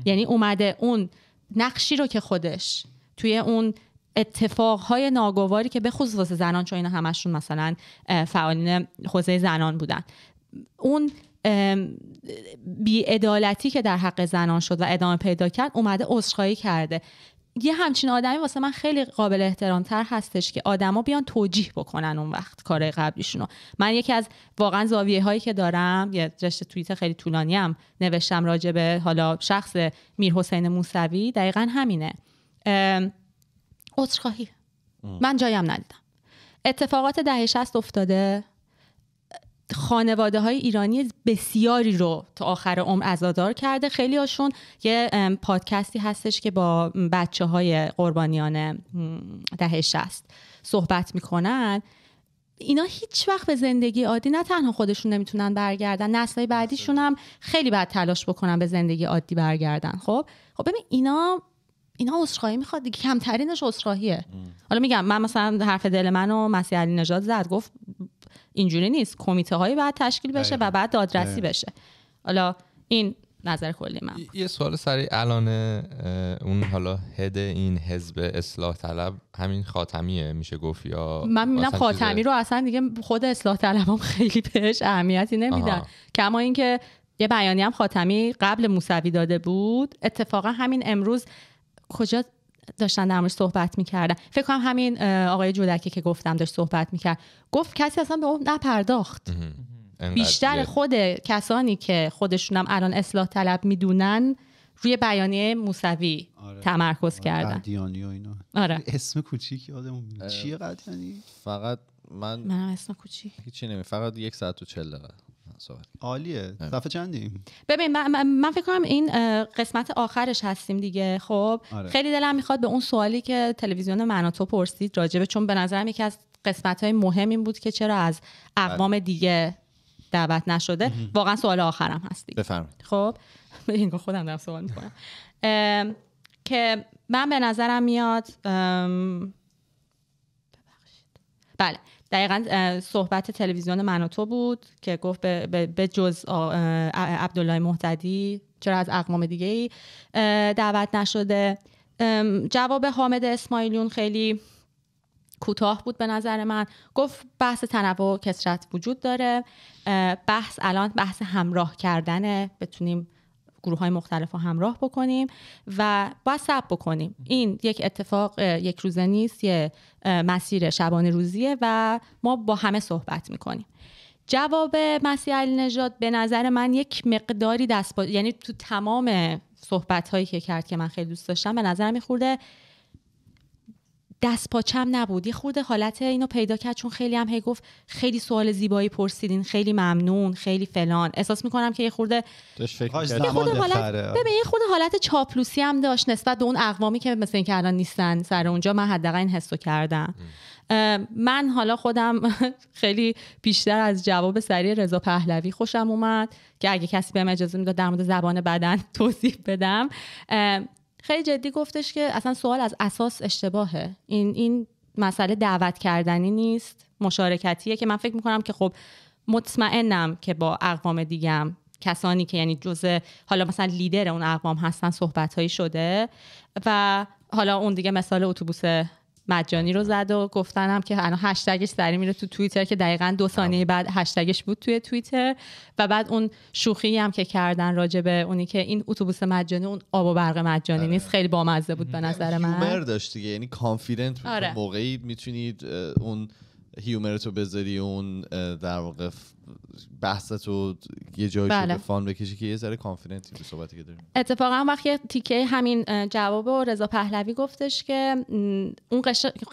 یعنی اومده اون نقشی رو که خودش توی اون اتفاقهای ناگواری که به خصوص واسه زنان چون اینا همشون مثلا فعالین حوزه زنان بودن اون بیعدالتی که در حق زنان شد و ادامه پیدا کرد اومده عذرخواهی کرده یه همچین آدمی واسه من خیلی قابل احترامتر هستش که آدما بیان توجیه بکنن اون وقت کار قبلیشون من یکی از واقعا زاویه هایی که دارم یه رشت توییت خیلی طولانی هم نوشتم راجع به حالا شخص میر حسین موسوی دقیقا همینه عذرخواهی من جایم ندیدم اتفاقات دهه شست افتاده خانواده های ایرانی بسیاری رو تا آخر عمر ازادار کرده خیلی هاشون یه پادکستی هستش که با بچه های قربانیان دهه شست صحبت میکنن اینا هیچ وقت به زندگی عادی نه تنها خودشون نمیتونن برگردن نسل بعدیشون هم خیلی باید تلاش بکنن به زندگی عادی برگردن خب خب ببین اینا اینا عذرخواهی میخواد دیگه کمترینش عذرخواهیه حالا میگم من مثلا حرف دل منو مسیح علی نژاد زد گفت اینجوری نیست کمیته هایی باید تشکیل بشه و بعد دادرسی بشه حالا این نظر کلی من یه سوال سریع الان اون حالا هد این حزب اصلاح طلب همین خاتمیه میشه گفت یا من میبینم خاتمی رو اصلا دیگه خود اصلاح طلبام خیلی بهش اهمیتی نمیدن کما اینکه یه بیانیه هم خاتمی قبل موسوی داده بود اتفاقا همین امروز کجا داشتن در صحبت میکردن فکر کنم همین آقای جودکی که گفتم داشت صحبت میکرد گفت کسی اصلا به اون نپرداخت بیشتر خود کسانی که خودشونم الان اصلاح طلب میدونن روی بیانیه موسوی آره. تمرکز آره. کردن قدیانی و اینا آره. اسم کوچیک یادمون چیه قدیانی فقط من من اسم کوچیک هیچی نمی فقط یک ساعت و چل دقیقه صحبت عالیه آره. صفحه چندیم ببین من, فکر کنم این قسمت آخرش هستیم دیگه خب آره. خیلی دلم میخواد به اون سوالی که تلویزیون مناتو پرسید راجبه چون به نظرم یکی از قسمت های مهم این بود که چرا از اقوام بله. دیگه دعوت نشده واقعا سوال آخرم هستی. بفرمایید خب این خودم دارم سوال میکنم که من به نظرم میاد ببخشید بله دقیقا صحبت تلویزیون من تو بود که گفت به, به،, به جز عبدالله محتدی چرا از اقوام دیگه ای دعوت نشده جواب حامد اسماعیلیون خیلی کوتاه بود به نظر من گفت بحث تنوع و کسرت وجود داره بحث الان بحث همراه کردنه بتونیم گروه های مختلف رو همراه بکنیم و باید سب بکنیم این یک اتفاق یک روزه نیست یه مسیر شبانه روزیه و ما با همه صحبت میکنیم جواب مسیح علی نجات به نظر من یک مقداری دست یعنی تو تمام صحبت هایی که کرد که من خیلی دوست داشتم به نظر میخورده دست پاچم نبود یه خورده حالت اینو پیدا کرد چون خیلی هم هی گفت خیلی سوال زیبایی پرسیدین خیلی ممنون خیلی فلان احساس میکنم که یه خورده یه حالت ببین یه خورده حالت چاپلوسی هم داشت نسبت به اون اقوامی که مثل اینکه که الان نیستن سر اونجا من حداقل این حسو کردم من حالا خودم خیلی بیشتر از جواب سری رضا پهلوی خوشم اومد که اگه کسی بهم اجازه میداد در مورد زبان بدن توضیح بدم خیلی جدی گفتش که اصلا سوال از اساس اشتباهه این این مسئله دعوت کردنی نیست مشارکتیه که من فکر میکنم که خب مطمئنم که با اقوام دیگم کسانی که یعنی جزء حالا مثلا لیدر اون اقوام هستن صحبت شده و حالا اون دیگه مثال اتوبوس مجانی رو زد و گفتنم که الان هشتگش سری میره تو توییتر که دقیقا دو ثانیه بعد هشتگش بود توی توییتر و بعد اون شوخی هم که کردن راجبه اونی که این اتوبوس مجانی اون آب و برق مجانی آره. نیست خیلی بامزه بود به نظر یعنی من داشت دیگه یعنی کانفیدنت آره. موقعی میتونید اون هیومر تو بذاری اون در واقع بحث تو یه جایی بله. به فان بکشی که یه ذره کانفیدنتی به صحبتی که داریم اتفاقا وقتی تیکه همین جواب و رضا پهلوی گفتش که اون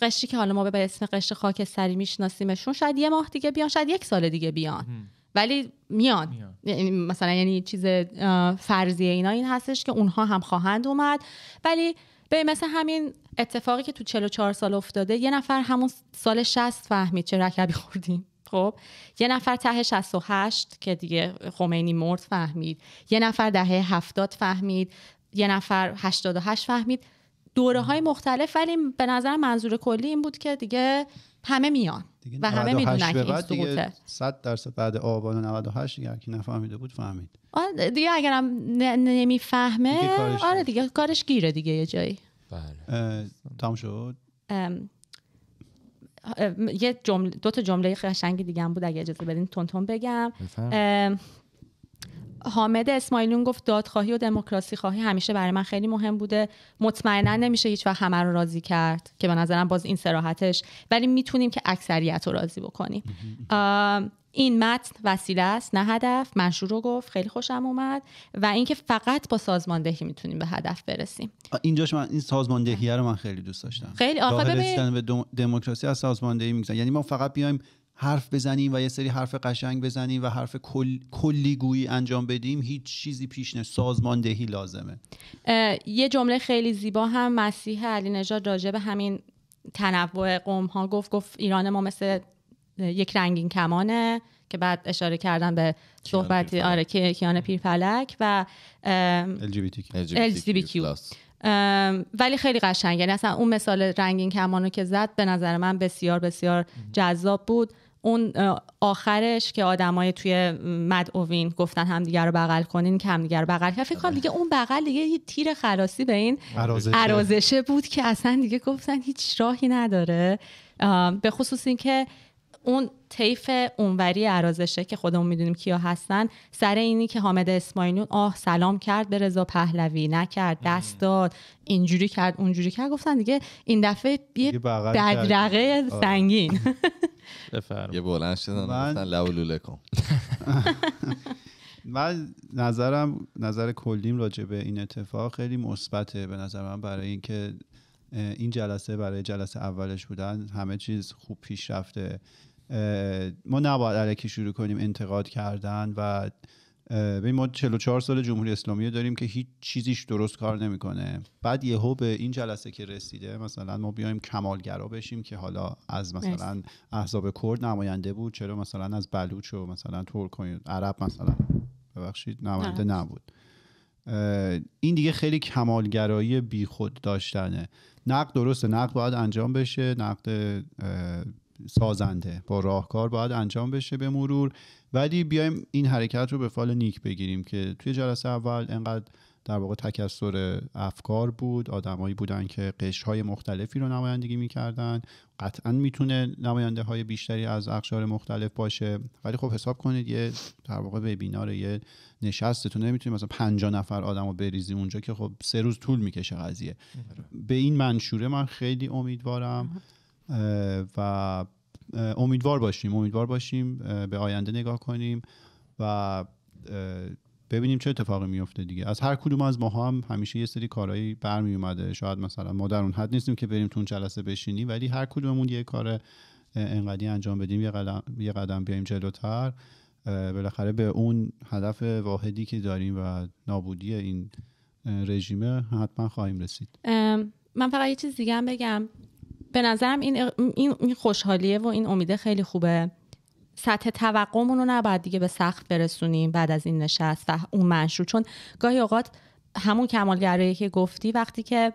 قشر که حالا ما به اسم خاک سری میشناسیمشون شاید یه ماه دیگه بیان شاید یک سال دیگه بیان ولی میان یعنی مثلا یعنی چیز فرضیه اینا این هستش که اونها هم خواهند اومد ولی به مثل همین اتفاقی که تو 44 سال افتاده یه نفر همون سال 60 فهمید چه رکبی خوردیم خب یه نفر ته 68 که دیگه خمینی مرد فهمید یه نفر دهه 70 فهمید یه نفر 88 فهمید دوره های مختلف ولی به نظر منظور کلی این بود که دیگه همه میان و همه میدونن که این سقوطه 100 درصد بعد آبان 98 دیگه که نفهمیده بود فهمید آره دیگه اگرم نمیفهمه آره دیگه کارش گیره دیگه یه جایی بله تام شد یه جمله دو تا جمله قشنگ دیگه هم بود اگه اجازه بدین تون بگم حامد اسماعیلون گفت دادخواهی و دموکراسی خواهی همیشه برای من خیلی مهم بوده مطمئنا نمیشه هیچ وقت همه رو راضی کرد که به نظرم باز این سراحتش ولی میتونیم که اکثریت رو راضی بکنیم این متن وسیله است نه هدف منشور رو گفت خیلی خوشم اومد و اینکه فقط با سازماندهی میتونیم به هدف برسیم اینجاش من این سازماندهی رو من خیلی دوست داشتم خیلی آخه ببین به دموکراسی از سازماندهی میگن. یعنی ما فقط بیایم حرف بزنیم و یه سری حرف قشنگ بزنیم و حرف کل، کلی گویی انجام بدیم هیچ چیزی پیش نه سازماندهی لازمه یه جمله خیلی زیبا هم مسیح علی نژاد راجع به همین تنوع قوم ها گفت گفت ایران ما مثل یک رنگین کمانه که بعد اشاره کردن به صحبتی آره که کیان پیرفلک و LGBTQ ولی خیلی قشنگ یعنی اون مثال رنگین کمانو که زد به نظر من بسیار بسیار جذاب بود اون آخرش که آدمای توی مد اووین گفتن همدیگه رو بغل کنین که همدیگه رو بغل کنین فکر آره. دیگه اون بغل دیگه یه تیر خلاصی به این عرازشه. بود که اصلا دیگه گفتن هیچ راهی نداره به خصوص اینکه اون طیف اونوری عرازشه که خودمون میدونیم کیا هستن سر اینی که حامد اسماعیلون آه سلام کرد به رضا پهلوی نکرد دست داد اینجوری کرد اونجوری کرد گفتن دیگه این دفعه یه بدرقه آره. سنگین یه بلند شدن من نظرم نظر کلیم راجع به این اتفاق خیلی مثبته به نظر من برای اینکه این جلسه برای جلسه اولش بودن همه چیز خوب پیش رفته ما نباید علکی شروع کنیم انتقاد کردن و ببین ما 44 سال جمهوری اسلامی داریم که هیچ چیزیش درست کار نمیکنه بعد یهو به این جلسه که رسیده مثلا ما بیایم کمالگرا بشیم که حالا از مثلا احزاب کرد نماینده بود چرا مثلا از بلوچ و مثلا ترک عرب مثلا ببخشید نماینده نبود این دیگه خیلی کمالگرایی بیخود داشتنه نقد درسته نقد باید انجام بشه نقد سازنده با راهکار باید انجام بشه به مرور ولی بیایم این حرکت رو به فال نیک بگیریم که توی جلسه اول انقدر در واقع تکسر افکار بود آدمایی بودن که قشرهای مختلفی رو نمایندگی میکردن قطعا میتونه نماینده های بیشتری از اقشار مختلف باشه ولی خب حساب کنید یه در واقع وبینار یه تو نمیتونید مثلا 50 نفر آدم رو بریزیم اونجا که خب سه روز طول میکشه قضیه به این منشوره من خیلی امیدوارم و امیدوار باشیم امیدوار باشیم به آینده نگاه کنیم و ببینیم چه اتفاقی میفته دیگه از هر کدوم از ما هم همیشه یه سری کارهایی برمیومده شاید مثلا ما در اون حد نیستیم که بریم تو اون جلسه بشینیم ولی هر کدوممون یه کار انقدی انجام بدیم یه قدم, یه قدم بیایم جلوتر بالاخره به اون هدف واحدی که داریم و نابودی این رژیمه حتما خواهیم رسید من فقط یه چیز دیگه هم بگم به نظرم این, این خوشحالیه و این امیده خیلی خوبه سطح توقعمون رو نباید دیگه به سخت برسونیم بعد از این نشست و اون منشور چون گاهی اوقات همون کمالگرایی که گفتی وقتی که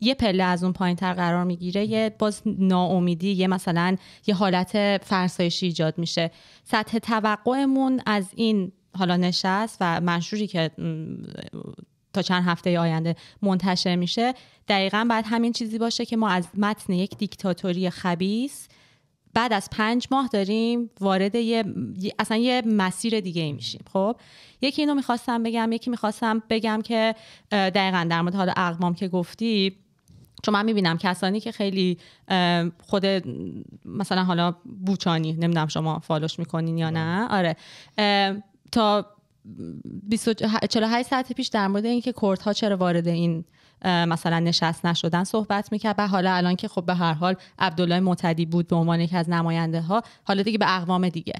یه پله از اون پایین تر قرار میگیره یه باز ناامیدی یه مثلا یه حالت فرسایشی ایجاد میشه سطح توقعمون از این حالا نشست و منشوری که تا چند هفته آینده منتشر میشه دقیقا بعد همین چیزی باشه که ما از متن یک دیکتاتوری خبیس بعد از پنج ماه داریم وارد یه اصلا یه مسیر دیگه ای میشیم خب یکی اینو میخواستم بگم یکی میخواستم بگم که دقیقا در مورد حال اقوام که گفتی چون من میبینم کسانی که خیلی خود مثلا حالا بوچانی نمیدونم شما فالوش میکنین یا بله. نه آره تا 48 ساعت پیش در مورد اینکه ها چرا وارد این مثلا نشست نشدن صحبت میکرد و حالا الان که خب به هر حال عبدالله معتدی بود به عنوان یکی از نماینده ها حالا دیگه به اقوام دیگه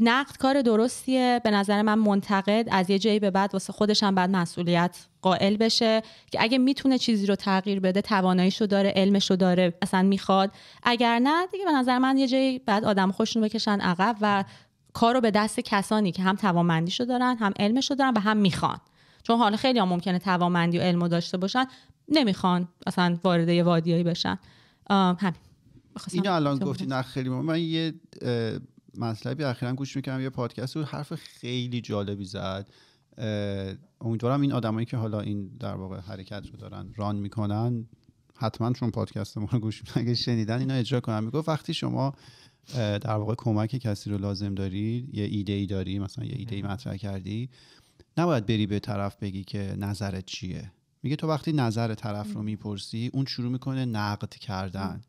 نقد کار درستیه به نظر من منتقد از یه جایی به بعد واسه خودش هم بعد مسئولیت قائل بشه که اگه میتونه چیزی رو تغییر بده تواناییشو داره علمش رو داره اصلا میخواد اگر نه دیگه به نظر من یه جایی بعد آدم خوشون بکشن عقب و کار رو به دست کسانی که هم رو دارن هم علمشو دارن و هم میخوان چون حالا خیلی هم ممکنه توانمندی و علمو داشته باشن نمیخوان اصلا وارد یه وادیایی بشن همین اینو الان گفتی نه خیلی من یه مطلبی اخیرا گوش میکنم یه پادکست رو حرف خیلی جالبی زد امیدوارم این آدمایی که حالا این در واقع حرکت رو دارن ران میکنن حتما چون پادکست ما رو گوش اگه شنیدن اینا اجرا کنن میگفت وقتی شما در واقع کمک کسی رو لازم داری یه ایده ای داری مثلا یه ایده ای مطرح کردی نباید بری به طرف بگی که نظرت چیه میگه تو وقتی نظر طرف رو میپرسی اون شروع میکنه نقد کردن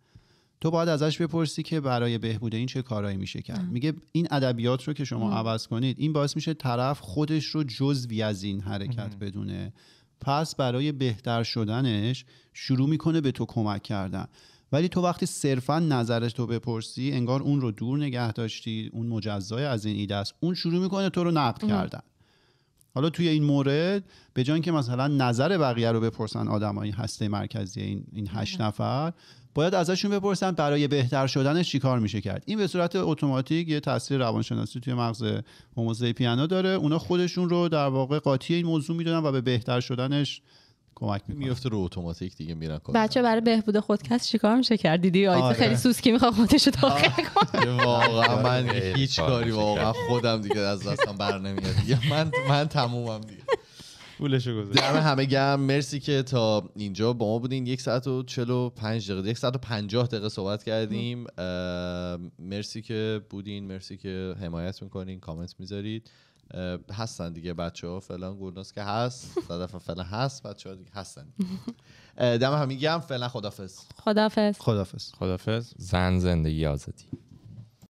تو باید ازش بپرسی که برای بهبود این چه کارایی میشه کرد میگه این ادبیات رو که شما عوض کنید این باعث میشه طرف خودش رو جزوی از این حرکت بدونه پس برای بهتر شدنش شروع میکنه به تو کمک کردن ولی تو وقتی صرفا نظرش تو بپرسی انگار اون رو دور نگه داشتی اون مجزای از این ایده است اون شروع میکنه تو رو نقد کردن حالا توی این مورد به جای که مثلا نظر بقیه رو بپرسن آدمای هسته مرکزی این این هشت نفر باید ازشون بپرسن برای بهتر شدنش چیکار میشه کرد این به صورت اتوماتیک یه تاثیر روانشناسی توی مغز پیانو داره اونا خودشون رو در واقع قاطی این موضوع میدونن و به بهتر شدنش کمک میکنه میفته رو اتوماتیک دیگه میرن کار بچه برای بهبود کس چیکار میشه کرد دیدی آیت آره. خیلی سوسکی میخواد خودش رو کنه واقعا آره، من هیچ کاری واقعا خودم دیگه از دستم بر نمیاد من من تمومم دیگه پولشو گذاشت دم همه گم مرسی که تا اینجا با ما بودین یک ساعت و 45 دقیقه یک ساعت و 50 دقیقه صحبت کردیم مرسی که بودین مرسی که حمایت میکنین کامنت میذارید هستن دیگه بچه ها فلان گورناس که هست صدف فلان هست بچه ها دیگه هستن دم همین گم فعلا خدافظ خدافز خدافظ خدافظ زن زندگی آزادی